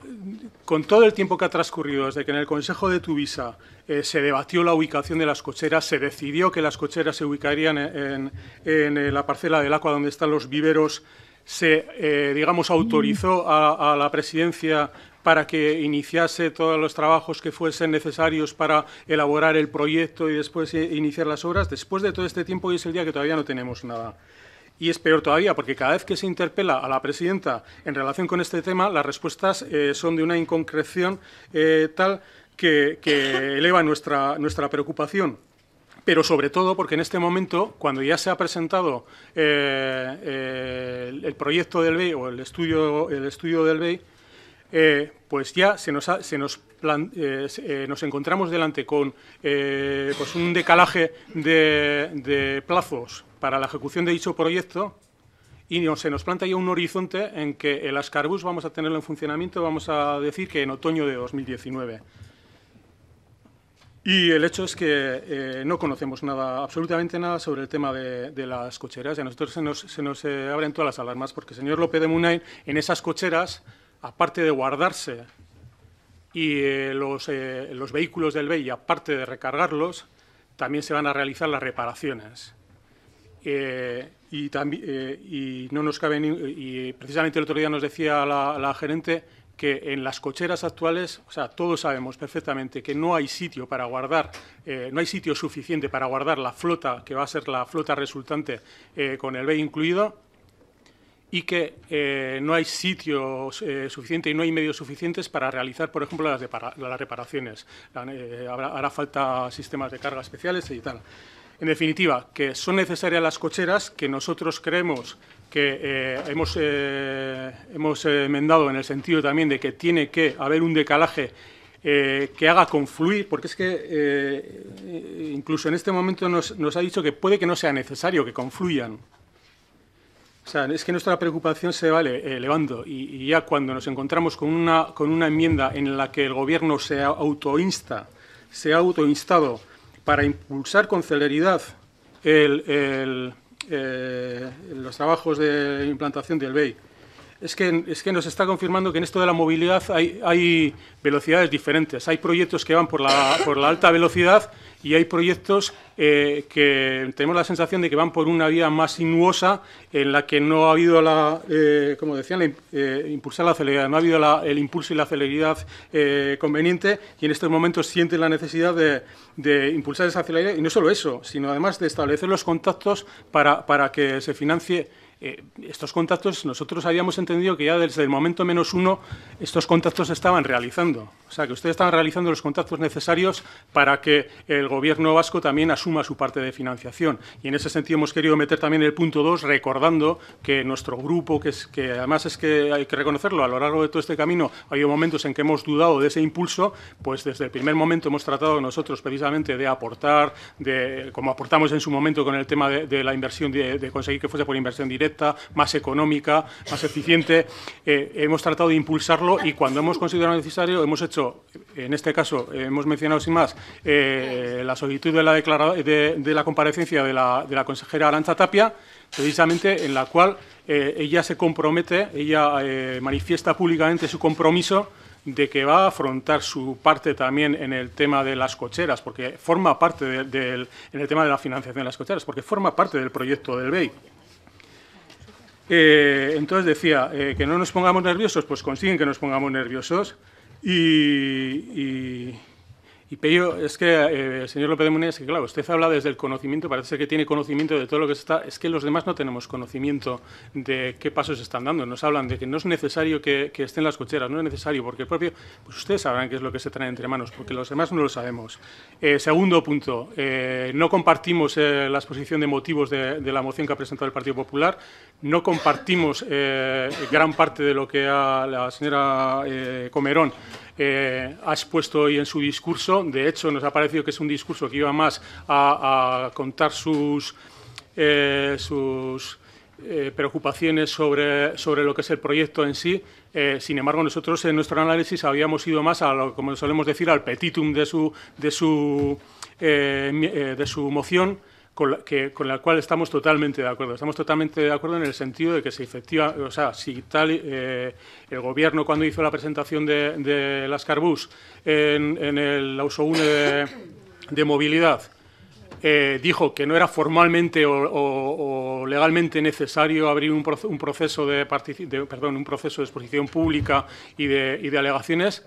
con todo el tiempo que ha transcurrido desde que en el Consejo de Tuvisa se debatió la ubicación de las cocheras, se decidió que las cocheras se ubicarían en, en la parcela del agua donde están los viveros se, eh, digamos, autorizó a, la presidencia para que iniciase todos los trabajos que fuesen necesarios para elaborar el proyecto y después eh, iniciar las obras. Después de todo este tiempo, hoy es el día que todavía no tenemos nada. Y es peor todavía, porque cada vez que se interpela a la presidenta en relación con este tema, las respuestas eh, son de una inconcreción tal que, que eleva nuestra, nuestra preocupación pero sobre todo porque en este momento, cuando ya se ha presentado eh, eh, el, proyecto del BEI o el estudio, el estudio del BEI, eh, pues ya se nos, nos, encontramos delante con pues un decalaje de, plazos para la ejecución de dicho proyecto y se nos plantea ya un horizonte en que el Ascarbus vamos a tenerlo en funcionamiento, vamos a decir que en otoño de 2019. Y el hecho es que eh, no conocemos nada, absolutamente nada sobre el tema de, las cocheras. Y a nosotros se nos, se nos eh, abren todas las alarmas, porque señor López de Munain, en esas cocheras, aparte de guardarse y eh, los, los, vehículos del BEI, aparte de recargarlos, también se van a realizar las reparaciones. y, y no nos cabe y precisamente el otro día nos decía la, la gerente que en las cocheras actuales, o sea, todos sabemos perfectamente que no hay sitio para guardar, eh, no hay sitio suficiente para guardar la flota, que va a ser la flota resultante eh, con el B incluido, y que eh, no hay sitio suficiente y no hay medios suficientes para realizar, por ejemplo, las, reparaciones. hará falta sistemas de carga especiales y tal. En definitiva, que son necesarias las cocheras que nosotros creemos que eh, hemos, eh, hemos eh, enmendado en el sentido también de que tiene que haber un decalaje que haga confluir, porque es que incluso en este momento nos, ha dicho que puede que no sea necesario que confluyan. O sea, es que nuestra preocupación se va elevando y, ya cuando nos encontramos con una, con una enmienda en la que el Gobierno se autoinsta, se ha autoinstado para impulsar con celeridad el eh, los trabajos de implantación del BEI es que, nos está confirmando que en esto de la movilidad hay, velocidades diferentes. Hay proyectos que van por la, por la alta velocidad y hay proyectos eh, que tenemos la sensación de que van por una vía más sinuosa en la que no ha habido la, eh, como decían, eh, impulsar la celeridad, no ha habido el impulso y la celeridad conveniente y en estos momentos sienten la necesidad de, impulsar esa celeridad y no solo eso, sino además de establecer los contactos para que se financie eh, estos contactos nosotros habíamos entendido que ya desde el momento menos uno estos contactos se estaban realizando. O sea, que ustedes estaban realizando los contactos necesarios para que el gobierno vasco también asuma su parte de financiación. Y en ese sentido hemos querido meter también el punto 2, recordando que nuestro grupo, que, es, que además es que hay que reconocerlo, a lo largo de todo este camino ha habido momentos en que hemos dudado de ese impulso, pues desde el primer momento hemos tratado nosotros precisamente de aportar, de, como aportamos en su momento con el tema de, la inversión, de, de conseguir que fuese por inversión directa, más económica, más eficiente. Eh, hemos tratado de impulsarlo y cuando hemos considerado necesario hemos hecho, en este caso, eh, hemos mencionado sin más eh, la solicitud de la, de, de la comparecencia de la, de la consejera Arantza Tapia, precisamente en la cual ella se compromete, ella manifiesta públicamente su compromiso de que va a afrontar su parte también en el tema de las cocheras, porque forma parte del, en el tema de la financiación de las cocheras, porque forma parte del proyecto del BEI. Eh, entonces decía, eh, que no nos pongamos nerviosos, pues consiguen que nos pongamos nerviosos y, y Pello, es que, eh, señor López de Munes, que claro, usted habla desde el conocimiento, parece ser que tiene conocimiento de todo lo que está. Es que los demás no tenemos conocimiento de qué pasos están dando. Nos hablan de que no es necesario que, estén las cocheras, no es necesario, porque el propio. Pues ustedes sabrán qué es lo que se trae entre manos, porque los demás no lo sabemos. Eh, segundo punto, eh, no compartimos la exposición de motivos de, de, la moción que ha presentado el Partido Popular, no compartimos gran parte de lo que ha la señora Comerón ha expuesto hoy en su discurso. De hecho, nos ha parecido que es un discurso que iba más a, contar sus, eh, eh, preocupaciones sobre, lo que es el proyecto en sí. Eh, sin embargo, nosotros en nuestro análisis habíamos ido más a como solemos decir, al petitum de su, de su, de su moción con la, que, con la cual estamos totalmente de acuerdo. Estamos totalmente de acuerdo en el sentido de que si efectiva, o sea, si tal eh, el gobierno cuando hizo la presentación de, las Carbús en, el uso 1 de, movilidad eh, dijo que no era formalmente o, legalmente necesario abrir un, proceso de, de, un proceso de exposición pública y de, y de alegaciones,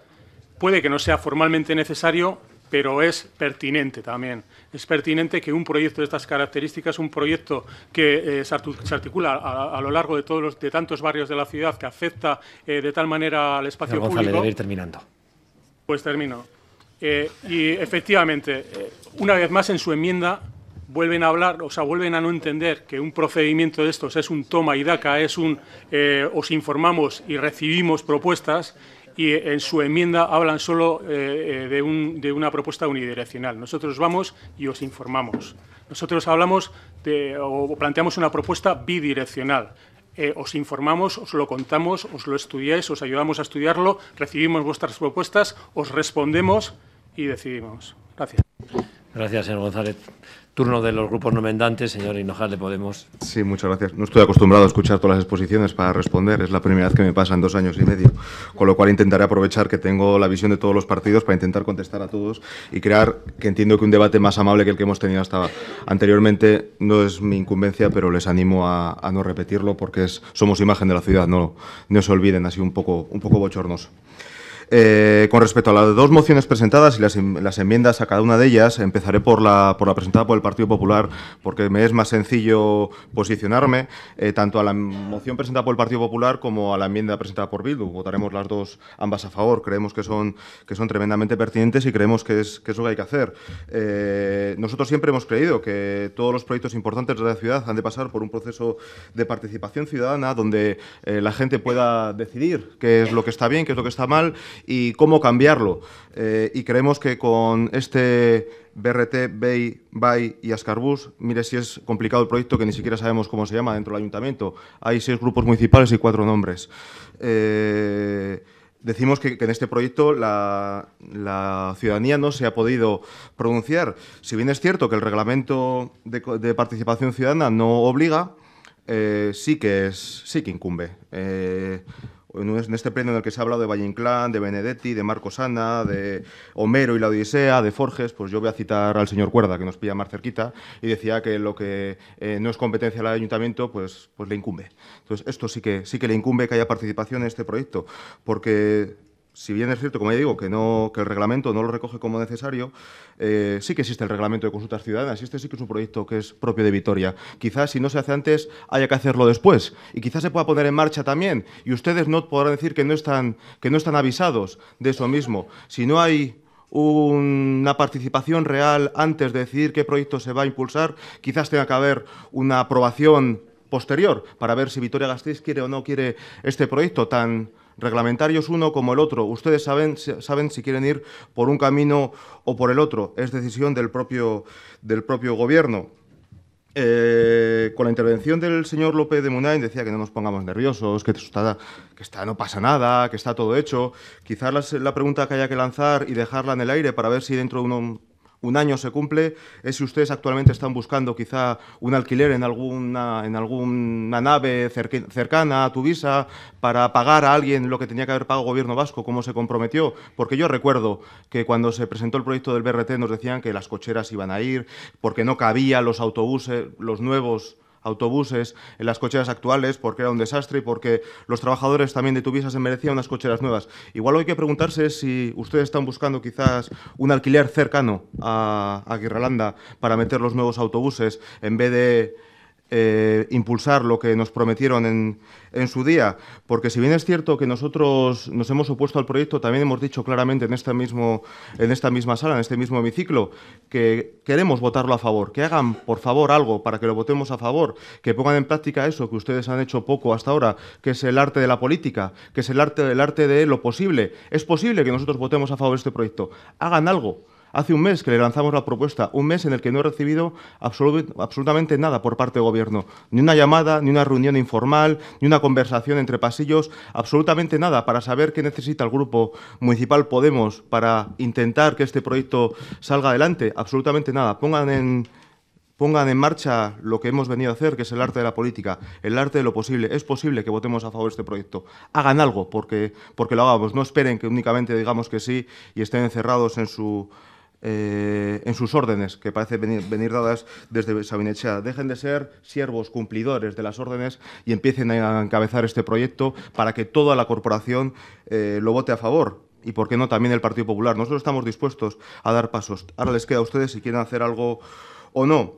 puede que no sea formalmente necesario, pero es pertinente también. Es pertinente que un proyecto de estas características, un proyecto que eh, se articula a, lo largo de todos los, de tantos barrios de la ciudad, que afecta eh, de tal manera al espacio González, público. Debe ir terminando. Pues termino. Eh, y efectivamente, una vez más en su enmienda vuelven a hablar, o sea, vuelven a no entender que un procedimiento de estos es un toma y daca, es un os informamos y recibimos propuestas y en su enmienda hablan solo eh, eh, de, un, de, una propuesta unidireccional. Nosotros vamos y os informamos. Nosotros hablamos de, o planteamos una propuesta bidireccional. Eh, os informamos, os lo contamos, os lo estudiáis, os ayudamos a estudiarlo, recibimos vuestras propuestas, os respondemos y decidimos. Gracias. Gracias, señor González. Turno de los grupos nomendantes. señor Hinojal de Podemos. Sí, muchas gracias. No estoy acostumbrado a escuchar todas las exposiciones para responder. Es la primera vez que me pasa en dos años y medio. Con lo cual intentaré aprovechar que tengo la visión de todos los partidos para intentar contestar a todos y crear, que entiendo que un debate más amable que el que hemos tenido hasta anteriormente no es mi incumbencia, pero les animo a, no repetirlo porque somos imagen de la ciudad, no, no se olviden, así un poco, un poco bochornoso. Eh, con respecto a las dos mociones presentadas y las, enmiendas a cada una de ellas, empezaré por la, por la presentada por el Partido Popular, porque me es más sencillo posicionarme, eh, tanto a la moción presentada por el Partido Popular como a la enmienda presentada por Bildu. Votaremos las dos, ambas a favor. Creemos que son, que son tremendamente pertinentes y creemos que es, que es lo que hay que hacer. Eh, nosotros siempre hemos creído que todos los proyectos importantes de la ciudad han de pasar por un proceso de participación ciudadana donde la gente pueda decidir qué es lo que está bien, qué es lo que está mal y cómo cambiarlo. Eh, y creemos que con este BRT, BEI, BAI y Ascarbus, mire si es complicado el proyecto que ni siquiera sabemos cómo se llama dentro del ayuntamiento. Hay seis grupos municipales y cuatro nombres. Eh, decimos que, en este proyecto la, ciudadanía no se ha podido pronunciar. Si bien es cierto que el reglamento de, participación ciudadana no obliga, eh, sí, que es, sí incumbe en este pleno en el que se ha hablado de Valle Inclán, de Benedetti, de Marcos Ana, de Homero y la Odisea, de Forges, pues yo voy a citar al señor Cuerda, que nos pilla más cerquita, y decía que lo que eh, no es competencia del ayuntamiento, pues, pues le incumbe. Entonces, esto sí que, sí que le incumbe que haya participación en este proyecto, porque si bien es cierto, como ya digo, que, no, que el reglamento no lo recoge como necesario, eh, sí que existe el reglamento de consultas ciudadanas y este sí que es un proyecto que es propio de Vitoria. Quizás si no se hace antes, haya que hacerlo después y quizás se pueda poner en marcha también y ustedes no podrán decir que no están, que no están avisados de eso mismo. Si no hay una participación real antes de decidir qué proyecto se va a impulsar, quizás tenga que haber una aprobación posterior para ver si Vitoria Gasteiz quiere o no quiere este proyecto tan reglamentarios uno como el otro. Ustedes saben, saben si quieren ir por un camino o por el otro. Es decisión del propio, del propio gobierno. Eh, con la intervención del señor López de Munain decía que no nos pongamos nerviosos, que, está, no pasa nada, que está todo hecho. Quizás la, la pregunta que haya que lanzar y dejarla en el aire para ver si dentro de uno, un año se cumple, es si ustedes actualmente están buscando quizá un alquiler en alguna, en nave cercana a Tuvisa para pagar a alguien lo que tenía que haber pagado el gobierno vasco, como se comprometió, porque yo recuerdo que cuando se presentó el proyecto del BRT nos decían que las cocheras iban a ir, porque no cabían los autobuses, los nuevos autobuses en las cocheras actuales porque era un desastre y porque los trabajadores también de Tuvisa se merecían unas cocheras nuevas. Igual hay que preguntarse si ustedes están buscando quizás un alquiler cercano a Aguirrelanda para meter los nuevos autobuses en vez de eh, impulsar lo que nos prometieron en, su día, porque si bien es cierto que nosotros nos hemos opuesto al proyecto, también hemos dicho claramente en, este mismo, en esta misma sala, en este mismo hemiciclo, que queremos votarlo a favor, que hagan por favor algo para que lo votemos a favor, que pongan en práctica eso que ustedes han hecho poco hasta ahora, que es el arte de la política, que es el arte, el arte de lo posible. Es posible que nosotros votemos a favor de este proyecto. Hagan algo. Hace un mes que le lanzamos la propuesta, un mes en el que no he recibido absolutamente nada por parte del Gobierno, ni una llamada, ni una reunión informal, ni una conversación entre pasillos, absolutamente nada para saber qué necesita el Grupo Municipal Podemos para intentar que este proyecto salga adelante, absolutamente nada. Pongan en, pongan en marcha lo que hemos venido a hacer, que es el arte de la política, el arte de lo posible. Es posible que votemos a favor de este proyecto. Hagan algo porque, porque lo hagamos. No esperen que únicamente digamos que sí y estén encerrados en su eh, en sus órdenes, que parece venir, dadas desde Sabinechea. Dejen de ser siervos cumplidores de las órdenes y empiecen a encabezar este proyecto para que toda la corporación eh, lo vote a favor. Y por qué no también el Partido Popular. Nosotros estamos dispuestos a dar pasos. Ahora les queda a ustedes si quieren hacer algo o no.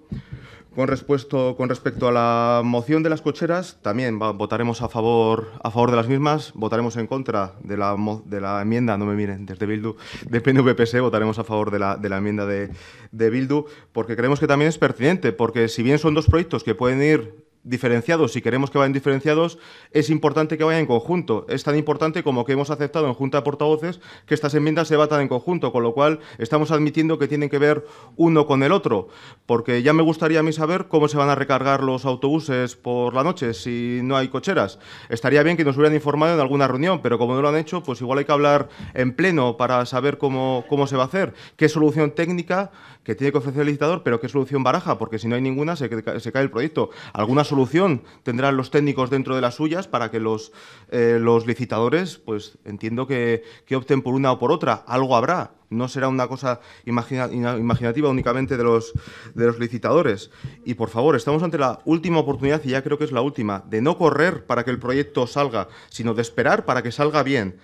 Con respecto, con respecto a la moción de las cocheras, también votaremos a favor, a favor de las mismas, votaremos en contra de la, de la enmienda, no me miren, desde Bildu, de PNVPC, votaremos a favor de la, enmienda de, de Bildu, porque creemos que también es pertinente, porque si bien son dos proyectos que pueden ir diferenciados, si queremos que vayan diferenciados, es importante que vayan en conjunto. Es tan importante como que hemos aceptado en Junta de Portavoces que estas enmiendas se batan en conjunto, con lo cual estamos admitiendo que tienen que ver uno con el otro, porque ya me gustaría a mí saber cómo se van a recargar los autobuses por la noche si no hay cocheras. Estaría bien que nos hubieran informado en alguna reunión, pero como no lo han hecho, pues igual hay que hablar en pleno para saber cómo, cómo se va a hacer, qué solución técnica que tiene que ofrecer el licitador, pero ¿qué solución baraja? Porque si no hay ninguna, se, cae el proyecto. ¿Alguna solución tendrán los técnicos dentro de las suyas para que los, eh, los licitadores, pues entiendo que, opten por una o por otra? Algo habrá, no será una cosa imaginativa únicamente de los, de los licitadores. Y por favor, estamos ante la última oportunidad, y ya creo que es la última, de no correr para que el proyecto salga, sino de esperar para que salga bien.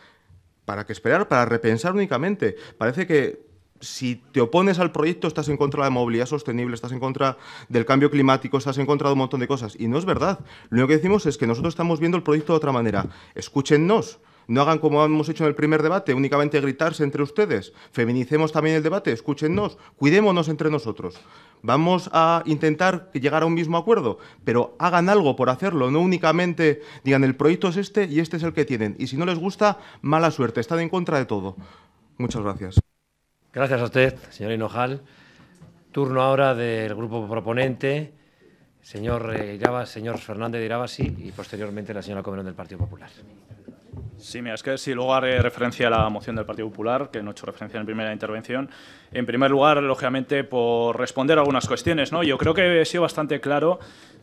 Para que esperar, para repensar únicamente. Parece que si te opones al proyecto estás en contra de la movilidad sostenible, estás en contra del cambio climático, estás en contra de un montón de cosas. Y no es verdad. Lo único que decimos es que nosotros estamos viendo el proyecto de otra manera. Escúchennos. No hagan como hemos hecho en el primer debate, únicamente gritarse entre ustedes. Feminicemos también el debate, escúchennos, cuidémonos entre nosotros. Vamos a intentar llegar a un mismo acuerdo, pero hagan algo por hacerlo, no únicamente digan el proyecto es este y este es el que tienen. Y si no les gusta, mala suerte, están en contra de todo. Muchas gracias. Gracias a usted, señor Hinojal. Turno ahora del grupo proponente, señor eh, señor Fernández de Irabasi y posteriormente la señora Comerón del Partido Popular. Sí, mira, es que si luego haré referencia a la moción del Partido Popular, que no he hecho referencia en primera intervención. En primer lugar, lógicamente, por responder a algunas cuestiones, ¿no? Yo creo que he sido bastante claro,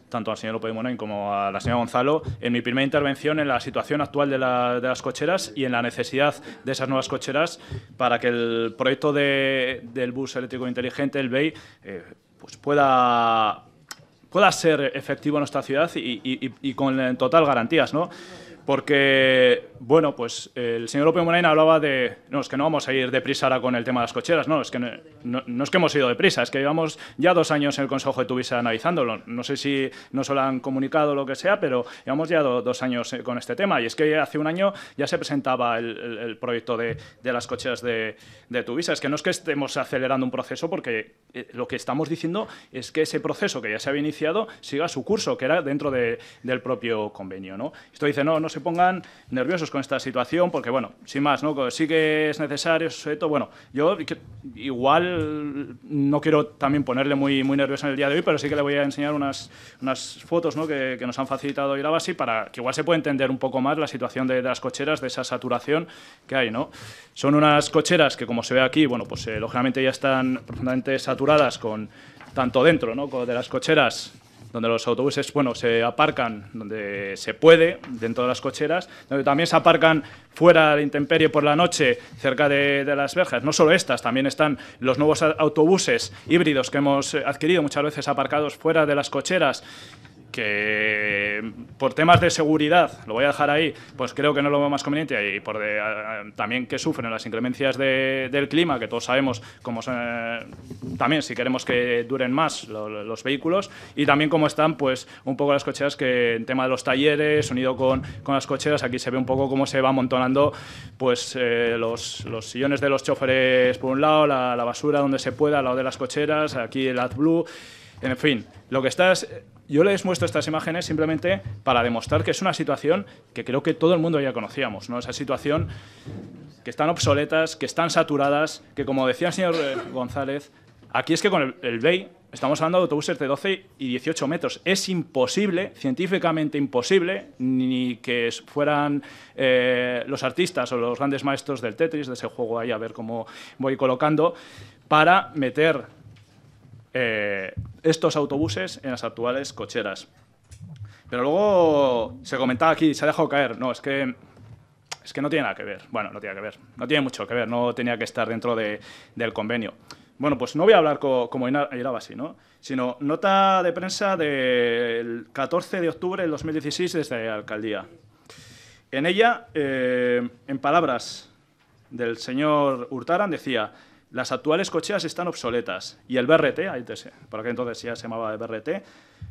tanto al señor López como a la señora Gonzalo, en mi primera intervención en la situación actual de, las cocheras y en la necesidad de esas nuevas cocheras para que el proyecto del bus eléctrico inteligente, el BEI, eh, pues pueda, pueda ser efectivo en nuestra ciudad y, y, y, y con total garantías, ¿no? Porque, bueno, pues el señor López Morena hablaba de, no, es que no vamos a ir deprisa ahora con el tema de las cocheras, no, es que no, es que hemos ido deprisa, es que llevamos ya dos años en el Consejo de Tuvisa analizándolo. No sé si nos lo han comunicado o lo que sea, pero llevamos ya dos años eh, con este tema. Y es que hace un año ya se presentaba el, proyecto de, las cocheras de, de Tuvisa. Es que no es que estemos acelerando un proceso, porque eh, lo que estamos diciendo es que ese proceso que ya se había iniciado siga su curso, que era dentro del propio convenio. ¿no? Esto dice, no, no se pongan nerviosos con esta situación, porque, bueno, sin más, ¿no? Pues sí que es necesario, todo. Bueno, yo igual no quiero también ponerle muy, muy nervioso en el día de hoy, pero sí que le voy a enseñar unas, unas fotos que, nos han facilitado y la base para que igual se pueda entender un poco más la situación de, las cocheras, de esa saturación que hay, ¿no? Son unas cocheras que, como se ve aquí, bueno, pues eh, lógicamente ya están profundamente saturadas con tanto dentro ¿no? de las cocheras donde los autobuses bueno, se aparcan donde se puede, dentro de las cocheras, donde también se aparcan fuera de intemperie por la noche, cerca de, de las verjas. No solo estas, también están los nuevos autobuses híbridos que hemos eh, adquirido muchas veces aparcados fuera de las cocheras que por temas de seguridad, lo voy a dejar ahí, pues creo que no es lo más conveniente y por también que sufren las inclemencias de, del clima, que todos sabemos cómo son, eh, también si queremos que duren más los vehículos y también cómo están pues un poco las cocheras que en tema de los talleres, unido con, con las cocheras, aquí se ve un poco cómo se va amontonando pues eh, los, sillones de los choferes por un lado, la, la basura donde se pueda al lado de las cocheras, aquí el AdBlue, en fin, lo que está es yo les muestro estas imágenes simplemente para demostrar que es una situación que creo que todo el mundo ya conocíamos, ¿no? Esa situación que están obsoletas, que están saturadas, que como decía el señor eh, González, aquí es que con el, el BEI estamos hablando de autobuses de 12 y 18 metros. Es imposible, científicamente imposible, ni que fueran eh, los artistas o los grandes maestros del Tetris, de ese juego ahí, a ver cómo voy colocando, para meter eh, estos autobuses en las actuales cocheras. Pero luego se comentaba aquí, se ha dejado caer. No, es que es que no tiene nada que ver. Bueno, no tiene que ver. No tiene mucho que ver. No tenía que estar dentro de, del convenio. Bueno, pues no voy a hablar como así, ¿no? Sino nota de prensa del 14 de octubre del 2016 desde la alcaldía. En ella, eh, en palabras del señor Hurtaran, decía las actuales cocheas están obsoletas y el BRT, por aquel entonces ya se llamaba BRT,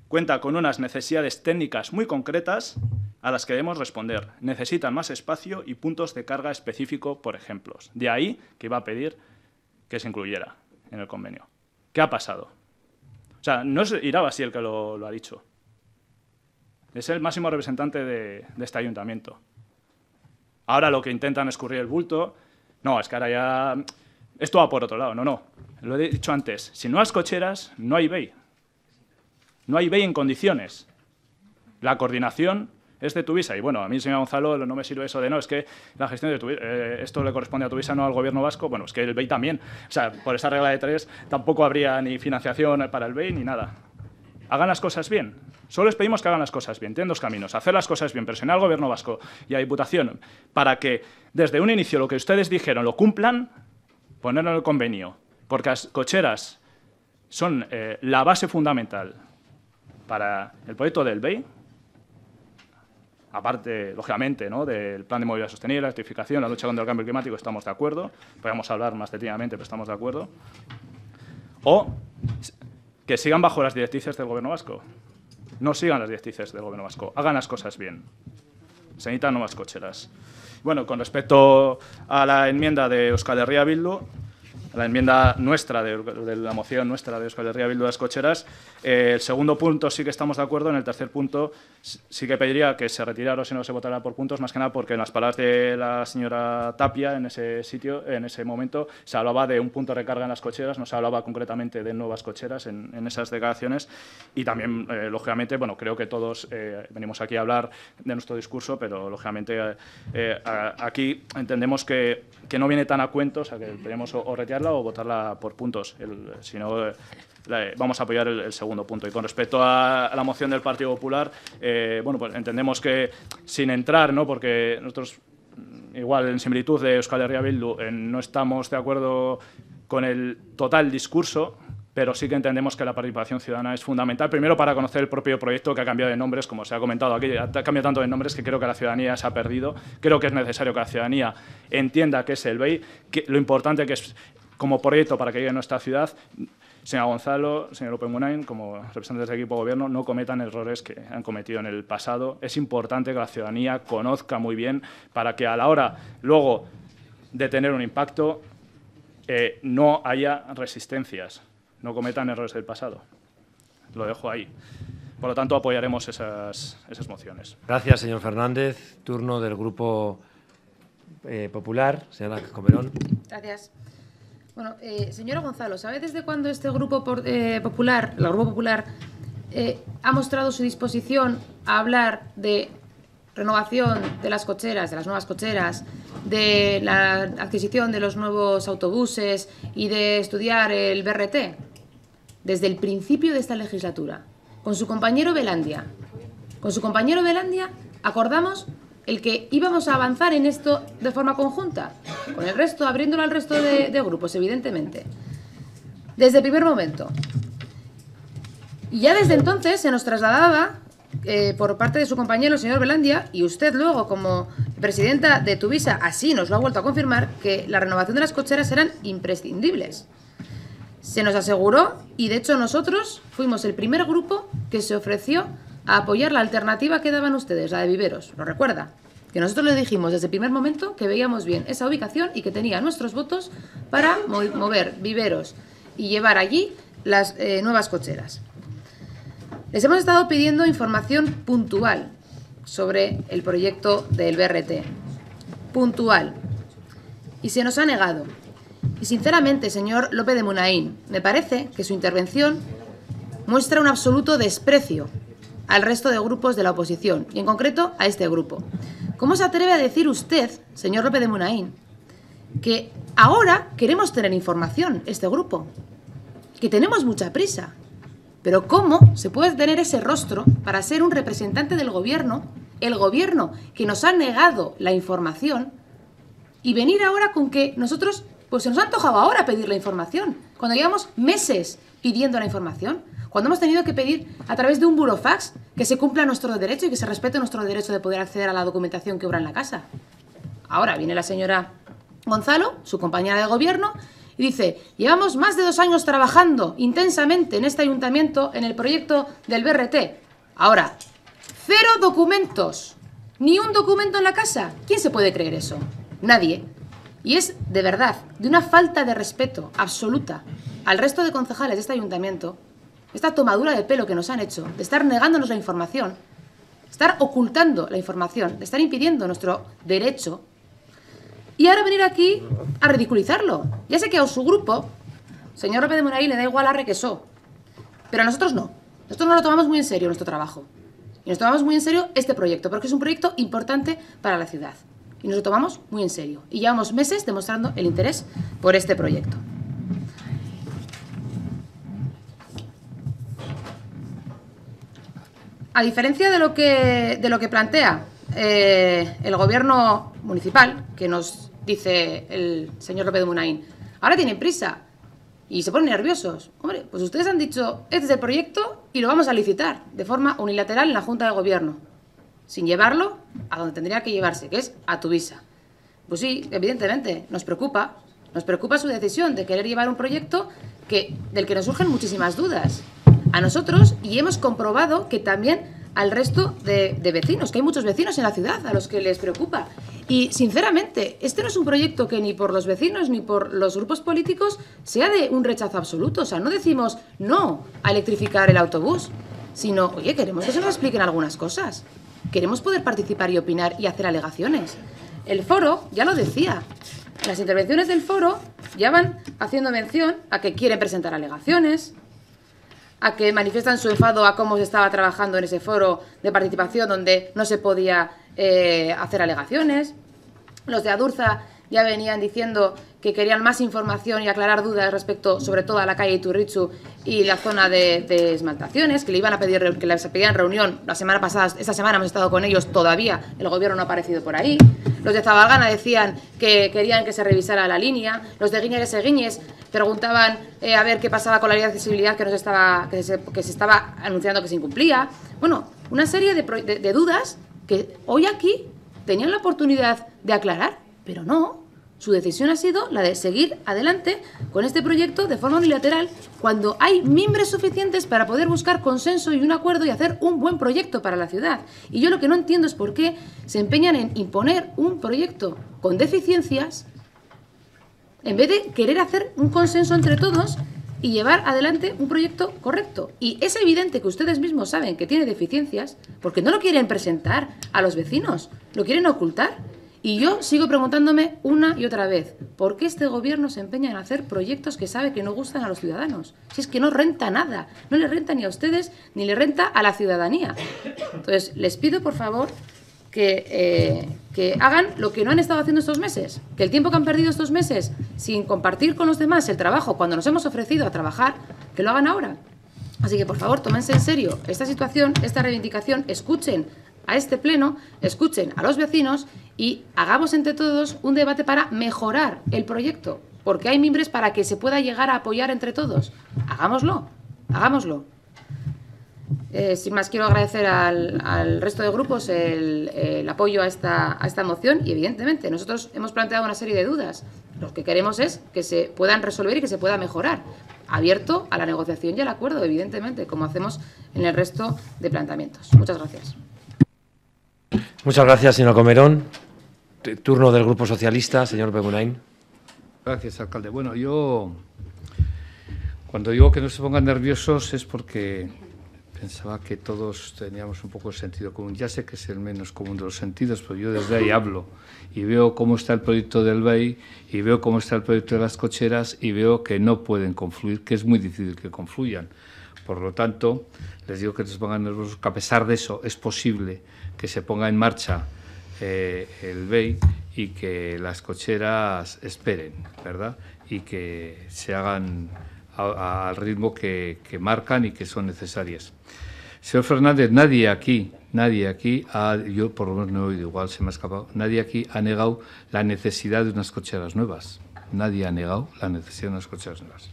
cuenta con unas necesidades técnicas muy concretas a las que debemos responder. Necesitan más espacio y puntos de carga específico, por ejemplo. De ahí que iba a pedir que se incluyera en el convenio. ¿Qué ha pasado? O sea, no es así el que lo, ha dicho. Es el máximo representante de, este ayuntamiento. Ahora lo que intentan es escurrir el bulto. No, es que ahora ya esto va por otro lado, no, no. Lo he dicho antes, si no hay cocheras, no hay BEI. No hay BEI en condiciones. La coordinación es de Tuvisa. Y bueno, a mí, señor Gonzalo, no me sirve eso de no, es que la gestión de Tuvisa, eh, esto le corresponde a visa, no al gobierno vasco. Bueno, es que el BEI también, o sea, por esa regla de tres, tampoco habría ni financiación para el BEI ni nada. Hagan las cosas bien. Solo les pedimos que hagan las cosas bien. Tienen dos caminos. Hacer las cosas bien, presionar al gobierno vasco y a Diputación para que desde un inicio lo que ustedes dijeron lo cumplan ponerlo en el convenio, porque las cocheras son eh, la base fundamental para el proyecto del BEI, aparte, lógicamente, ¿no? del plan de movilidad sostenible, la electrificación, la lucha contra el cambio climático, estamos de acuerdo, Podríamos hablar más detenidamente, pero estamos de acuerdo, o que sigan bajo las directrices del Gobierno vasco. No sigan las directrices del Gobierno vasco, hagan las cosas bien. Se necesitan nuevas cocheras. Bueno, con respecto a la enmienda de Euskal Herria Bildu, la enmienda nuestra, de, la moción nuestra de Euskal Herria Bildu de las Cocheras. Eh, el segundo punto sí que estamos de acuerdo, en el tercer punto sí que pediría que se retirara o si no se votara por puntos, más que nada porque en las palabras de la señora Tapia en ese sitio, en ese momento, se hablaba de un punto de recarga en las cocheras, no se hablaba concretamente de nuevas cocheras en, esas declaraciones y también, eh, lógicamente, bueno, creo que todos eh, venimos aquí a hablar de nuestro discurso, pero lógicamente aquí entendemos que, que, no viene tan a cuento, o sea, que tenemos o retirar o votarla por puntos. si no, eh, vamos a apoyar el, segundo punto. Y con respecto a, la moción del Partido Popular, eh, bueno, pues entendemos que sin entrar, ¿no? Porque nosotros, mm, igual en similitud de Euskal Herria eh, no estamos de acuerdo con el total discurso, pero sí que entendemos que la participación ciudadana es fundamental, primero para conocer el propio proyecto que ha cambiado de nombres, como se ha comentado aquí, ha cambiado tanto de nombres que creo que la ciudadanía se ha perdido, creo que es necesario que la ciudadanía entienda que es el BEI, lo importante que es como proyecto para que llegue a nuestra ciudad, señora Gonzalo, señor Open como representantes del equipo de gobierno, no cometan errores que han cometido en el pasado. Es importante que la ciudadanía conozca muy bien para que a la hora luego de tener un impacto eh, no haya resistencias, no cometan errores del pasado. Lo dejo ahí. Por lo tanto, apoyaremos esas, esas mociones. Gracias, señor Fernández. Turno del Grupo eh, Popular, señora Comerón. Gracias. Bueno, eh, señora Gonzalo, ¿sabe desde cuándo este Grupo eh, Popular, la Grupo Popular, eh, ha mostrado su disposición a hablar de renovación de las cocheras, de las nuevas cocheras, de la adquisición de los nuevos autobuses y de estudiar el BRT? Desde el principio de esta legislatura, con su compañero Belandia. Con su compañero Belandia acordamos el que íbamos a avanzar en esto de forma conjunta, con el resto, abriéndolo al resto de, grupos, evidentemente. Desde el primer momento. Y ya desde entonces se nos trasladaba eh, por parte de su compañero, el señor Belandia, y usted luego, como presidenta de Tuvisa, así nos lo ha vuelto a confirmar, que la renovación de las cocheras eran imprescindibles. Se nos aseguró, y de hecho nosotros fuimos el primer grupo que se ofreció a apoyar la alternativa que daban ustedes, la de viveros. ¿Lo recuerda? Que nosotros le dijimos desde el primer momento que veíamos bien esa ubicación y que tenía nuestros votos para mover viveros y llevar allí las eh, nuevas cocheras. Les hemos estado pidiendo información puntual sobre el proyecto del BRT. Puntual. Y se nos ha negado. Y sinceramente, señor López de Munaín, me parece que su intervención muestra un absoluto desprecio al resto de grupos de la oposición, y en concreto a este grupo. ¿Cómo se atreve a decir usted, señor López de Munaín, que ahora queremos tener información, este grupo? Que tenemos mucha prisa. Pero ¿cómo se puede tener ese rostro para ser un representante del gobierno, el gobierno que nos ha negado la información, y venir ahora con que nosotros, pues se nos ha antojado ahora pedir la información, cuando llevamos meses pidiendo la información? Cuando hemos tenido que pedir a través de un burofax que se cumpla nuestro derecho y que se respete nuestro derecho de poder acceder a la documentación que obra en la casa. Ahora viene la señora Gonzalo, su compañera de gobierno, y dice, llevamos más de dos años trabajando intensamente en este ayuntamiento en el proyecto del BRT. Ahora, cero documentos, ni un documento en la casa. ¿Quién se puede creer eso? Nadie. Y es de verdad, de una falta de respeto absoluta al resto de concejales de este ayuntamiento esta tomadura de pelo que nos han hecho, de estar negándonos la información, estar ocultando la información, de estar impidiendo nuestro derecho, y ahora venir aquí a ridiculizarlo. Ya sé que a su grupo, señor López de Moraí, le da igual a requesó, pero a nosotros no. Nosotros no lo tomamos muy en serio nuestro trabajo. Y nos tomamos muy en serio este proyecto, porque es un proyecto importante para la ciudad. Y nos lo tomamos muy en serio. Y llevamos meses demostrando el interés por este proyecto. A diferencia de lo que, de lo que plantea eh, el gobierno municipal, que nos dice el señor López de ahora tienen prisa y se ponen nerviosos. Hombre, pues ustedes han dicho, este es el proyecto y lo vamos a licitar de forma unilateral en la Junta de Gobierno, sin llevarlo a donde tendría que llevarse, que es a Tuvisa. Pues sí, evidentemente, nos preocupa, nos preocupa su decisión de querer llevar un proyecto que, del que nos surgen muchísimas dudas a nosotros y hemos comprobado que también al resto de, vecinos, que hay muchos vecinos en la ciudad a los que les preocupa. Y sinceramente, este no es un proyecto que ni por los vecinos ni por los grupos políticos sea de un rechazo absoluto. O sea, no decimos no a electrificar el autobús, sino, oye, queremos que se nos expliquen algunas cosas. Queremos poder participar y opinar y hacer alegaciones. El foro ya lo decía. Las intervenciones del foro ya van haciendo mención a que quieren presentar alegaciones, a que manifiestan su enfado a cómo se estaba trabajando en ese foro de participación donde no se podía eh, hacer alegaciones. Los de Adurza ya venían diciendo que querían más información y aclarar dudas respecto, sobre todo, a la calle Iturritzu y la zona de, esmaltaciones, que le iban a pedir que les pedían reunión la semana pasada, esta semana hemos estado con ellos todavía, el gobierno no ha aparecido por ahí. Los de Zabalgana decían que querían que se revisara la línea, los de Guiñeres y e Guiñes preguntaban eh, a ver qué pasaba con la línea de accesibilidad que, nos estaba, que, se, estaba anunciando que se incumplía. Bueno, una serie de dudas que hoy aquí tenían la oportunidad de aclarar pero no, su decisión ha sido la de seguir adelante con este proyecto de forma unilateral cuando hay mimbres suficientes para poder buscar consenso y un acuerdo y hacer un buen proyecto para la ciudad. Y yo lo que no entiendo es por qué se empeñan en imponer un proyecto con deficiencias en vez de querer hacer un consenso entre todos y llevar adelante un proyecto correcto. Y es evidente que ustedes mismos saben que tiene deficiencias porque no lo quieren presentar a los vecinos, lo quieren ocultar y yo sigo preguntándome una y otra vez, ¿por qué este gobierno se empeña en hacer proyectos que sabe que no gustan a los ciudadanos? Si es que no renta nada, no le renta ni a ustedes ni le renta a la ciudadanía. Entonces, les pido, por favor, que, eh, que, hagan lo que no han estado haciendo estos meses, que el tiempo que han perdido estos meses sin compartir con los demás el trabajo cuando nos hemos ofrecido a trabajar, que lo hagan ahora. Así que, por favor, tómense en serio esta situación, esta reivindicación, escuchen a este pleno, escuchen a los vecinos y hagamos entre todos un debate para mejorar el proyecto, porque hay mimbres para que se pueda llegar a apoyar entre todos. Hagámoslo, hagámoslo. Eh, sin más, quiero agradecer al, resto de grupos el, apoyo a esta, a esta, moción y, evidentemente, nosotros hemos planteado una serie de dudas. Lo que queremos es que se puedan resolver y que se pueda mejorar, abierto a la negociación y al acuerdo, evidentemente, como hacemos en el resto de planteamientos. Muchas gracias. Muchas gracias, señor Comerón. Turno del Grupo Socialista, señor Begunain. Gracias, alcalde. Bueno, yo cuando digo que no se pongan nerviosos es porque pensaba que todos teníamos un poco de sentido común. Ya sé que es el menos común de los sentidos, pero yo desde ahí hablo y veo cómo está el proyecto del BEI y veo cómo está el proyecto de las cocheras y veo que no pueden confluir, que es muy difícil que confluyan. Por lo tanto, les digo que no se pongan nerviosos, que a pesar de eso es posible que se ponga en marcha eh, el BEI y que las cocheras esperen, ¿verdad? Y que se hagan al ritmo que, que, marcan y que son necesarias. Señor Fernández, nadie aquí, nadie aquí, yo por lo menos no he oído, igual se me ha escapado, nadie aquí ha negado la necesidad de unas cocheras nuevas. Nadie ha negado la necesidad de unas cocheras nuevas.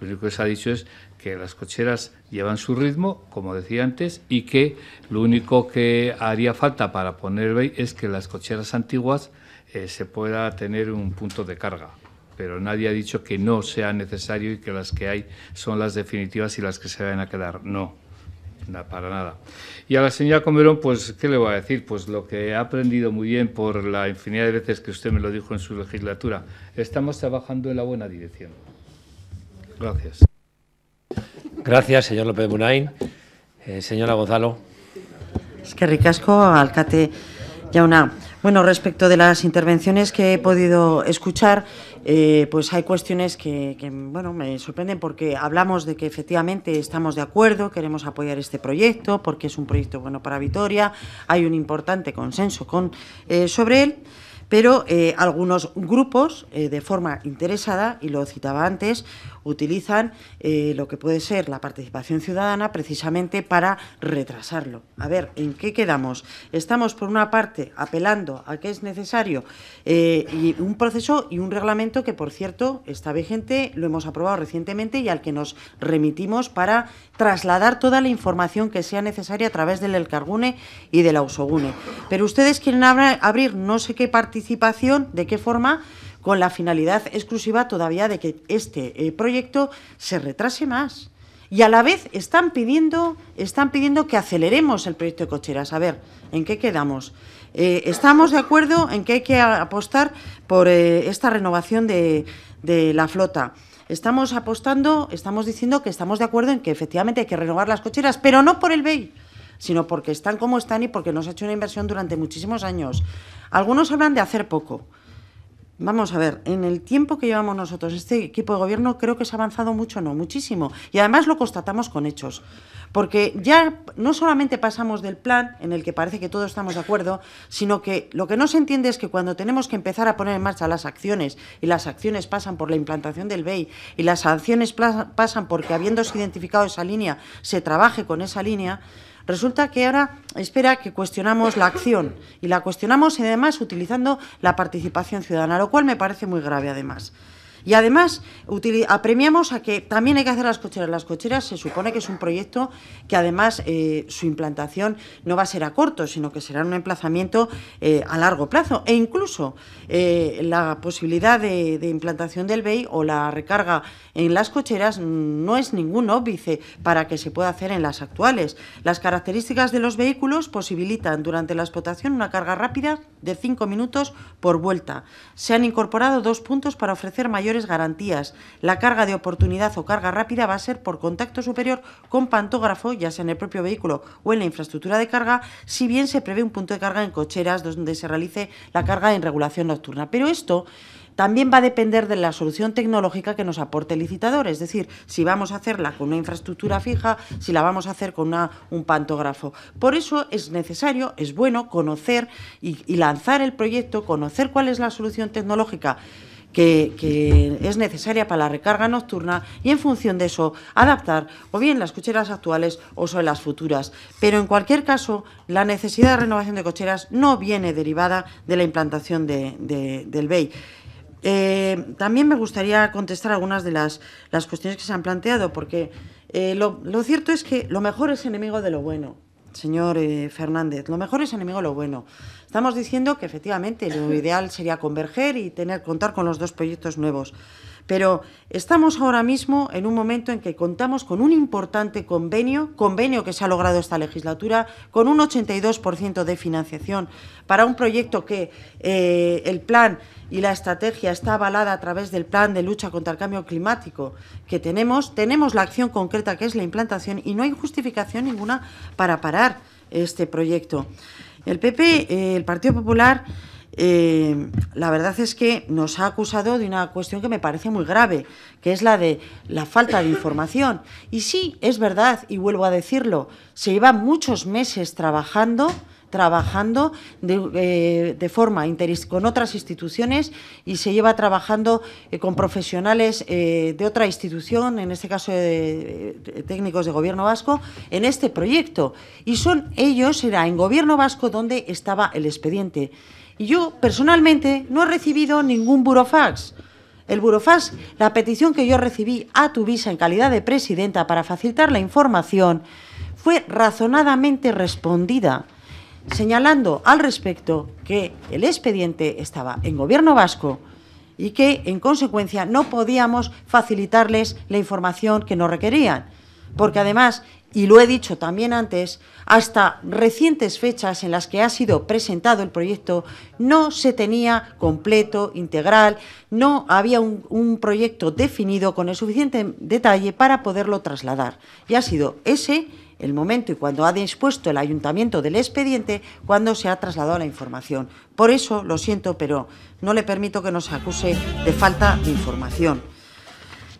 Lo único que se ha dicho es que las cocheras llevan su ritmo, como decía antes, y que lo único que haría falta para poner es que las cocheras antiguas eh, se pueda tener un punto de carga. Pero nadie ha dicho que no sea necesario y que las que hay son las definitivas y las que se van a quedar. No, para nada. Y a la señora Comerón, pues, ¿qué le voy a decir? Pues lo que he aprendido muy bien por la infinidad de veces que usted me lo dijo en su legislatura. Estamos trabajando en la buena dirección. Gracias. Gracias, señor López Munain. Eh, señora Gonzalo. Es que ricasco, alcate Yauna. Bueno, respecto de las intervenciones que he podido escuchar, eh, pues hay cuestiones que, bueno, me sorprenden porque hablamos de que efectivamente estamos de acuerdo, queremos apoyar este proyecto porque es un proyecto bueno para Vitoria, hay un importante consenso con, eh, sobre él, pero algunos grupos de forma interesada, y lo citaba antes, utilizan eh, lo que puede ser la participación ciudadana precisamente para retrasarlo. A ver, ¿en qué quedamos? Estamos, por una parte, apelando a que es necesario eh, y un proceso y un reglamento que, por cierto, está vigente, lo hemos aprobado recientemente y al que nos remitimos para trasladar toda la información que sea necesaria a través del Elcargune y del Ausogune. Pero ustedes quieren abrir no sé qué participación, de qué forma, con la finalidad exclusiva todavía de que este eh, proyecto se retrase más. Y a la vez están pidiendo, están pidiendo que aceleremos el proyecto de cocheras. A ver, ¿en qué quedamos? Eh, estamos de acuerdo en que hay que apostar por eh, esta renovación de, de la flota estamos apostando, estamos diciendo que estamos de acuerdo en que efectivamente hay que renovar las cocheras, pero no por el BEI, sino porque están como están y porque nos ha hecho una inversión durante muchísimos años. Algunos hablan de hacer poco. Vamos a ver, en el tiempo que llevamos nosotros, este equipo de gobierno creo que se ha avanzado mucho, no, muchísimo. Y además lo constatamos con hechos. Porque ya no solamente pasamos del plan, en el que parece que todos estamos de acuerdo, sino que lo que no se entiende es que cuando tenemos que empezar a poner en marcha las acciones, y las acciones pasan por la implantación del BEI, y las acciones pasan porque habiéndose identificado esa línea, se trabaje con esa línea, Resulta que ahora espera que cuestionamos la acción y la cuestionamos además utilizando la participación ciudadana, lo cual me parece muy grave además. Y además apremiamos a que también hay que hacer las cocheras. Las cocheras se supone que es un proyecto que además eh, su implantación no va a ser a corto, sino que será un emplazamiento eh, a largo plazo. E incluso eh, la posibilidad de, implantación del BEI o la recarga en las cocheras no es ningún óbice para que se pueda hacer en las actuales. Las características de los vehículos posibilitan durante la explotación una carga rápida de cinco minutos por vuelta. Se han incorporado dos puntos para ofrecer mayor garantías. La carga de oportunidad o carga rápida va a ser por contacto superior con pantógrafo, ya sea en el propio vehículo o en la infraestructura de carga, si bien se prevé un punto de carga en cocheras donde se realice la carga en regulación nocturna. Pero esto también va a depender de la solución tecnológica que nos aporte el licitador, es decir, si vamos a hacerla con una infraestructura fija, si la vamos a hacer con un pantógrafo. Por eso es necesario, es bueno conocer y lanzar el proyecto, conocer cuál es la solución tecnológica que, es necesaria para la recarga nocturna y en función de eso adaptar o bien las cocheras actuales o sobre las futuras. Pero en cualquier caso, la necesidad de renovación de cocheras no viene derivada de la implantación del BEI. Eh, también me gustaría contestar algunas de las, cuestiones que se han planteado, porque eh, lo cierto es que lo mejor es enemigo de lo bueno señor eh, Fernández. Lo mejor es enemigo lo bueno. Estamos diciendo que efectivamente lo ideal sería converger y tener contar con los dos proyectos nuevos. Pero estamos ahora mismo en un momento en que contamos con un importante convenio, convenio que se ha logrado esta legislatura, con un 82% de financiación para un proyecto que eh, el plan y la estrategia está avalada a través del plan de lucha contra el cambio climático que tenemos. Tenemos la acción concreta que es la implantación y no hay justificación ninguna para parar este proyecto. El PP, eh, el Partido Popular eh, la verdad es que nos ha acusado de una cuestión que me parece muy grave, que es la de la falta de información. Y sí, es verdad, y vuelvo a decirlo, se lleva muchos meses trabajando trabajando de, eh, forma con otras instituciones y se lleva trabajando eh, con profesionales de otra institución, en este caso técnicos de Gobierno Vasco, en este proyecto. Y son ellos, era en Gobierno Vasco donde estaba el expediente yo personalmente no he recibido ningún burofax. El burofax, la petición que yo recibí a tu visa en calidad de presidenta para facilitar la información, fue razonadamente respondida, señalando al respecto que el expediente estaba en gobierno vasco y que, en consecuencia, no podíamos facilitarles la información que nos requerían. Porque además, y lo he dicho también antes, hasta recientes fechas en las que ha sido presentado el proyecto, no se tenía completo, integral, no había un, proyecto definido con el suficiente detalle para poderlo trasladar. Y ha sido ese el momento y cuando ha dispuesto el ayuntamiento del expediente cuando se ha trasladado la información. Por eso, lo siento, pero no le permito que nos acuse de falta de información.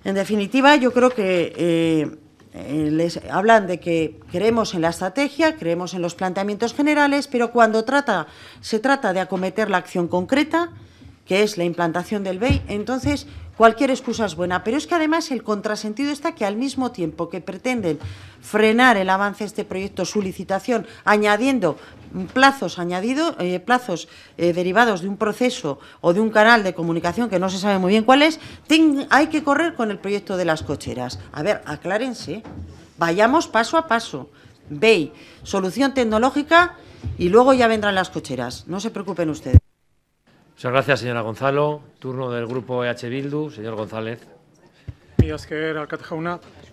En definitiva, yo creo que eh, eh, les hablan de que creemos en la estrategia, creemos en los planteamientos generales, pero cuando se trata de acometer la acción concreta, que es la implantación del BEI, entonces cualquier excusa es buena. Pero es que además el contrasentido está que al mismo tiempo que pretenden frenar el avance de este proyecto, su licitación, añadiendo plazos añadidos, eh, plazos eh, derivados de un proceso o de un canal de comunicación que no se sabe muy bien cuál es, hay que correr con el proyecto de las cocheras. A ver, aclárense, vayamos paso a paso. VEI, solución tecnológica y luego ya vendrán las cocheras. No se preocupen ustedes. Muchas gracias, señora Gonzalo. Turno del grupo EH Bildu, señor González.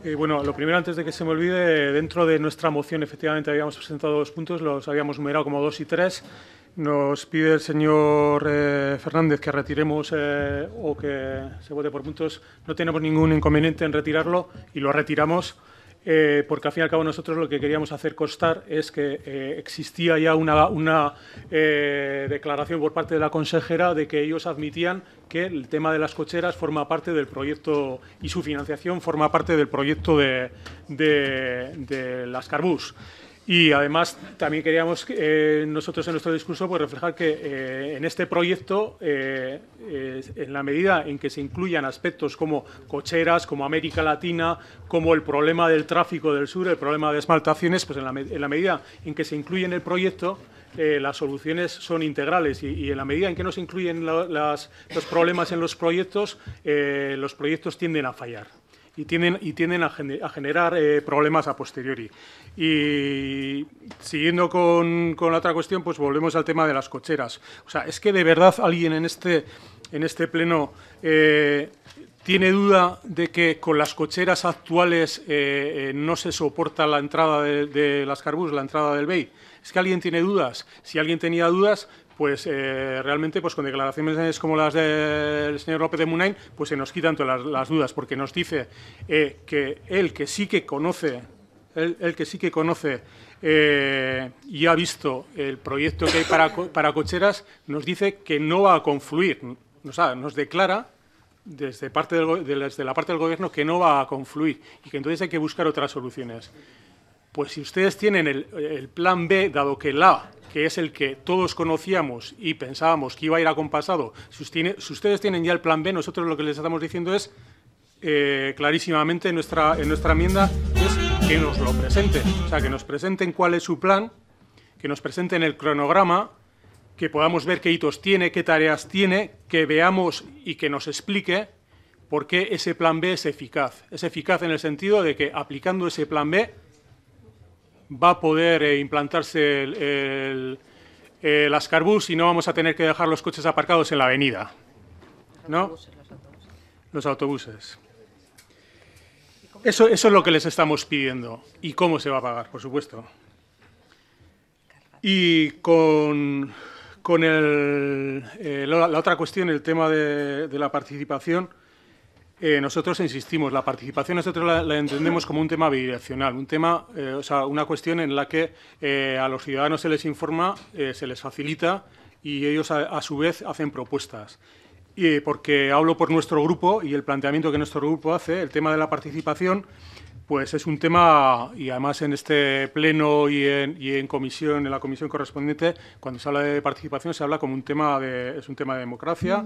Eh, bueno, lo primero, antes de que se me olvide, dentro de nuestra moción efectivamente habíamos presentado dos puntos, los habíamos numerado como dos y tres. Nos pide el señor eh, Fernández que retiremos eh, o que se vote por puntos. No tenemos ningún inconveniente en retirarlo y lo retiramos eh, porque al fin y al cabo nosotros lo que queríamos hacer constar es que eh, existía ya una, eh, declaración por parte de la consejera de que ellos admitían que el tema de las cocheras forma parte del proyecto y su financiación forma parte del proyecto de, de las Carbús. Y además también queríamos eh, nosotros en nuestro discurso pues, reflejar que eh, en este proyecto, eh, en la medida en que se incluyan aspectos como cocheras, como América Latina, como el problema del tráfico del sur, el problema de esmaltaciones, pues en la, medida en que se incluye en el proyecto, las soluciones son integrales y, en la medida en que no se incluyen los problemas en los proyectos, los proyectos tienden a fallar y tienden, y a, generar eh, problemas a posteriori. Y siguiendo con, la otra cuestión, pues volvemos al tema de las cocheras. O sea, es que de verdad alguien en este, en este pleno eh, tiene duda de que con las cocheras actuales eh, no se soporta la entrada de, las carbus, la entrada del BEI. Es que alguien tiene dudas. Si alguien tenía dudas, pues eh, realmente pues con declaraciones como las del señor López de Munain, pues se nos quitan todas las, dudas, porque nos dice eh, que él que sí que conoce, el que sí que conoce eh, y ha visto el proyecto que hay para, para cocheras, nos dice que no va a confluir, nos declara desde, parte la parte del Gobierno que no va a confluir y que entonces hay que buscar otras soluciones. Pues si ustedes tienen el, el plan B, dado que la que es el que todos conocíamos y pensábamos que iba a ir acompasado, si, ustedes tienen ya el plan B, nosotros lo que les estamos diciendo es eh, clarísimamente en nuestra, en nuestra enmienda es que nos lo presenten. O sea, que nos presenten cuál es su plan, que nos presenten el cronograma, que podamos ver qué hitos tiene, qué tareas tiene, que veamos y que nos explique por qué ese plan B es eficaz. Es eficaz en el sentido de que aplicando ese plan B va a poder eh, implantarse eh, el, Ascarbus y no vamos a tener que dejar los coches aparcados en la avenida. ¿No? Los autobuses. Eso, es lo que les estamos pidiendo. ¿Y cómo se va a pagar, por supuesto? Y con, eh, la, otra cuestión, el tema de la participación eh, nosotros insistimos, la participación nosotros la, entendemos como un tema bidireccional, un tema, eh, o sea, una cuestión en la que eh, a los ciudadanos se les informa, se les facilita y ellos a, su vez hacen propuestas. Y, porque hablo por nuestro grupo y el planteamiento que nuestro grupo hace, el tema de la participación, pues es un tema, y además en este pleno y en, comisión, en la comisión correspondiente, cuando se habla de participación se habla como un tema es un tema de democracia.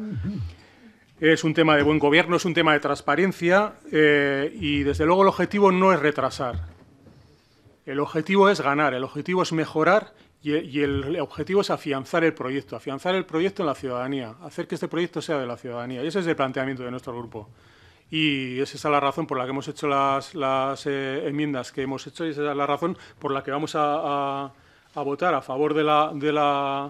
Es un tema de buen gobierno, es un tema de transparencia eh, y desde luego el objetivo no es retrasar. El objetivo es ganar, el objetivo es mejorar y, el objetivo es afianzar el proyecto, afianzar el proyecto en la ciudadanía, hacer que este proyecto sea de la ciudadanía. Y ese es el planteamiento de nuestro grupo. Y esa es la razón por la que hemos hecho las, eh, enmiendas que hemos hecho y esa es la razón por la que vamos a, votar a favor de la, de la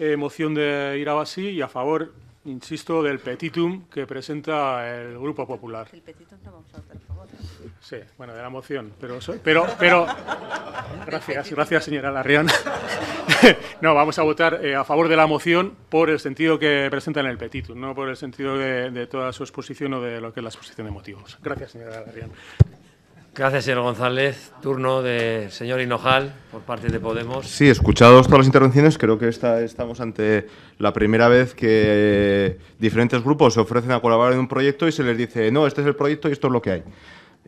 eh, moción de Irabasi y a favor insisto, del petitum que presenta el Grupo Popular. El petitum no vamos a votar, por favor. Sí, bueno, de la moción, pero... pero, pero gracias, gracias, señora Larrión. *laughs* no, vamos a votar eh, a favor de la moción por el sentido que presenta en el petitum, no por el sentido de, de toda su exposición o de lo que es la exposición de motivos. Gracias, señora Larrión. Gracias, señor González. Turno de señor Hinojal por parte de Podemos. Sí, escuchados todas las intervenciones, creo que estamos ante la primera vez que diferentes grupos se ofrecen a colaborar en un proyecto y se les dice, no, este es el proyecto y esto es lo que hay.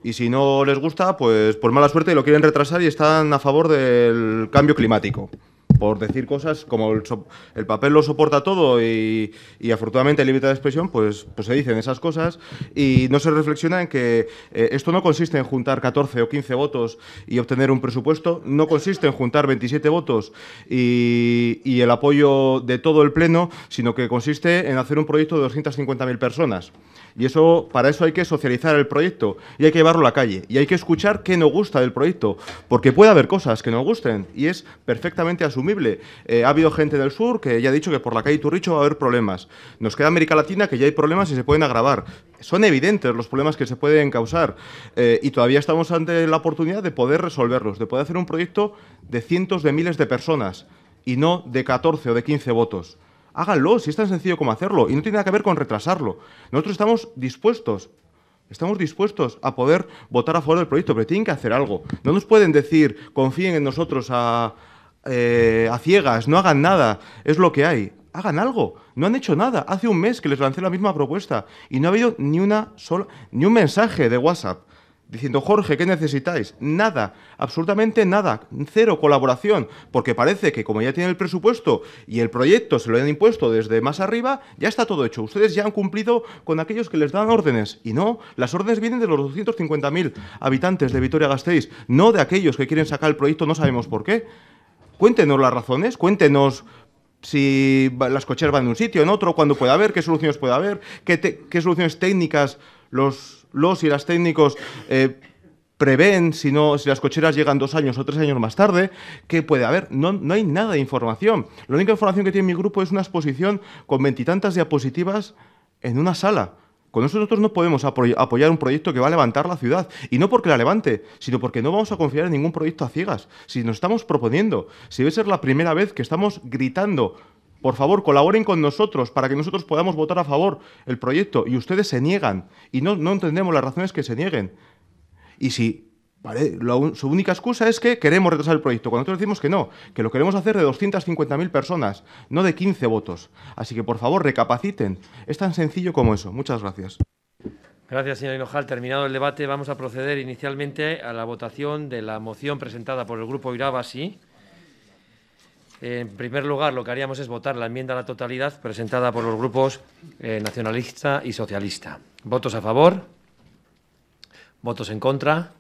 Y si no les gusta, pues por mala suerte lo quieren retrasar y están a favor del cambio climático por decir cosas, como el, papel lo soporta todo y, afortunadamente ...el límite de expresión, pues, pues se dicen esas cosas y no se reflexiona en que eh, esto no consiste en juntar 14 o 15 votos y obtener un presupuesto, no consiste en juntar 27 votos y, el apoyo de todo el Pleno, sino que consiste en hacer un proyecto de 250.000 personas. Y eso, para eso hay que socializar el proyecto y hay que llevarlo a la calle. Y hay que escuchar qué nos gusta del proyecto, porque puede haber cosas que nos gusten y es perfectamente asumir... Eh, ha habido gente del sur que ya ha dicho que por la calle Turricho va a haber problemas. Nos queda América Latina que ya hay problemas y se pueden agravar. Son evidentes los problemas que se pueden causar eh, y todavía estamos ante la oportunidad de poder resolverlos, de poder hacer un proyecto de cientos de miles de personas y no de 14 o de 15 votos háganlo, si es tan sencillo como hacerlo, y no tiene nada que ver con retrasarlo. Nosotros estamos dispuestos, estamos dispuestos a poder votar a favor del proyecto, pero tienen que hacer algo. No nos pueden decir, confíen en nosotros a, eh, a ciegas, no hagan nada, es lo que hay. Hagan algo, no han hecho nada. Hace un mes que les lancé la misma propuesta y no ha habido ni una sola, ni un mensaje de WhatsApp diciendo, Jorge, ¿qué necesitáis? Nada, absolutamente nada, cero colaboración, porque parece que como ya tienen el presupuesto y el proyecto se lo han impuesto desde más arriba, ya está todo hecho. Ustedes ya han cumplido con aquellos que les dan órdenes. Y no, las órdenes vienen de los 250.000 habitantes de Vitoria-Gasteiz, no de aquellos que quieren sacar el proyecto, no sabemos por qué. Cuéntenos las razones, cuéntenos si las cocheras van de un sitio en otro, cuándo puede haber, qué soluciones puede haber, qué, soluciones técnicas los, los y las técnicos eh, prevén si, no, si las cocheras llegan dos años o tres años más tarde, qué puede haber. No, no hay nada de información. La única información que tiene mi grupo es una exposición con veintitantas diapositivas en una sala. Con nosotros no podemos apoyar un proyecto que va a levantar la ciudad. Y no porque la levante, sino porque no vamos a confiar en ningún proyecto a ciegas. Si nos estamos proponiendo, si debe ser la primera vez que estamos gritando por favor, colaboren con nosotros para que nosotros podamos votar a favor el proyecto. Y ustedes se niegan. Y no, no entendemos las razones que se nieguen. Y si su única excusa es que queremos retrasar el proyecto. Cuando nosotros decimos que no, que lo queremos hacer de 250.000 personas, no de 15 votos. Así que, por favor, recapaciten. Es tan sencillo como eso. Muchas gracias. Gracias, señor Hinojal. Terminado el debate, vamos a proceder inicialmente a la votación de la moción presentada por el Grupo Irabasi. En primer lugar, lo que haríamos es votar la enmienda a la totalidad presentada por los grupos eh, nacionalista y socialista. ¿Votos a favor? ¿Votos en contra?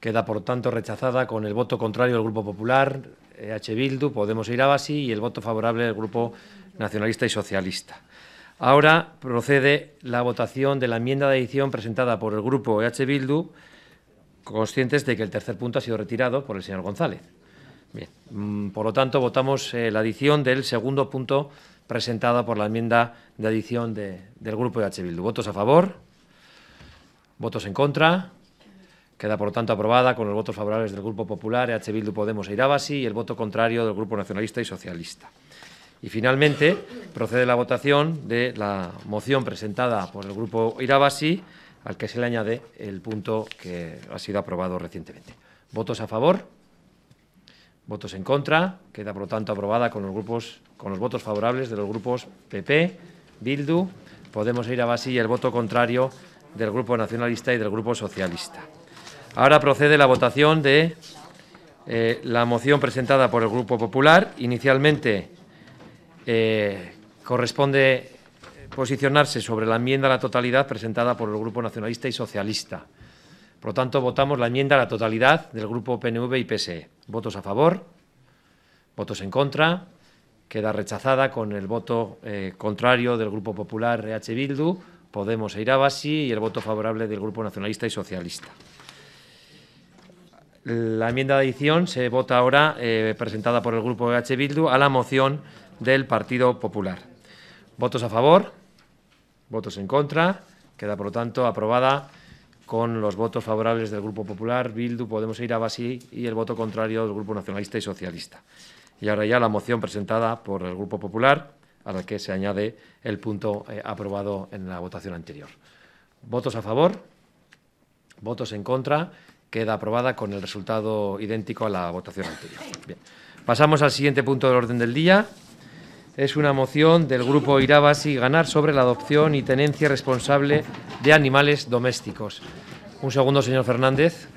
Queda, por tanto, rechazada con el voto contrario del Grupo Popular, EH Bildu, Podemos a e Irabasi y el voto favorable del Grupo Nacionalista y Socialista. Ahora procede la votación de la enmienda de edición presentada por el Grupo EH Bildu, conscientes de que el tercer punto ha sido retirado por el señor González. Mm, por lo tanto, votamos eh, la adición del segundo punto presentada por la enmienda de adición del Grupo EH Bildu. ¿Votos a favor? ¿Votos en contra? Queda, por lo tanto, aprobada con los votos favorables del Grupo Popular, EH Bildu, Podemos e Irabasi y el voto contrario del Grupo Nacionalista y Socialista. Y, finalmente, procede la votación de la moción presentada por el Grupo Irabasi, al que se le añade el punto que ha sido aprobado recientemente. ¿Votos a favor? ¿Votos en contra? Queda, por lo tanto, aprobada con los, grupos, con los votos favorables de los grupos PP, Bildu, Podemos e Irabasi y el voto contrario del Grupo Nacionalista y del Grupo Socialista. Ahora procede la votación de eh, la moción presentada por el Grupo Popular. Inicialmente eh, corresponde posicionarse sobre la enmienda a la totalidad presentada por el Grupo Nacionalista y Socialista. Por lo tanto, votamos la enmienda a la totalidad del Grupo PNV y PSE. ¿Votos a favor? ¿Votos en contra? Queda rechazada con el voto eh, contrario del Grupo Popular RH Bildu, Podemos e y el voto favorable del Grupo Nacionalista y Socialista. La enmienda de adición se vota ahora, eh, presentada por el Grupo H. Bildu, a la moción del Partido Popular. ¿Votos a favor? ¿Votos en contra? Queda, por lo tanto, aprobada con los votos favorables del Grupo Popular, Bildu, Podemos e ir a Basi y el voto contrario del Grupo Nacionalista y Socialista. Y ahora ya la moción presentada por el Grupo Popular, a la que se añade el punto eh, aprobado en la votación anterior. ¿Votos a favor? ¿Votos en contra? Queda aprobada con el resultado idéntico a la votación anterior. Bien. Pasamos al siguiente punto del orden del día. Es una moción del Grupo Irabasi Ganar sobre la adopción y tenencia responsable de animales domésticos. Un segundo, señor Fernández.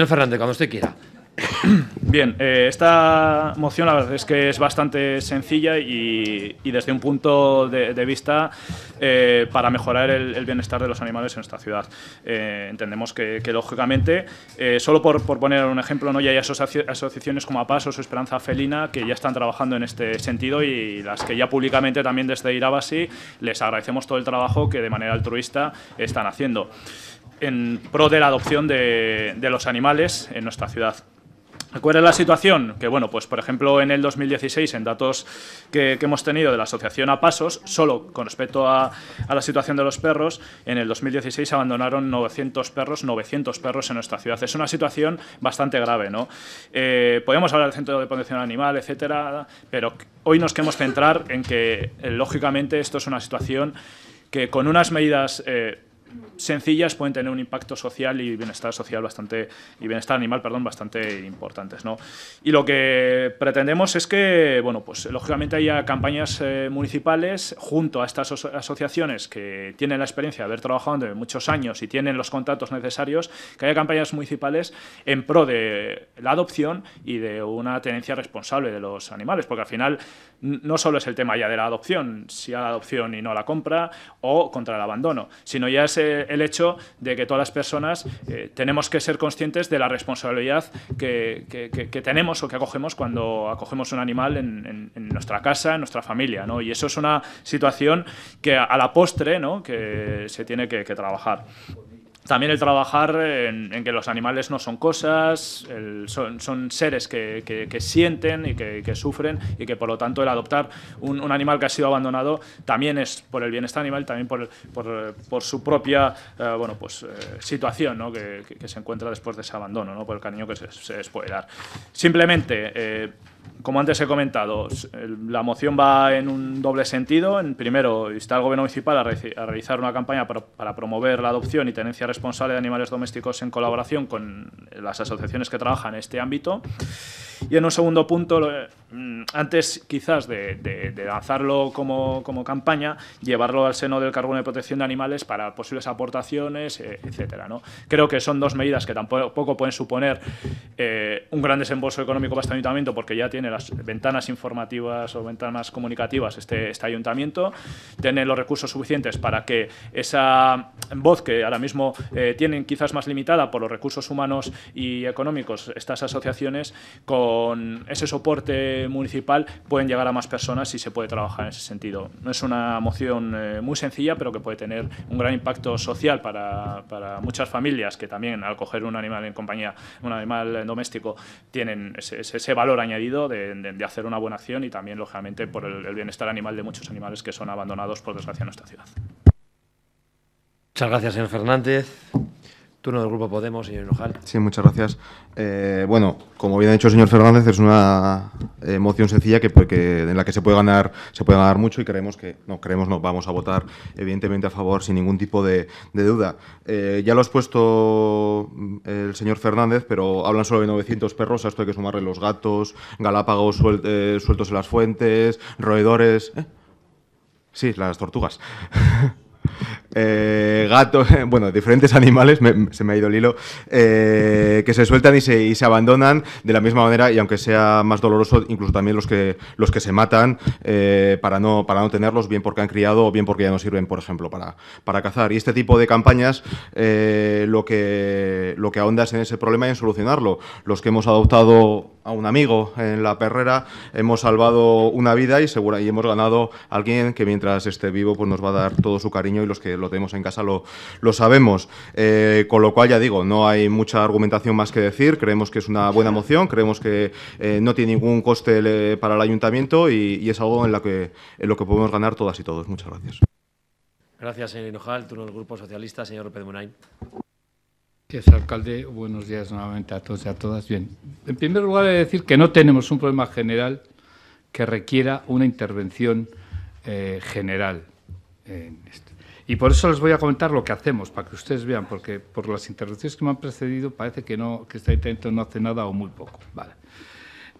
Señor Fernández, cuando usted quiera. *coughs* Bien, eh, esta moción la verdad es que es bastante sencilla y, desde un punto de, vista eh, para mejorar el, bienestar de los animales en esta ciudad. Eh, entendemos que, lógicamente, solo por, poner un ejemplo, ¿no? ya hay asociaciones como APAS o Esperanza Felina que ya están trabajando en este sentido y las que ya públicamente también desde Irabasi les agradecemos todo el trabajo que de manera altruista están haciendo en pro de la adopción de, los animales en nuestra ciudad. ¿Cuál la situación? Que, bueno, pues por ejemplo, en el 2016, en datos que, hemos tenido de la asociación A Pasos, solo con respecto a, la situación de los perros, en el 2016 abandonaron 900 perros, 900 perros en nuestra ciudad. Es una situación bastante grave, ¿no? Eh, podemos hablar del centro de protección animal, etcétera, pero hoy nos queremos centrar en que, eh, lógicamente, esto es una situación que con unas medidas... Eh, sencillas pueden tener un impacto social y bienestar social bastante y bienestar animal perdón bastante importantes ¿no? y lo que pretendemos es que bueno pues lógicamente haya campañas eh, municipales junto a estas asociaciones que tienen la experiencia de haber trabajado durante muchos años y tienen los contactos necesarios que haya campañas municipales en pro de la adopción y de una tenencia responsable de los animales porque al final no solo es el tema ya de la adopción si a la adopción y no a la compra o contra el abandono sino ya es el hecho de que todas las personas eh, tenemos que ser conscientes de la responsabilidad que, tenemos o que acogemos cuando acogemos un animal en, nuestra casa, en nuestra familia. Y eso es una situación que a, la postre que se tiene que trabajar. También el trabajar en, que los animales no son cosas, son, seres que, sienten y que, sufren y que por lo tanto el adoptar un, animal que ha sido abandonado también es por el bienestar animal, también por, su propia eh, bueno, pues, eh, situación que, se encuentra después de ese abandono, ¿no? por el cariño que se, les puede dar. Simplemente... Eh, como antes he comentado, la moción va en un doble sentido. En primero, instar al Gobierno municipal a, realizar una campaña para, promover la adopción y tenencia responsable de animales domésticos en colaboración con las asociaciones que trabajan en este ámbito. Y en un segundo punto, mm, antes quizás de, lanzarlo como, campaña, llevarlo al seno del Carbono de Protección de Animales para posibles aportaciones, e, etcétera. ¿no? Creo que son dos medidas que tampoco pueden suponer eh, un gran desembolso económico para este ayuntamiento porque ya tiene las ventanas informativas o ventanas comunicativas este, este ayuntamiento, tener los recursos suficientes para que esa voz que ahora mismo eh, tienen quizás más limitada por los recursos humanos y económicos estas asociaciones, con ese soporte municipal pueden llegar a más personas y se puede trabajar en ese sentido. No es una moción eh, muy sencilla, pero que puede tener un gran impacto social para, para, muchas familias que también al coger un animal en compañía, un animal eh, doméstico, tienen ese, ese valor añadido de de, hacer una buena acción y también, lógicamente, por el, el bienestar animal de muchos animales que son abandonados, por desgracia, en nuestra ciudad. Muchas gracias, señor Fernández. Turno del Grupo Podemos, señor enojar. Sí, muchas gracias. Eh, bueno, como bien ha dicho el señor Fernández, es una eh, moción sencilla que, en la que se puede ganar, se puede ganar mucho y creemos que, no, creemos no, vamos a votar evidentemente a favor sin ningún tipo de, duda. Eh, ya lo ha expuesto mm, el señor Fernández, pero hablan solo de 900 perros, a esto hay que sumarle los gatos, galápagos sueltos en las fuentes, roedores. Sí, las tortugas. *laughs* Eh, gatos, *laughs* bueno, diferentes animales, se me ha ido el hilo, eh, que se sueltan y se, y se, abandonan de la misma manera y aunque sea más doloroso, incluso también los que, los que se matan eh, para, no, para no tenerlos, bien porque han criado o bien porque ya no sirven, por ejemplo, para, para cazar. Y este tipo de campañas lo, que, lo que ahonda es en ese problema y en solucionarlo. Los que hemos adoptado a un amigo en la perrera, hemos salvado una vida y, segura, y hemos ganado a alguien que mientras esté vivo pues nos va a dar todo su cariño y los que lo tenemos en casa lo, sabemos. Eh, con lo cual, ya digo, no hay mucha argumentación más que decir. Creemos que es una buena moción, creemos que eh, no tiene ningún coste eh, para el ayuntamiento y, es algo en, lo que podemos ganar todas y todos. Muchas gracias. Gracias, señor Hinojal. Turno del Grupo Socialista, señor López Munain. Gracias, alcalde. Buenos días nuevamente a todos y a todas. Bien, en primer lugar, he de decir que no tenemos un problema general que requiera una intervención general en esto. Y por eso les voy a comentar lo que hacemos, para que ustedes vean, porque por las intervenciones que me han precedido parece que, este ayuntamiento no hace nada o muy poco. Vale.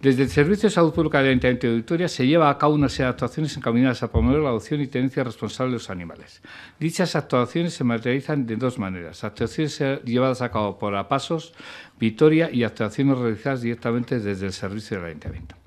Desde el Servicio de Salud Pública del Ayuntamiento de Vitoria se lleva a cabo una serie de actuaciones encaminadas a promover la adopción y tenencia responsable de los animales. Dichas actuaciones se materializan de dos maneras, actuaciones eh, llevadas a cabo por APASOS, Vitoria y actuaciones realizadas directamente desde el Servicio del Ayuntamiento.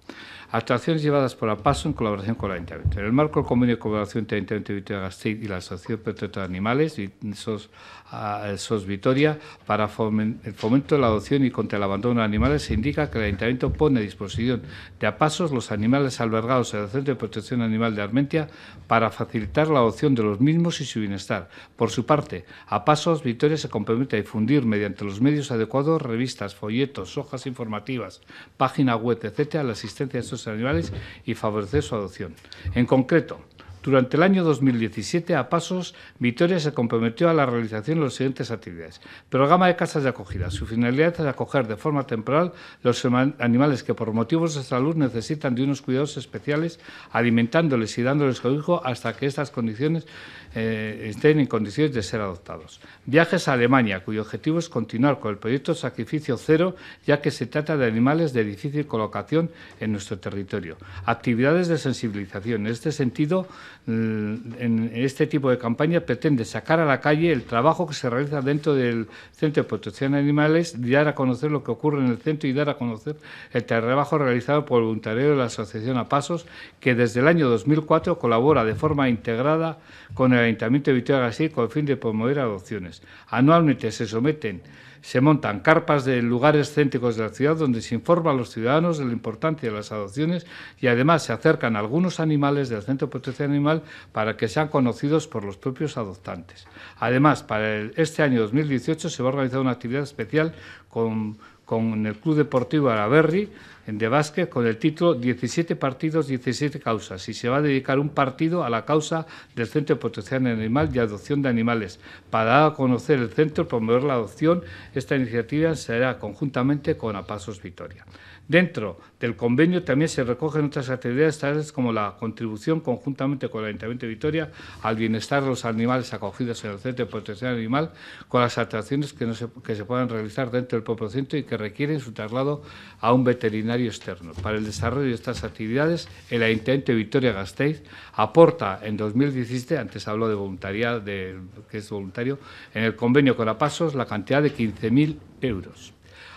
Atracciones llevadas por APASO en colaboración con la Ayuntamiento. En el marco del convenio de colaboración entre la Ayuntamiento de Vitoria-Gasteiz y la Asociación Protectora de Animales, y esos a SOS Vitoria para el fomento de la adopción y contra el abandono de animales, se indica que el Ayuntamiento pone a disposición de a pasos los animales albergados en el Centro de Protección Animal de Armentia para facilitar la adopción de los mismos y su bienestar. Por su parte, a pasos victoria se compromete a difundir mediante los medios adecuados revistas, folletos, hojas informativas, página web, etcétera, la asistencia de estos animales y favorecer su adopción. En concreto, durante el año 2017, a pasos, Vitoria se comprometió a la realización de las siguientes actividades. Programa de casas de acogida. Su finalidad es acoger de forma temporal los animales que por motivos de salud necesitan de unos cuidados especiales, alimentándoles y dándoles cobijo hasta que estas condiciones eh, estén en condiciones de ser adoptados. Viajes a Alemania, cuyo objetivo es continuar con el proyecto Sacrificio Cero, ya que se trata de animales de difícil colocación en nuestro territorio. Actividades de sensibilización. En este sentido, Mm, en este tipo de campaña pretende sacar a la calle el trabajo que se realiza dentro del Centro de Protección de Animales, dar a conocer lo que ocurre en el centro y dar a conocer el trabajo realizado por el voluntario de la Asociación a pasos que desde el año 2004 colabora de forma integrada con el Ayuntamiento de Vitoria-Gasteiz con el fin de promover adopciones. Anualmente se someten se montan carpas de lugares céntricos de la ciudad donde se informa a los ciudadanos de la importancia de las adopciones y además se acercan algunos animales del Centro de Protección Animal para que sean conocidos por los propios adoptantes. Además, para este año 2018 se va a organizar una actividad especial con con el Club Deportivo Araberri de Vázquez con el título 17 partidos, 17 causas y se va a dedicar un partido a la causa del Centro de Protección Animal y Adopción de Animales. Para dar a conocer el centro, promover la adopción, esta iniciativa será conjuntamente con Apasos Victoria. Dentro del convenio también se recogen otras actividades tales como la contribución conjuntamente con el Ayuntamiento de Vitoria al bienestar de los animales acogidos en el Centro de Protección Animal con las atracciones que, se, puedan realizar dentro del propio centro y que requieren su traslado a un veterinario externo. Para el desarrollo de estas actividades, el Ayuntamiento de Vitoria-Gasteiz aporta en 2017, antes habló de voluntariado, que es voluntario, en el convenio con APASOS la cantidad de 15.000 euros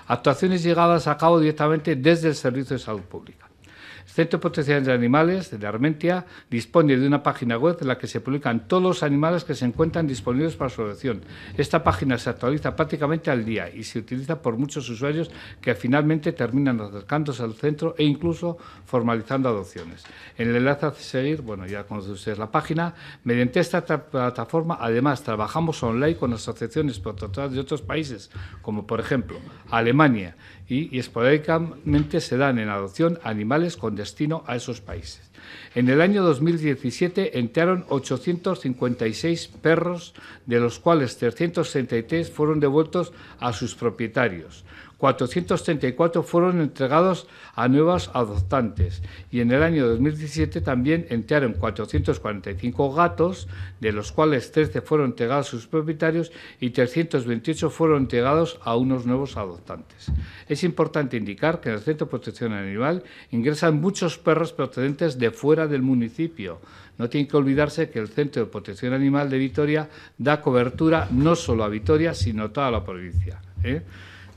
actuaciones llegadas a cabo directamente desde el Servicio de Salud Pública. Centro de Protección de Animales de Armentia dispone de una página web en la que se publican todos los animales que se encuentran disponibles para su adopción. Esta página se actualiza prácticamente al día y se utiliza por muchos usuarios que finalmente terminan acercándose al centro e incluso formalizando adopciones. En el enlace a seguir, bueno, ya conoce ustedes la página. Mediante esta plataforma, además, trabajamos online con asociaciones protectoras de otros países, como por ejemplo Alemania, y, esporádicamente se dan en adopción animales con destino a esos países. En el año 2017 entraron 856 perros, de los cuales 363 fueron devueltos a sus propietarios. 434 fueron entregados a nuevas adoptantes y en el año 2017 también entraron 445 gatos, de los cuales 13 fueron entregados a sus propietarios y 328 fueron entregados a unos nuevos adoptantes. Es importante indicar que en el Centro de Protección Animal ingresan muchos perros procedentes de fuera del municipio. No tiene que olvidarse que el Centro de Protección Animal de Vitoria da cobertura no solo a Vitoria, sino a toda la provincia. ¿eh?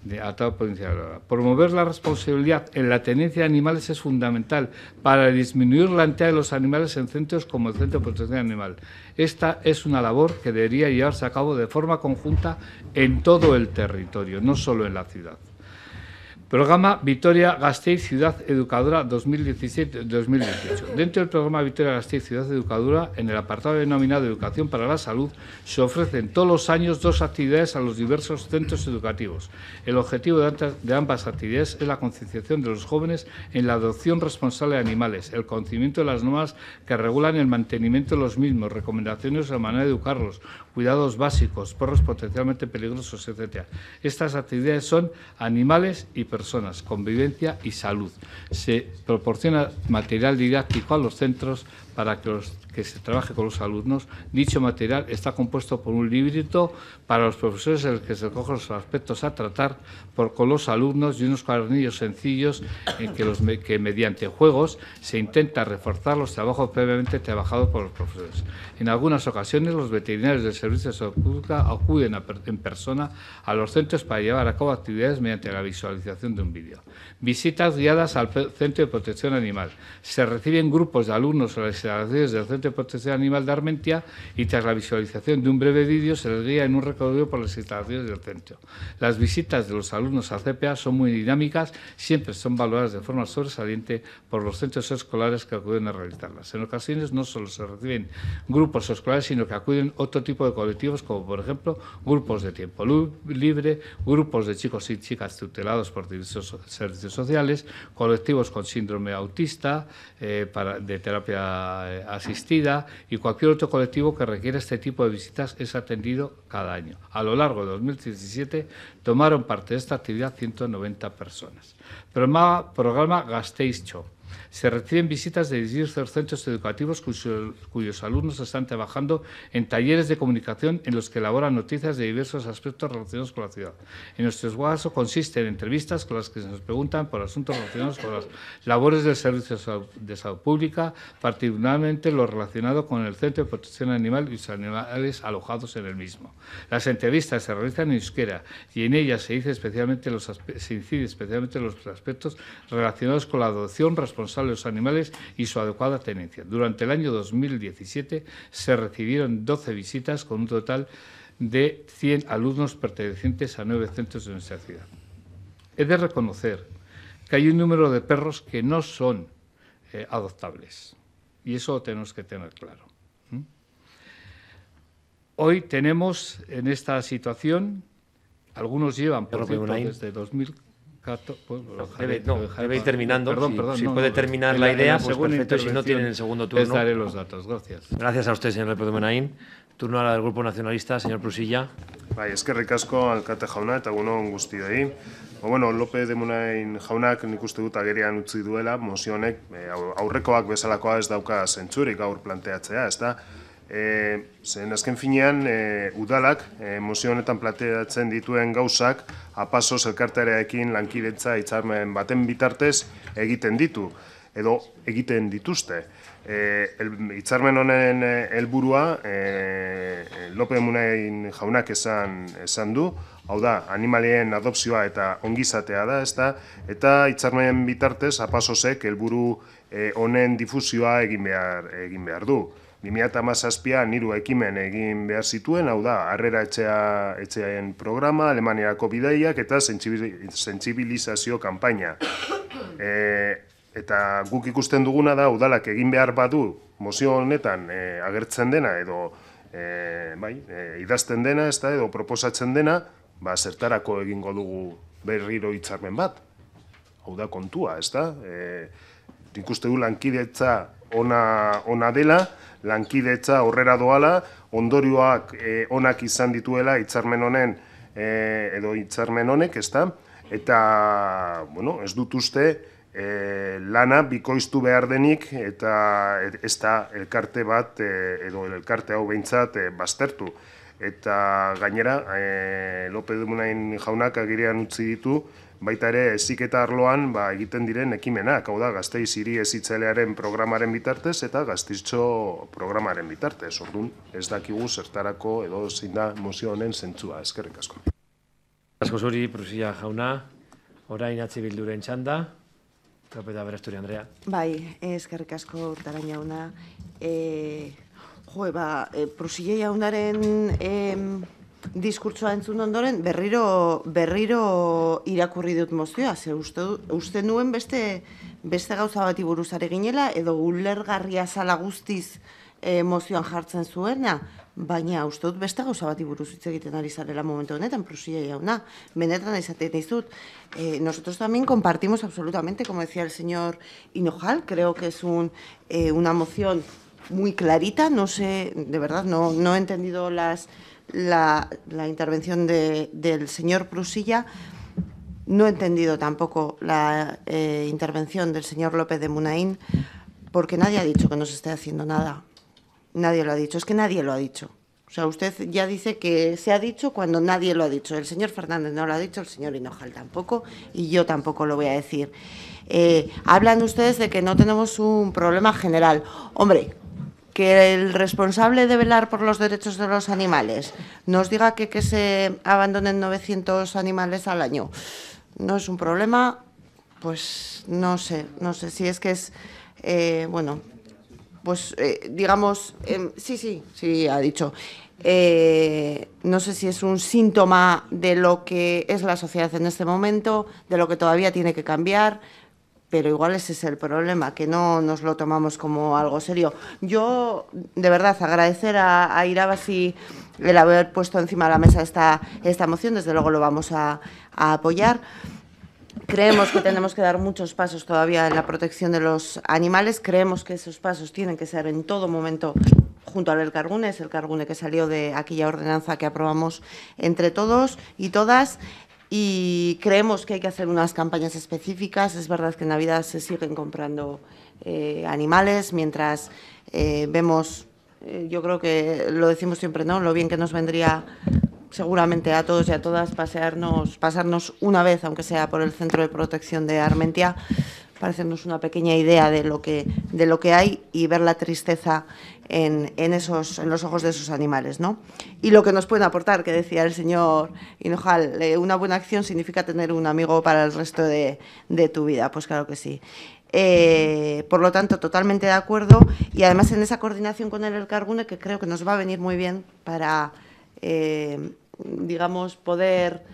de atado provincial. Promover la responsabilidad en la tenencia de animales es fundamental para disminuir la entidad de los animales en centros como el Centro de Protección Animal. Esta es una labor que debería llevarse a cabo de forma conjunta en todo el territorio, no solo en la ciudad. Programa Victoria Gasteiz Ciudad Educadora 2017-2018. Dentro del programa Victoria Gasteiz Ciudad Educadora, en el apartado denominado Educación para la Salud, se ofrecen todos los años dos actividades a los diversos centros educativos. El objetivo de ambas actividades es la concienciación de los jóvenes en la adopción responsable de animales, el conocimiento de las normas que regulan el mantenimiento de los mismos, recomendaciones de la manera de educarlos, cuidados básicos, porros potencialmente peligrosos, etc. Estas actividades son animales y personas personas, convivencia y salud. Se proporciona material didáctico a los centros para que, se trabaje con los alumnos. Dicho material está compuesto por un librito para los profesores en el que se recogen los aspectos a tratar por, con los alumnos y unos cuadernillos sencillos en que, los, que mediante juegos se intenta reforzar los trabajos previamente trabajados por los profesores. En algunas ocasiones los veterinarios del Servicio de Salud Pública acuden en persona a los centros para llevar a cabo actividades mediante la visualización de un vídeo. Visitas guiadas al Centro de Protección Animal. Se reciben grupos de alumnos a las instalaciones del Centro de Protección Animal de Armentia y tras la visualización de un breve vídeo se les guía en un recorrido por las instalaciones del centro. Las visitas de los alumnos a CPA son muy dinámicas, siempre son valoradas de forma sobresaliente por los centros escolares que acuden a realizarlas. En ocasiones no solo se reciben grupos escolares, sino que acuden otro tipo de colectivos, como por ejemplo grupos de tiempo libre, grupos de chicos y chicas tutelados por diversos servicios sociales, colectivos con síndrome autista, eh, para, de terapia eh, asistida y cualquier otro colectivo que requiera este tipo de visitas es atendido cada año. A lo largo de 2017 tomaron parte de esta actividad 190 personas. Programa, programa Gasteiz se reciben visitas de diversos centros educativos cuyos, alumnos están trabajando en talleres de comunicación en los que elaboran noticias de diversos aspectos relacionados con la ciudad. En nuestro esfuerzo consiste en entrevistas con las que se nos preguntan por asuntos relacionados con las labores del Servicio de Salud Pública, particularmente lo relacionado con el Centro de Protección Animal y los animales alojados en el mismo. Las entrevistas se realizan en euskera y en ellas se, dice especialmente los, se especialmente los aspectos relacionados con la adopción responsable de los animales y su adecuada tenencia. Durante el año 2017 se recibieron 12 visitas con un total de 100 alumnos pertenecientes a nueve centros de nuestra ciudad. He de reconocer que hay un número de perros que no son eh, adoptables y eso lo tenemos que tener claro. Hoy tenemos en esta situación, algunos llevan, por ejemplo, desde 2000 Cato, debe, ir terminando. si, puede terminar la, idea, pues perfecto. Si no tiene el segundo turno. Les daré los datos. Gracias. Gracias a usted, señor López Turno a la del Grupo Nacionalista, señor Prusilla. Bai, eskerrik asko alkate jauna eta gunon gusto O bueno, López de Munain jaunak nik uste dut agerian utzi duela, mozionek eh, aurrekoak bezalakoa ez dauka zentsurik gaur planteatzea, ez da? E, eh, zen azken finean, e, udalak, e, mozio honetan plateatzen dituen gauzak, apaso zelkartarekin lankiretza itzarmen baten bitartez egiten ditu, edo egiten dituzte. E, el, itzarmen honen helburua e, Lope Munain jaunak esan, esan du, hau da, animalien adopzioa eta ongizatea da, ez eta itzarmen bitartez apasozek helburu honen e, difusioa egin behar, egin behar du. 2008an hiru ekimen egin behar zituen, hau da, harrera etxea, etxeaen programa, Alemaniako bideiak eta sensibilizazio kanpaina. *coughs* E, eta guk ikusten duguna da, udalak egin behar badu, mozio honetan e, agertzen dena, edo e, bai, e, idazten dena, ez da, edo proposatzen dena, ba, zertarako egingo dugu berriro hitzarmen bat. Hau da kontua, ezta? da? E, ikuste du lankidetza ona, ona dela, lankidetza aurrera doala, ondorioak eh, onak izan dituela hitzarmen honen eh, edo hitzarmen honek, ezta? Eta, bueno, ez dut uste eh, lana bikoiztu behar denik eta ez da elkarte bat edo elkarte hau behintzat e, baztertu. Eta gainera, e, Lope jaunak agirean utzi ditu, baita ere eziketa arloan ba, egiten diren ekimenak, hau da, gazteiz hiri programaren bitartez eta gaztitzo programaren bitartez. Orduan, ez dakigu zertarako edo zein da mozio honen zentzua, eskerrik asko. Asko zuri, Prusia jauna, orain atzi bilduren txanda, tropeta Beresturi Andrea. Bai, eskerrik asko urtaran jauna. E, jo, eba, eh, Prusia jaunaren... E, diskurtsoa entzun ondoren berriro berriro irakurri dut mozioa, ze uste, uste nuen beste beste gauza bati buruz ginela edo ulergarria zala guztiz e, mozioan jartzen zuena, baina uste dut beste gauza bati buruz hitz egiten ari zarela momentu honetan, Prusia jauna, benetan esaten dizut, eh, nosotros también compartimos absolutamente, como decía el señor inojal creo que es un, eh, una moción muy clarita, no sé, de verdad, no, no he entendido las la, intervención del señor Prusilla. No he entendido tampoco la eh, intervención del señor López de Munaín, porque nadie ha dicho que no se esté haciendo nada. Nadie lo ha dicho, es que nadie lo ha dicho. O sea, usted ya dice que se ha dicho cuando nadie lo ha dicho. El señor Fernández no lo ha dicho, el señor Hinojal tampoco, y yo tampoco lo voy a decir. Eh, hablan ustedes de que no tenemos un problema general. Hombre, que el responsable de velar por los derechos de los animales nos diga que, se abandonen 900 animales al año no es un problema, pues no sé, no sé si es que es, eh, bueno, pues eh, digamos, em, sí, sí, sí, ha dicho, eh, no sé si es un síntoma de lo que es la sociedad en este momento, de lo que todavía tiene que cambiar, pero igual ese es el problema, que no nos lo tomamos como algo serio. Yo, de verdad, agradecer a, a Irabasi el haber puesto encima de la mesa esta, esta moción, desde luego lo vamos a, apoyar. Creemos que tenemos que dar muchos pasos todavía en la protección de los animales, creemos que esos pasos tienen que ser en todo momento junto al El Cargune, es el Cargune que salió de aquella ordenanza que aprobamos entre todos y todas y creemos que hay que hacer unas campañas específicas. Es verdad que en Navidad se siguen comprando eh, animales, mientras eh, vemos, eh, yo creo que lo decimos siempre, ¿no? Lo bien que nos vendría seguramente a todos y a todas pasearnos, pasarnos una vez, aunque sea por el Centro de Protección de Armentia, para hacernos una pequeña idea de lo que, de lo que hay y ver la tristeza en, esos, en los ojos de esos animales. ¿no? Y lo que nos pueden aportar, que decía el señor Hinojal, eh, una buena acción significa tener un amigo para el resto de, tu vida, pues claro que sí. Eh, por lo tanto, totalmente de acuerdo y además en esa coordinación con el El Elcargune que creo que nos va a venir muy bien para, eh, digamos, poder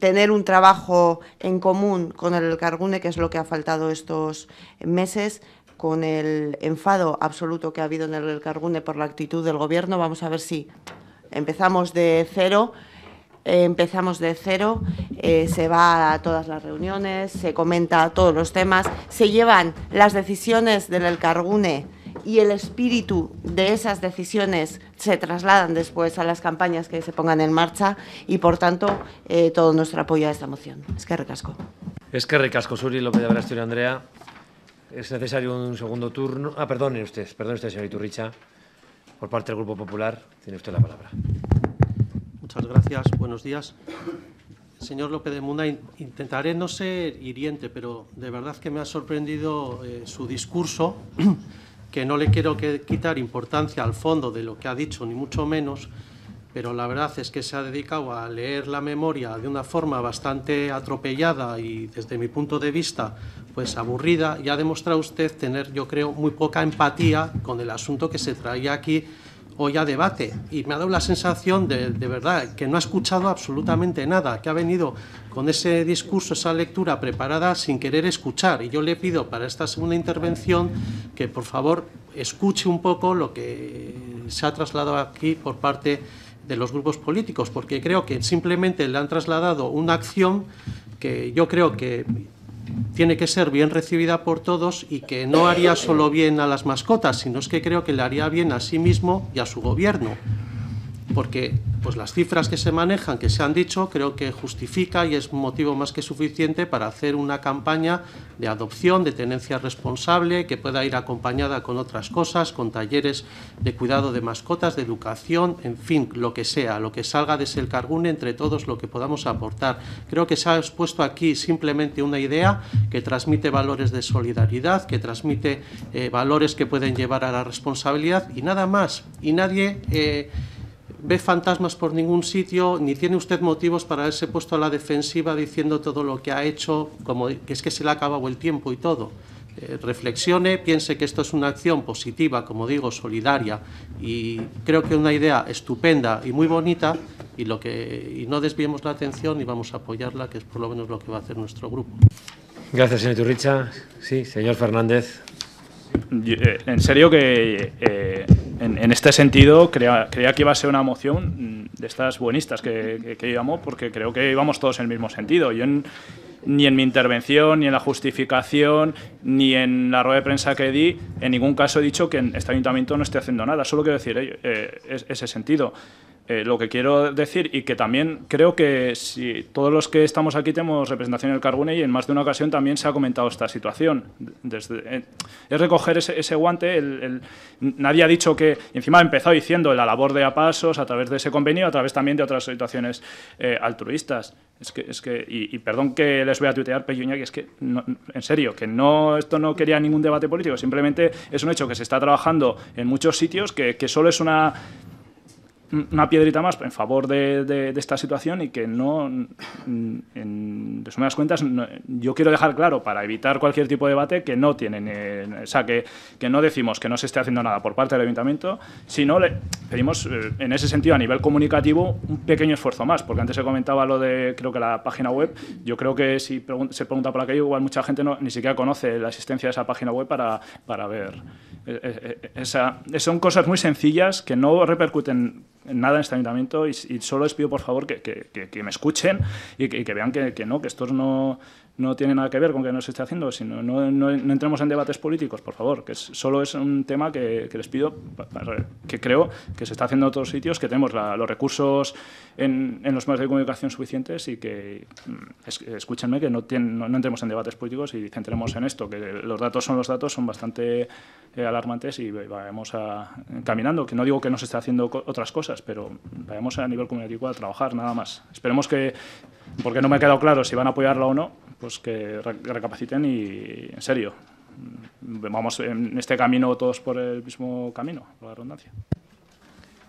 tener un trabajo en común con el Elcargune, que es lo que ha faltado estos meses, con el enfado absoluto que ha habido en el Cargune por la actitud del Gobierno. Vamos a ver si empezamos de cero. Eh, empezamos de cero, eh, se va a todas las reuniones, se comenta todos los temas, se llevan las decisiones del Cargune y el espíritu de esas decisiones se trasladan después a las campañas que se pongan en marcha y, por tanto, eh, todo nuestro apoyo a esta moción. Es que recasco. Es que recasco, Suri López de Andrea. Es necesario un segundo turno. Ah, perdone usted, perdone usted, señor Iturricha. Por parte del Grupo Popular, tiene usted la palabra. Muchas gracias. Buenos días. Señor López de Munda, intentaré no ser hiriente, pero de verdad que me ha sorprendido eh, su discurso, *clears throat* que no le quiero que quitar importancia al fondo de lo que ha dicho, ni mucho menos, pero la verdad es que se ha dedicado a leer la memoria de una forma bastante atropellada y desde mi punto de vista pues aburrida y ha demostrado usted tener yo creo muy poca empatía con el asunto que se traía aquí hoy a debate y me ha dado la sensación de, de verdad que no ha escuchado absolutamente nada, que ha venido con ese discurso, esa lectura preparada sin querer escuchar y yo le pido para esta segunda intervención que por favor escuche un poco lo que se ha trasladado aquí por parte de los grupos políticos, porque creo que simplemente le han trasladado una acción que yo creo que tiene que ser bien recibida por todos y que no haría solo bien a las mascotas, sino es que creo que le haría bien a sí mismo y a su gobierno porque pues las cifras que se manejan, que se han dicho, creo que justifica y es un motivo más que suficiente para hacer una campaña de adopción, de tenencia responsable, que pueda ir acompañada con otras cosas, con talleres de cuidado de mascotas, de educación, en fin, lo que sea, lo que salga de cargune entre todos lo que podamos aportar. Creo que se ha expuesto aquí simplemente una idea que transmite valores de solidaridad, que transmite eh, valores que pueden llevar a la responsabilidad y nada más. Y nadie... Eh, ve fantasmas por ningún sitio, ni tiene usted motivos para haberse puesto a la defensiva diciendo todo lo que ha hecho, como que es que se le ha acabado el tiempo y todo. Eh, reflexione, piense que esto es una acción positiva, como digo, solidaria, y creo que una idea estupenda y muy bonita, y, lo que, y no desviemos la atención y vamos a apoyarla, que es por lo menos lo que va a hacer nuestro grupo. Gracias, señor Turricha. Sí, señor Fernández. Eh, en serio que eh, en, este sentido creía, que iba a ser una moción de estas buenistas que, que, porque creo que íbamos todos en el mismo sentido. Yo ni en mi intervención, ni en la justificación, ni en la rueda de prensa que di, en ningún caso he dicho que este ayuntamiento no esté haciendo nada. Solo quiero decir eh, ese sentido. Eh, lo que quiero decir y que también creo que si todos los que estamos aquí tenemos representación en el Carbone y en más de una ocasión también se ha comentado esta situación. Desde, eh, es recoger ese, guante. El, nadie ha dicho que, encima ha empezado diciendo la labor de APASOS a través de ese convenio, a través también de otras situaciones eh, altruistas. Es que, es que y, perdón que les voy a tuitear, Peñuña, que es que, en serio, que no esto no quería ningún debate político, simplemente es un hecho que se está trabajando en muchos sitios, que, que solo es una una piedrita más en favor de, esta situación y que no, en, resumidas cuentas, yo quiero dejar claro, para evitar cualquier tipo de debate, que no tienen, eh, o sea, que, que, no decimos que no se esté haciendo nada por parte del ayuntamiento, sino le pedimos, eh, en ese sentido, a nivel comunicativo, un pequeño esfuerzo más, porque antes se comentaba lo de, creo que la página web, yo creo que si se pregunta por aquello, igual mucha gente ni siquiera conoce la existencia de esa página web para, para ver. Esa, eh, eh, eh, son cosas muy sencillas que no repercuten en nada en este ayuntamiento y, solo les pido por favor que, que, me escuchen y que, que vean que, no, que estos no, no tiene nada que ver con que no se esté haciendo, sino no, no, entremos en debates políticos, por favor, que solo es un tema que, les pido, que creo que se está haciendo en otros sitios, que tenemos los recursos en, los medios de comunicación suficientes y que, mm, escúchenme, que no, no, entremos en debates políticos y centremos en esto, que los datos son los datos, son bastante eh, alarmantes y vayamos a, caminando, que no digo que no se esté haciendo otras cosas, pero vayamos a nivel comunitario a trabajar, nada más. Esperemos que, porque no me ha quedado claro si van a apoyarla o no, pues que recapaciten y en serio, vamos en este camino todos por el mismo camino, por la redundancia.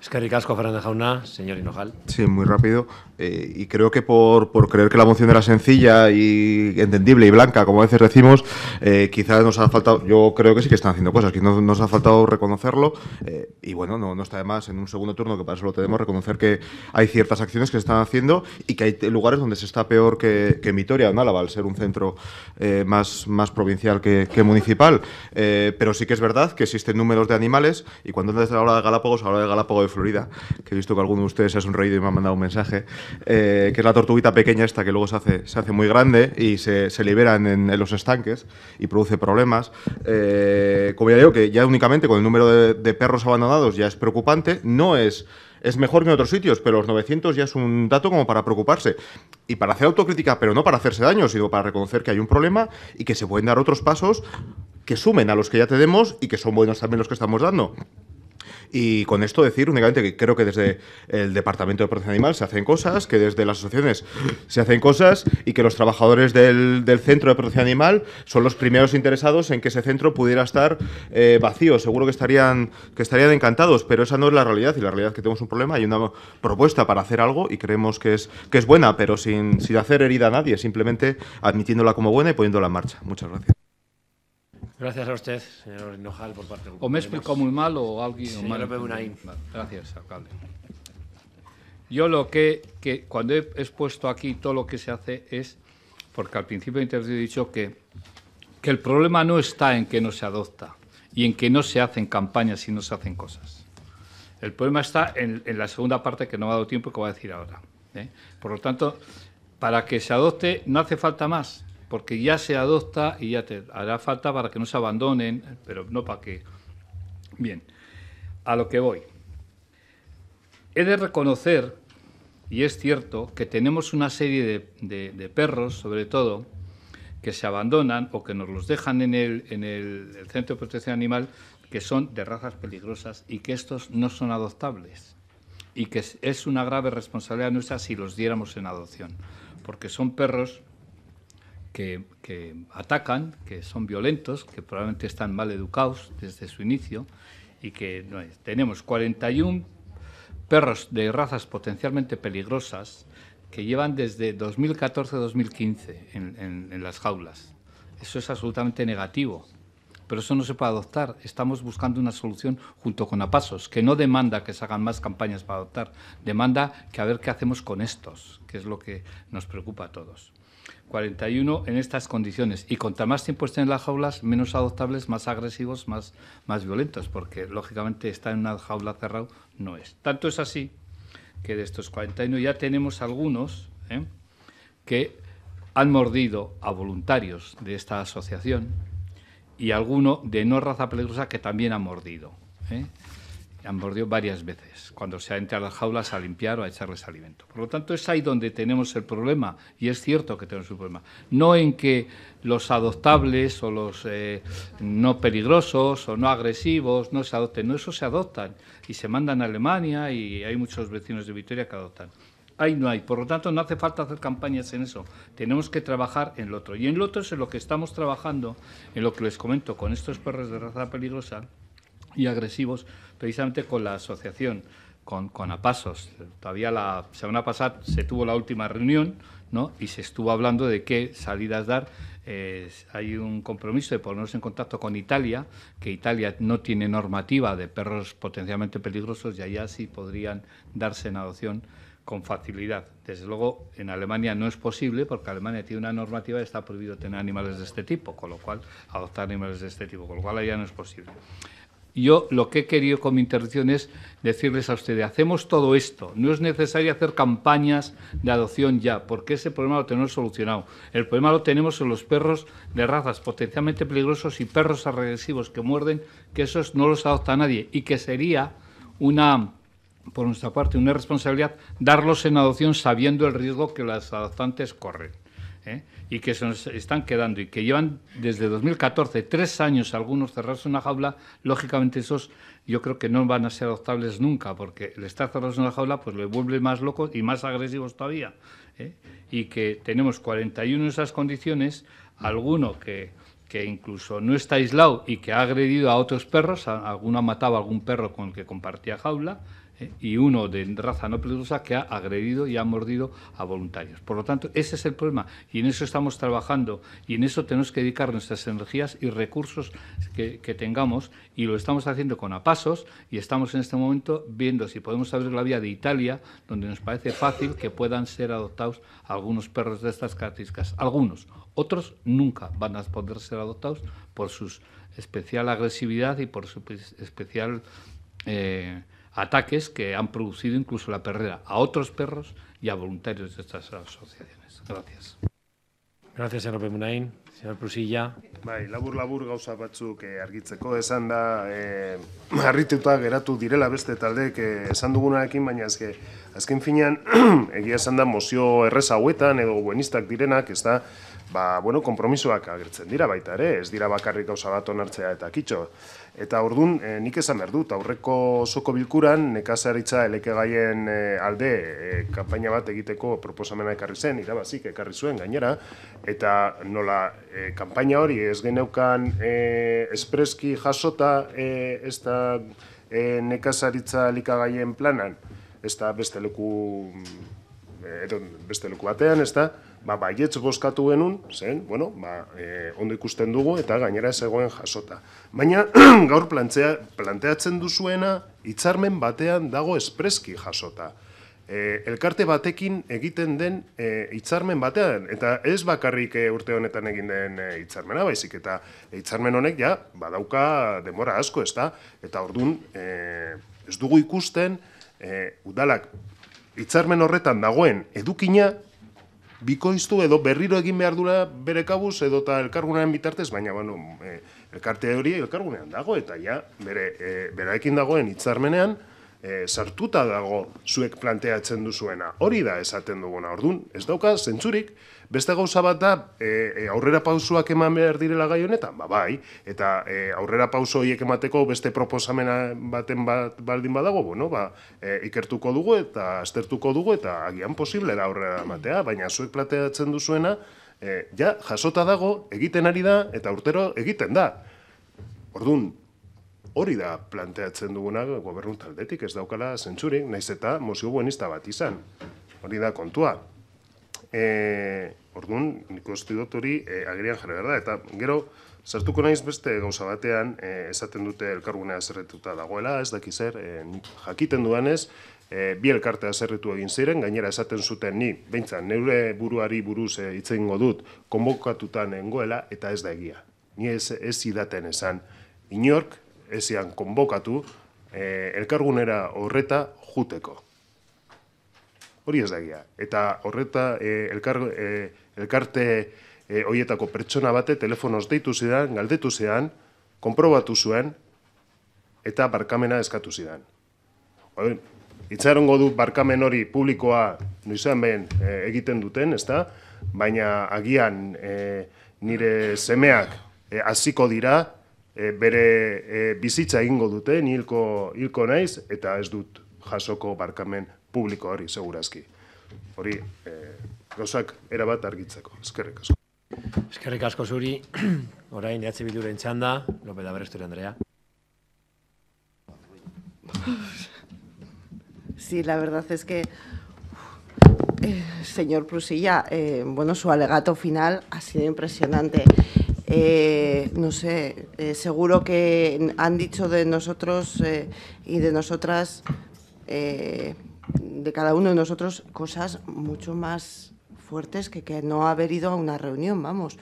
Es que ricasco, Fernanda Jauna, señor Hinojal. Sí, muy rápido. Eh, y creo que por, creer que la moción era sencilla y entendible y blanca, como a veces decimos, eh, quizás nos ha faltado, yo creo que sí que están haciendo cosas, que nos, ha faltado reconocerlo. Eh, y bueno, no, está de más en un segundo turno, que para eso lo tenemos, reconocer que hay ciertas acciones que se están haciendo y que hay lugares donde se está peor que, que Vitoria o en al ser un centro más, más provincial que, municipal. pero sí que es verdad que existen números de animales y cuando antes hablaba de Galápagos, hora de Galápagos Florida, que he visto que alguno de ustedes ha sonreído y me ha mandado un mensaje, eh, que es la tortuguita pequeña esta que luego se hace, se hace muy grande y se, se liberan en, los estanques y produce problemas. Eh, como ya digo, que ya únicamente con el número de, perros abandonados ya es preocupante, no es es mejor que en otros sitios, pero los 900 ya es un dato como para preocuparse. Y para hacer autocrítica, pero no para hacerse daño, sino para reconocer que hay un problema y que se pueden dar otros pasos que sumen a los que ya tenemos y que son buenos también los que estamos dando. Y con esto decir únicamente que creo que desde el Departamento de Protección Animal se hacen cosas, que desde las asociaciones se hacen cosas y que los trabajadores del, del Centro de Protección Animal son los primeros interesados en que ese centro pudiera estar eh, vacío. Seguro que estarían, que estarían encantados, pero esa no es la realidad y la realidad es que tenemos un problema. Hay una propuesta para hacer algo y creemos que es, que es buena, pero sin, sin hacer herida a nadie, simplemente admitiéndola como buena y poniéndola en marcha. Muchas gracias. Gracias a usted, señor Hinojal, por parte del O me he explicado muy mal o alguien... Sí. o una Gracias, alcalde. Yo lo que, que, cuando he expuesto aquí todo lo que se hace es, porque al principio he dicho que, el problema no está en que no se adopta y en que no se hacen campañas y no se hacen cosas. El problema está en, la segunda parte que no me ha dado tiempo y que voy a decir ahora. ¿eh? Por lo tanto, para que se adopte no hace falta más porque ya se adopta y ya te hará falta para que no se abandonen, pero no para que... Bien, a lo que voy. He de reconocer, y es cierto, que tenemos una serie de, perros, sobre todo, que se abandonan o que nos los dejan en el Centro de Protección Animal, que son de razas peligrosas y que estos no son adoptables y que es una grave responsabilidad nuestra si los diéramos en adopción, porque son perros que, atacan, que son violentos, que probablemente están mal educados desde su inicio y que tenemos 41 perros de razas potencialmente peligrosas que llevan desde 2014-2015 en, en las jaulas. Eso es absolutamente negativo pero eso no se puede adoptar. Estamos buscando una solución junto con APASOS, que no demanda que se hagan más campañas para adoptar, demanda que a ver qué hacemos con estos, que es lo que nos preocupa a todos. 41 en estas condiciones. Y cuanto más tiempo estén en las jaulas, menos adoptables, más agresivos, más, más violentos, porque lógicamente estar en una jaula cerrada no es. Tanto es así que de estos 41 ya tenemos algunos ¿eh? que han mordido a voluntarios de esta asociación y alguno de no raza peligrosa que también ha mordido. ¿eh? han mordido varias veces, cuando se entrado a las jaulas a limpiar o a echarles alimento. Por lo tanto, es ahí donde tenemos el problema, y es cierto que tenemos un problema. No en que los adoptables o los eh, no peligrosos o no agresivos no se adopten, no, eso se adoptan y se mandan a Alemania y hay muchos vecinos de Vitoria que adoptan. Ahí no hay, por lo tanto no hace falta hacer campañas en eso, tenemos que trabajar en lo otro. Y en lo otro es en lo que estamos trabajando, en lo que les comento con estos perros de raza peligrosa y agresivos, precisamente con la asociación, con, con APASOS. Todavía la semana pasada se tuvo la última reunión ¿no? y se estuvo hablando de qué salidas dar. hay un compromiso de ponernos en contacto con Italia, que Italia no tiene normativa de perros potencialmente peligrosos y allá sí podrían darse en adopción con facilidad. Desde luego, en Alemania no es posible porque Alemania tiene una normativa y está prohibido tener animales de este tipo, con lo cual adoptar animales de este tipo, con lo cual allá no es posible. Yo lo que he querido con mi intervención es decirles a ustedes, hacemos todo esto, no es necesario hacer campañas de adopción ya, porque ese problema lo tenemos solucionado. El problema lo tenemos en los perros de razas potencialmente peligrosos y perros agresivos que muerden, que esos no los adopta nadie y que sería una por nuestra parte, una responsabilidad darlos en adopción sabiendo el riesgo que las adoptantes corren. ¿eh? y que se nos están quedando y que llevan desde 2014 tres años algunos cerrados en una jaula, lógicamente esos yo creo que no van a ser adoptables nunca, porque el estar cerrados en una jaula pues le vuelve más loco y más agresivos todavía. ¿eh? Y que tenemos 41 de esas condiciones, alguno que, que incluso no está aislado y que ha agredido a otros perros, alguno ha matado a algún perro con el que compartía jaula, ¿eh? y uno de raza no peligrosa que ha agredido y ha mordido a voluntarios. Por lo tanto, ese es el problema y en eso estamos trabajando y en eso tenemos que dedicar nuestras energías y recursos que, tengamos y lo estamos haciendo con apasos y estamos en este momento viendo si podemos abrir la vía de Italia, donde nos parece fácil que puedan ser adoptados algunos perros de estas características. Algunos, otros nunca van a poder ser adoptados por su especial agresividad y por su especial... Eh, ataques que han producido incluso la perrera a otros perros y a voluntarios de estas asociaciones. Gracias. Gracias, señor Pemunain. Señor Prusilla. Bai, labur labur gauza batzuk eh, argitzeko esan da, eh, *clears throat* arrituta geratu direla beste talde, que eh, esan dugunarekin, baina azke, azken finean, *clears throat* egia esan da, mozio erreza hauetan edo buenistak direnak, ez da, ba, bueno, kompromisoak agertzen dira baita ere, ez dira bakarrik gauza bat onartzea eta kitxo. Eta ordun e, nik esan behar dut, aurreko soko bilkuran nekazaritza elekegaien e, alde e, kanpaina bat egiteko proposamena ekarri zen, irabazik ekarri zuen gainera, eta nola e, kanpaina hori ez geneukan e, espreski jasota e, ez da e, nekazaritza elekegaien planan, ez da beste leku, e, edo, beste leku batean, ez da, ba, baietz bozkatu genuen, zen, bueno, ba, e, ondo ikusten dugu eta gainera zegoen jasota. Baina *clears throat* gaur plantea, planteatzen duzuena, hitzarmen batean dago espreski jasota. E, elkarte batekin egiten den e, hitzarmen batean, eta ez bakarrik e, urte honetan egin den e, hitzarmena, baizik, eta hitzarmen honek, ja, badauka demora asko, ez da? Eta ordun e, ez dugu ikusten, e, udalak, hitzarmen horretan dagoen edukina bikoiztu edo berriro egin behar dula bere kabuz edo eta elkargunaren bitartez, baina bueno, e, elkarte hori elkargunean dago eta ja, bere, e, dagoen hitzarmenean e, sartuta dago zuek planteatzen duzuena. Hori da esaten duguna, ordun, ez dauka zentzurik, Beste gauza bat da, e, e, aurrera pausoak eman behar direla gai honetan, ba, bai, eta e, aurrera pauso horiek emateko beste proposamena baten bat, baldin badago, bueno, ba, e, ikertuko dugu eta aztertuko dugu eta agian posible da aurrera ematea, baina zuek plateatzen duzuena, e, ja, jasota dago, egiten ari da, eta urtero egiten da. Ordun hori da planteatzen duguna gobernu taldetik, ez daukala zentsurik, naiz eta mozio buenista bat izan. Hori da kontua, E, orduan, nik uste dut hori e, agerian jarri behar da, eta gero, Zertuko naiz beste gauza batean, e, esaten dute elkargunea zerretuta dagoela, ez daki zer, e, jakiten duanez, e, bi elkartea azerretu egin ziren, gainera esaten zuten ni, behintzat, neure buruari buruz e, dut, konbokatutan engoela, eta ez da egia. Ni ez, ez idaten esan, inork, ezian konbokatu, e, elkargunera horreta juteko hori ez dagia. Eta horreta eh, elkar, eh, elkarte e, eh, hoietako pertsona bate telefonoz deitu zidan, galdetu zidan, konprobatu zuen, eta barkamena eskatu zidan. Oin, itzaron barkamen hori publikoa noizan behen egiten duten, ezta? Baina agian nire semeak hasiko dira, bere bizitza egingo dute, nilko hilko naiz, eta ez dut jasoko barkamen ...público, publiko hori segurazki. Hori, e, eh, gozak erabat argitzeko, eskerrik asko. Eskerrik asko zuri, *clears throat* orain jatzi bilduren txanda, López da Beresturi Andrea. Sí, la verdad es que, eh, señor Prusilla, eh, bueno, su alegato final ha sido impresionante. no sé, seguro que han dicho de nosotros y de nosotras de cada uno de nosotros cosas mucho más fuertes que, que no haber ido a una reunión, vamos.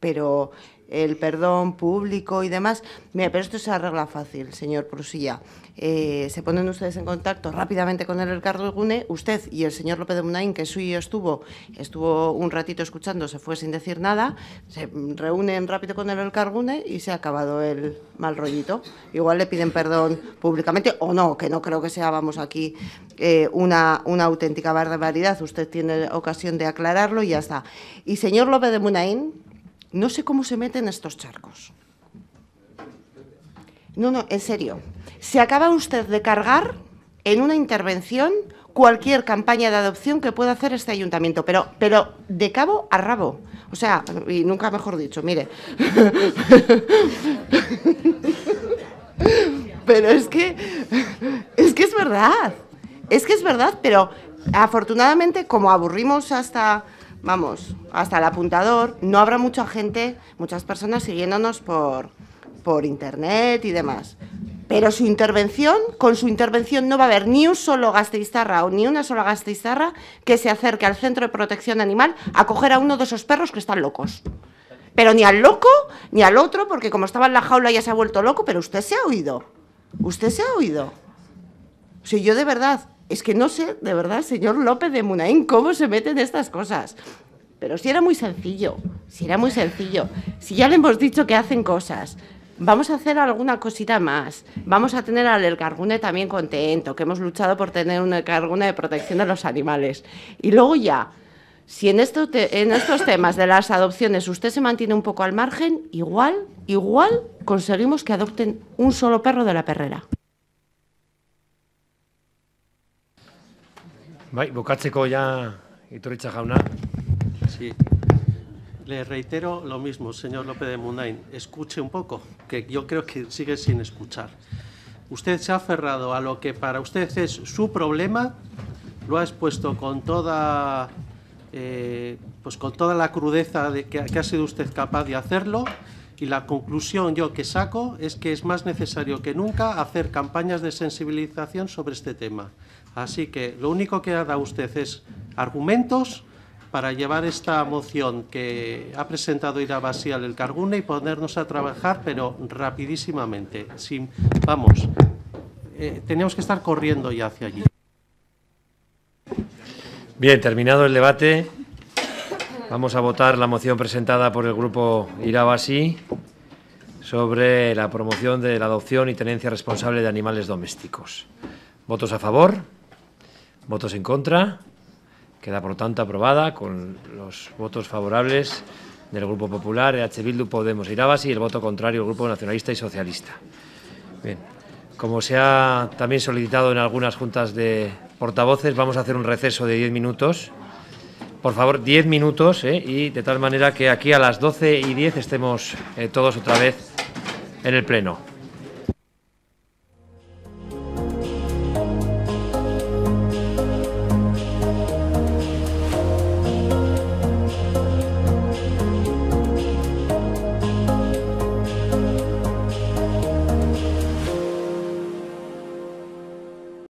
Pero el perdón público y demás, mira, pero esto se arregla fácil, señor Prusilla. Eh, se ponen ustedes en contacto rápidamente con el alcalde Gune, usted y el señor López de Munain, que suyo estuvo, estuvo un ratito escuchando, se fue sin decir nada, se reúnen rápido con el El Gune y se ha acabado el mal rollito. Igual le piden perdón públicamente o no, que no creo que sea, vamos aquí, eh, una, una auténtica barbaridad. Usted tiene ocasión de aclararlo y ya está. Y señor López de Munain, no sé cómo se meten estos charcos. No, no, en serio. Se acaba usted de cargar en una intervención cualquier campaña de adopción que pueda hacer este ayuntamiento, pero, pero de cabo a rabo. O sea, y nunca mejor dicho, mire. *laughs* pero es que, es que es verdad, es que es verdad, pero afortunadamente como aburrimos hasta, vamos, hasta el apuntador, no habrá mucha gente, muchas personas siguiéndonos por, por internet y demás. Pero su intervención, con su intervención no va a haber ni un solo gasteizarra o ni una sola gasteizarra que se acerque al centro de protección animal a coger a uno de esos perros que están locos. Pero ni al loco ni al otro, porque como estaba en la jaula ya se ha vuelto loco, pero usted se ha oído. Usted se ha oído. O sea, yo de verdad, es que no sé, de verdad, señor López de Munaín, cómo se meten estas cosas. Pero si era muy sencillo, si era muy sencillo, si ya le hemos dicho que hacen cosas, vamos a hacer alguna cosita más. Vamos a tener al Cargune también contento, que hemos luchado por tener un Elcargune de protección de los animales. Y luego ya, si en, en estos temas de las adopciones usted se mantiene un poco al margen, igual, igual conseguimos que adopten un solo perro de la perrera. jauna. Le reitero lo mismo, señor López de Mundain. Escuche un poco, que yo creo que sigue sin escuchar. Usted se ha aferrado a lo que para usted es su problema, lo ha expuesto con toda, eh, pues con toda la crudeza de que, que ha sido usted capaz de hacerlo. Y la conclusión yo que saco es que es más necesario que nunca hacer campañas de sensibilización sobre este tema. Así que lo único que ha dado usted es argumentos para llevar esta moción que ha presentado Ira al el Carguna y ponernos a trabajar, pero rapidísimamente. vamos, eh, tenemos que estar corriendo ya hacia allí. Bien, terminado el debate, vamos a votar la moción presentada por el grupo Irabasi sobre la promoción de la adopción y tenencia responsable de animales domésticos. ¿Votos a favor? ¿Votos en contra? Queda, por lo tanto, aprobada con los votos favorables del Grupo Popular, EH Bildu, Podemos y e Lavas y el voto contrario del Grupo Nacionalista y Socialista. Bien, como se ha también solicitado en algunas juntas de portavoces, vamos a hacer un receso de diez minutos. Por favor, diez minutos eh, y de tal manera que aquí a las doce y diez estemos eh, todos otra vez en el Pleno.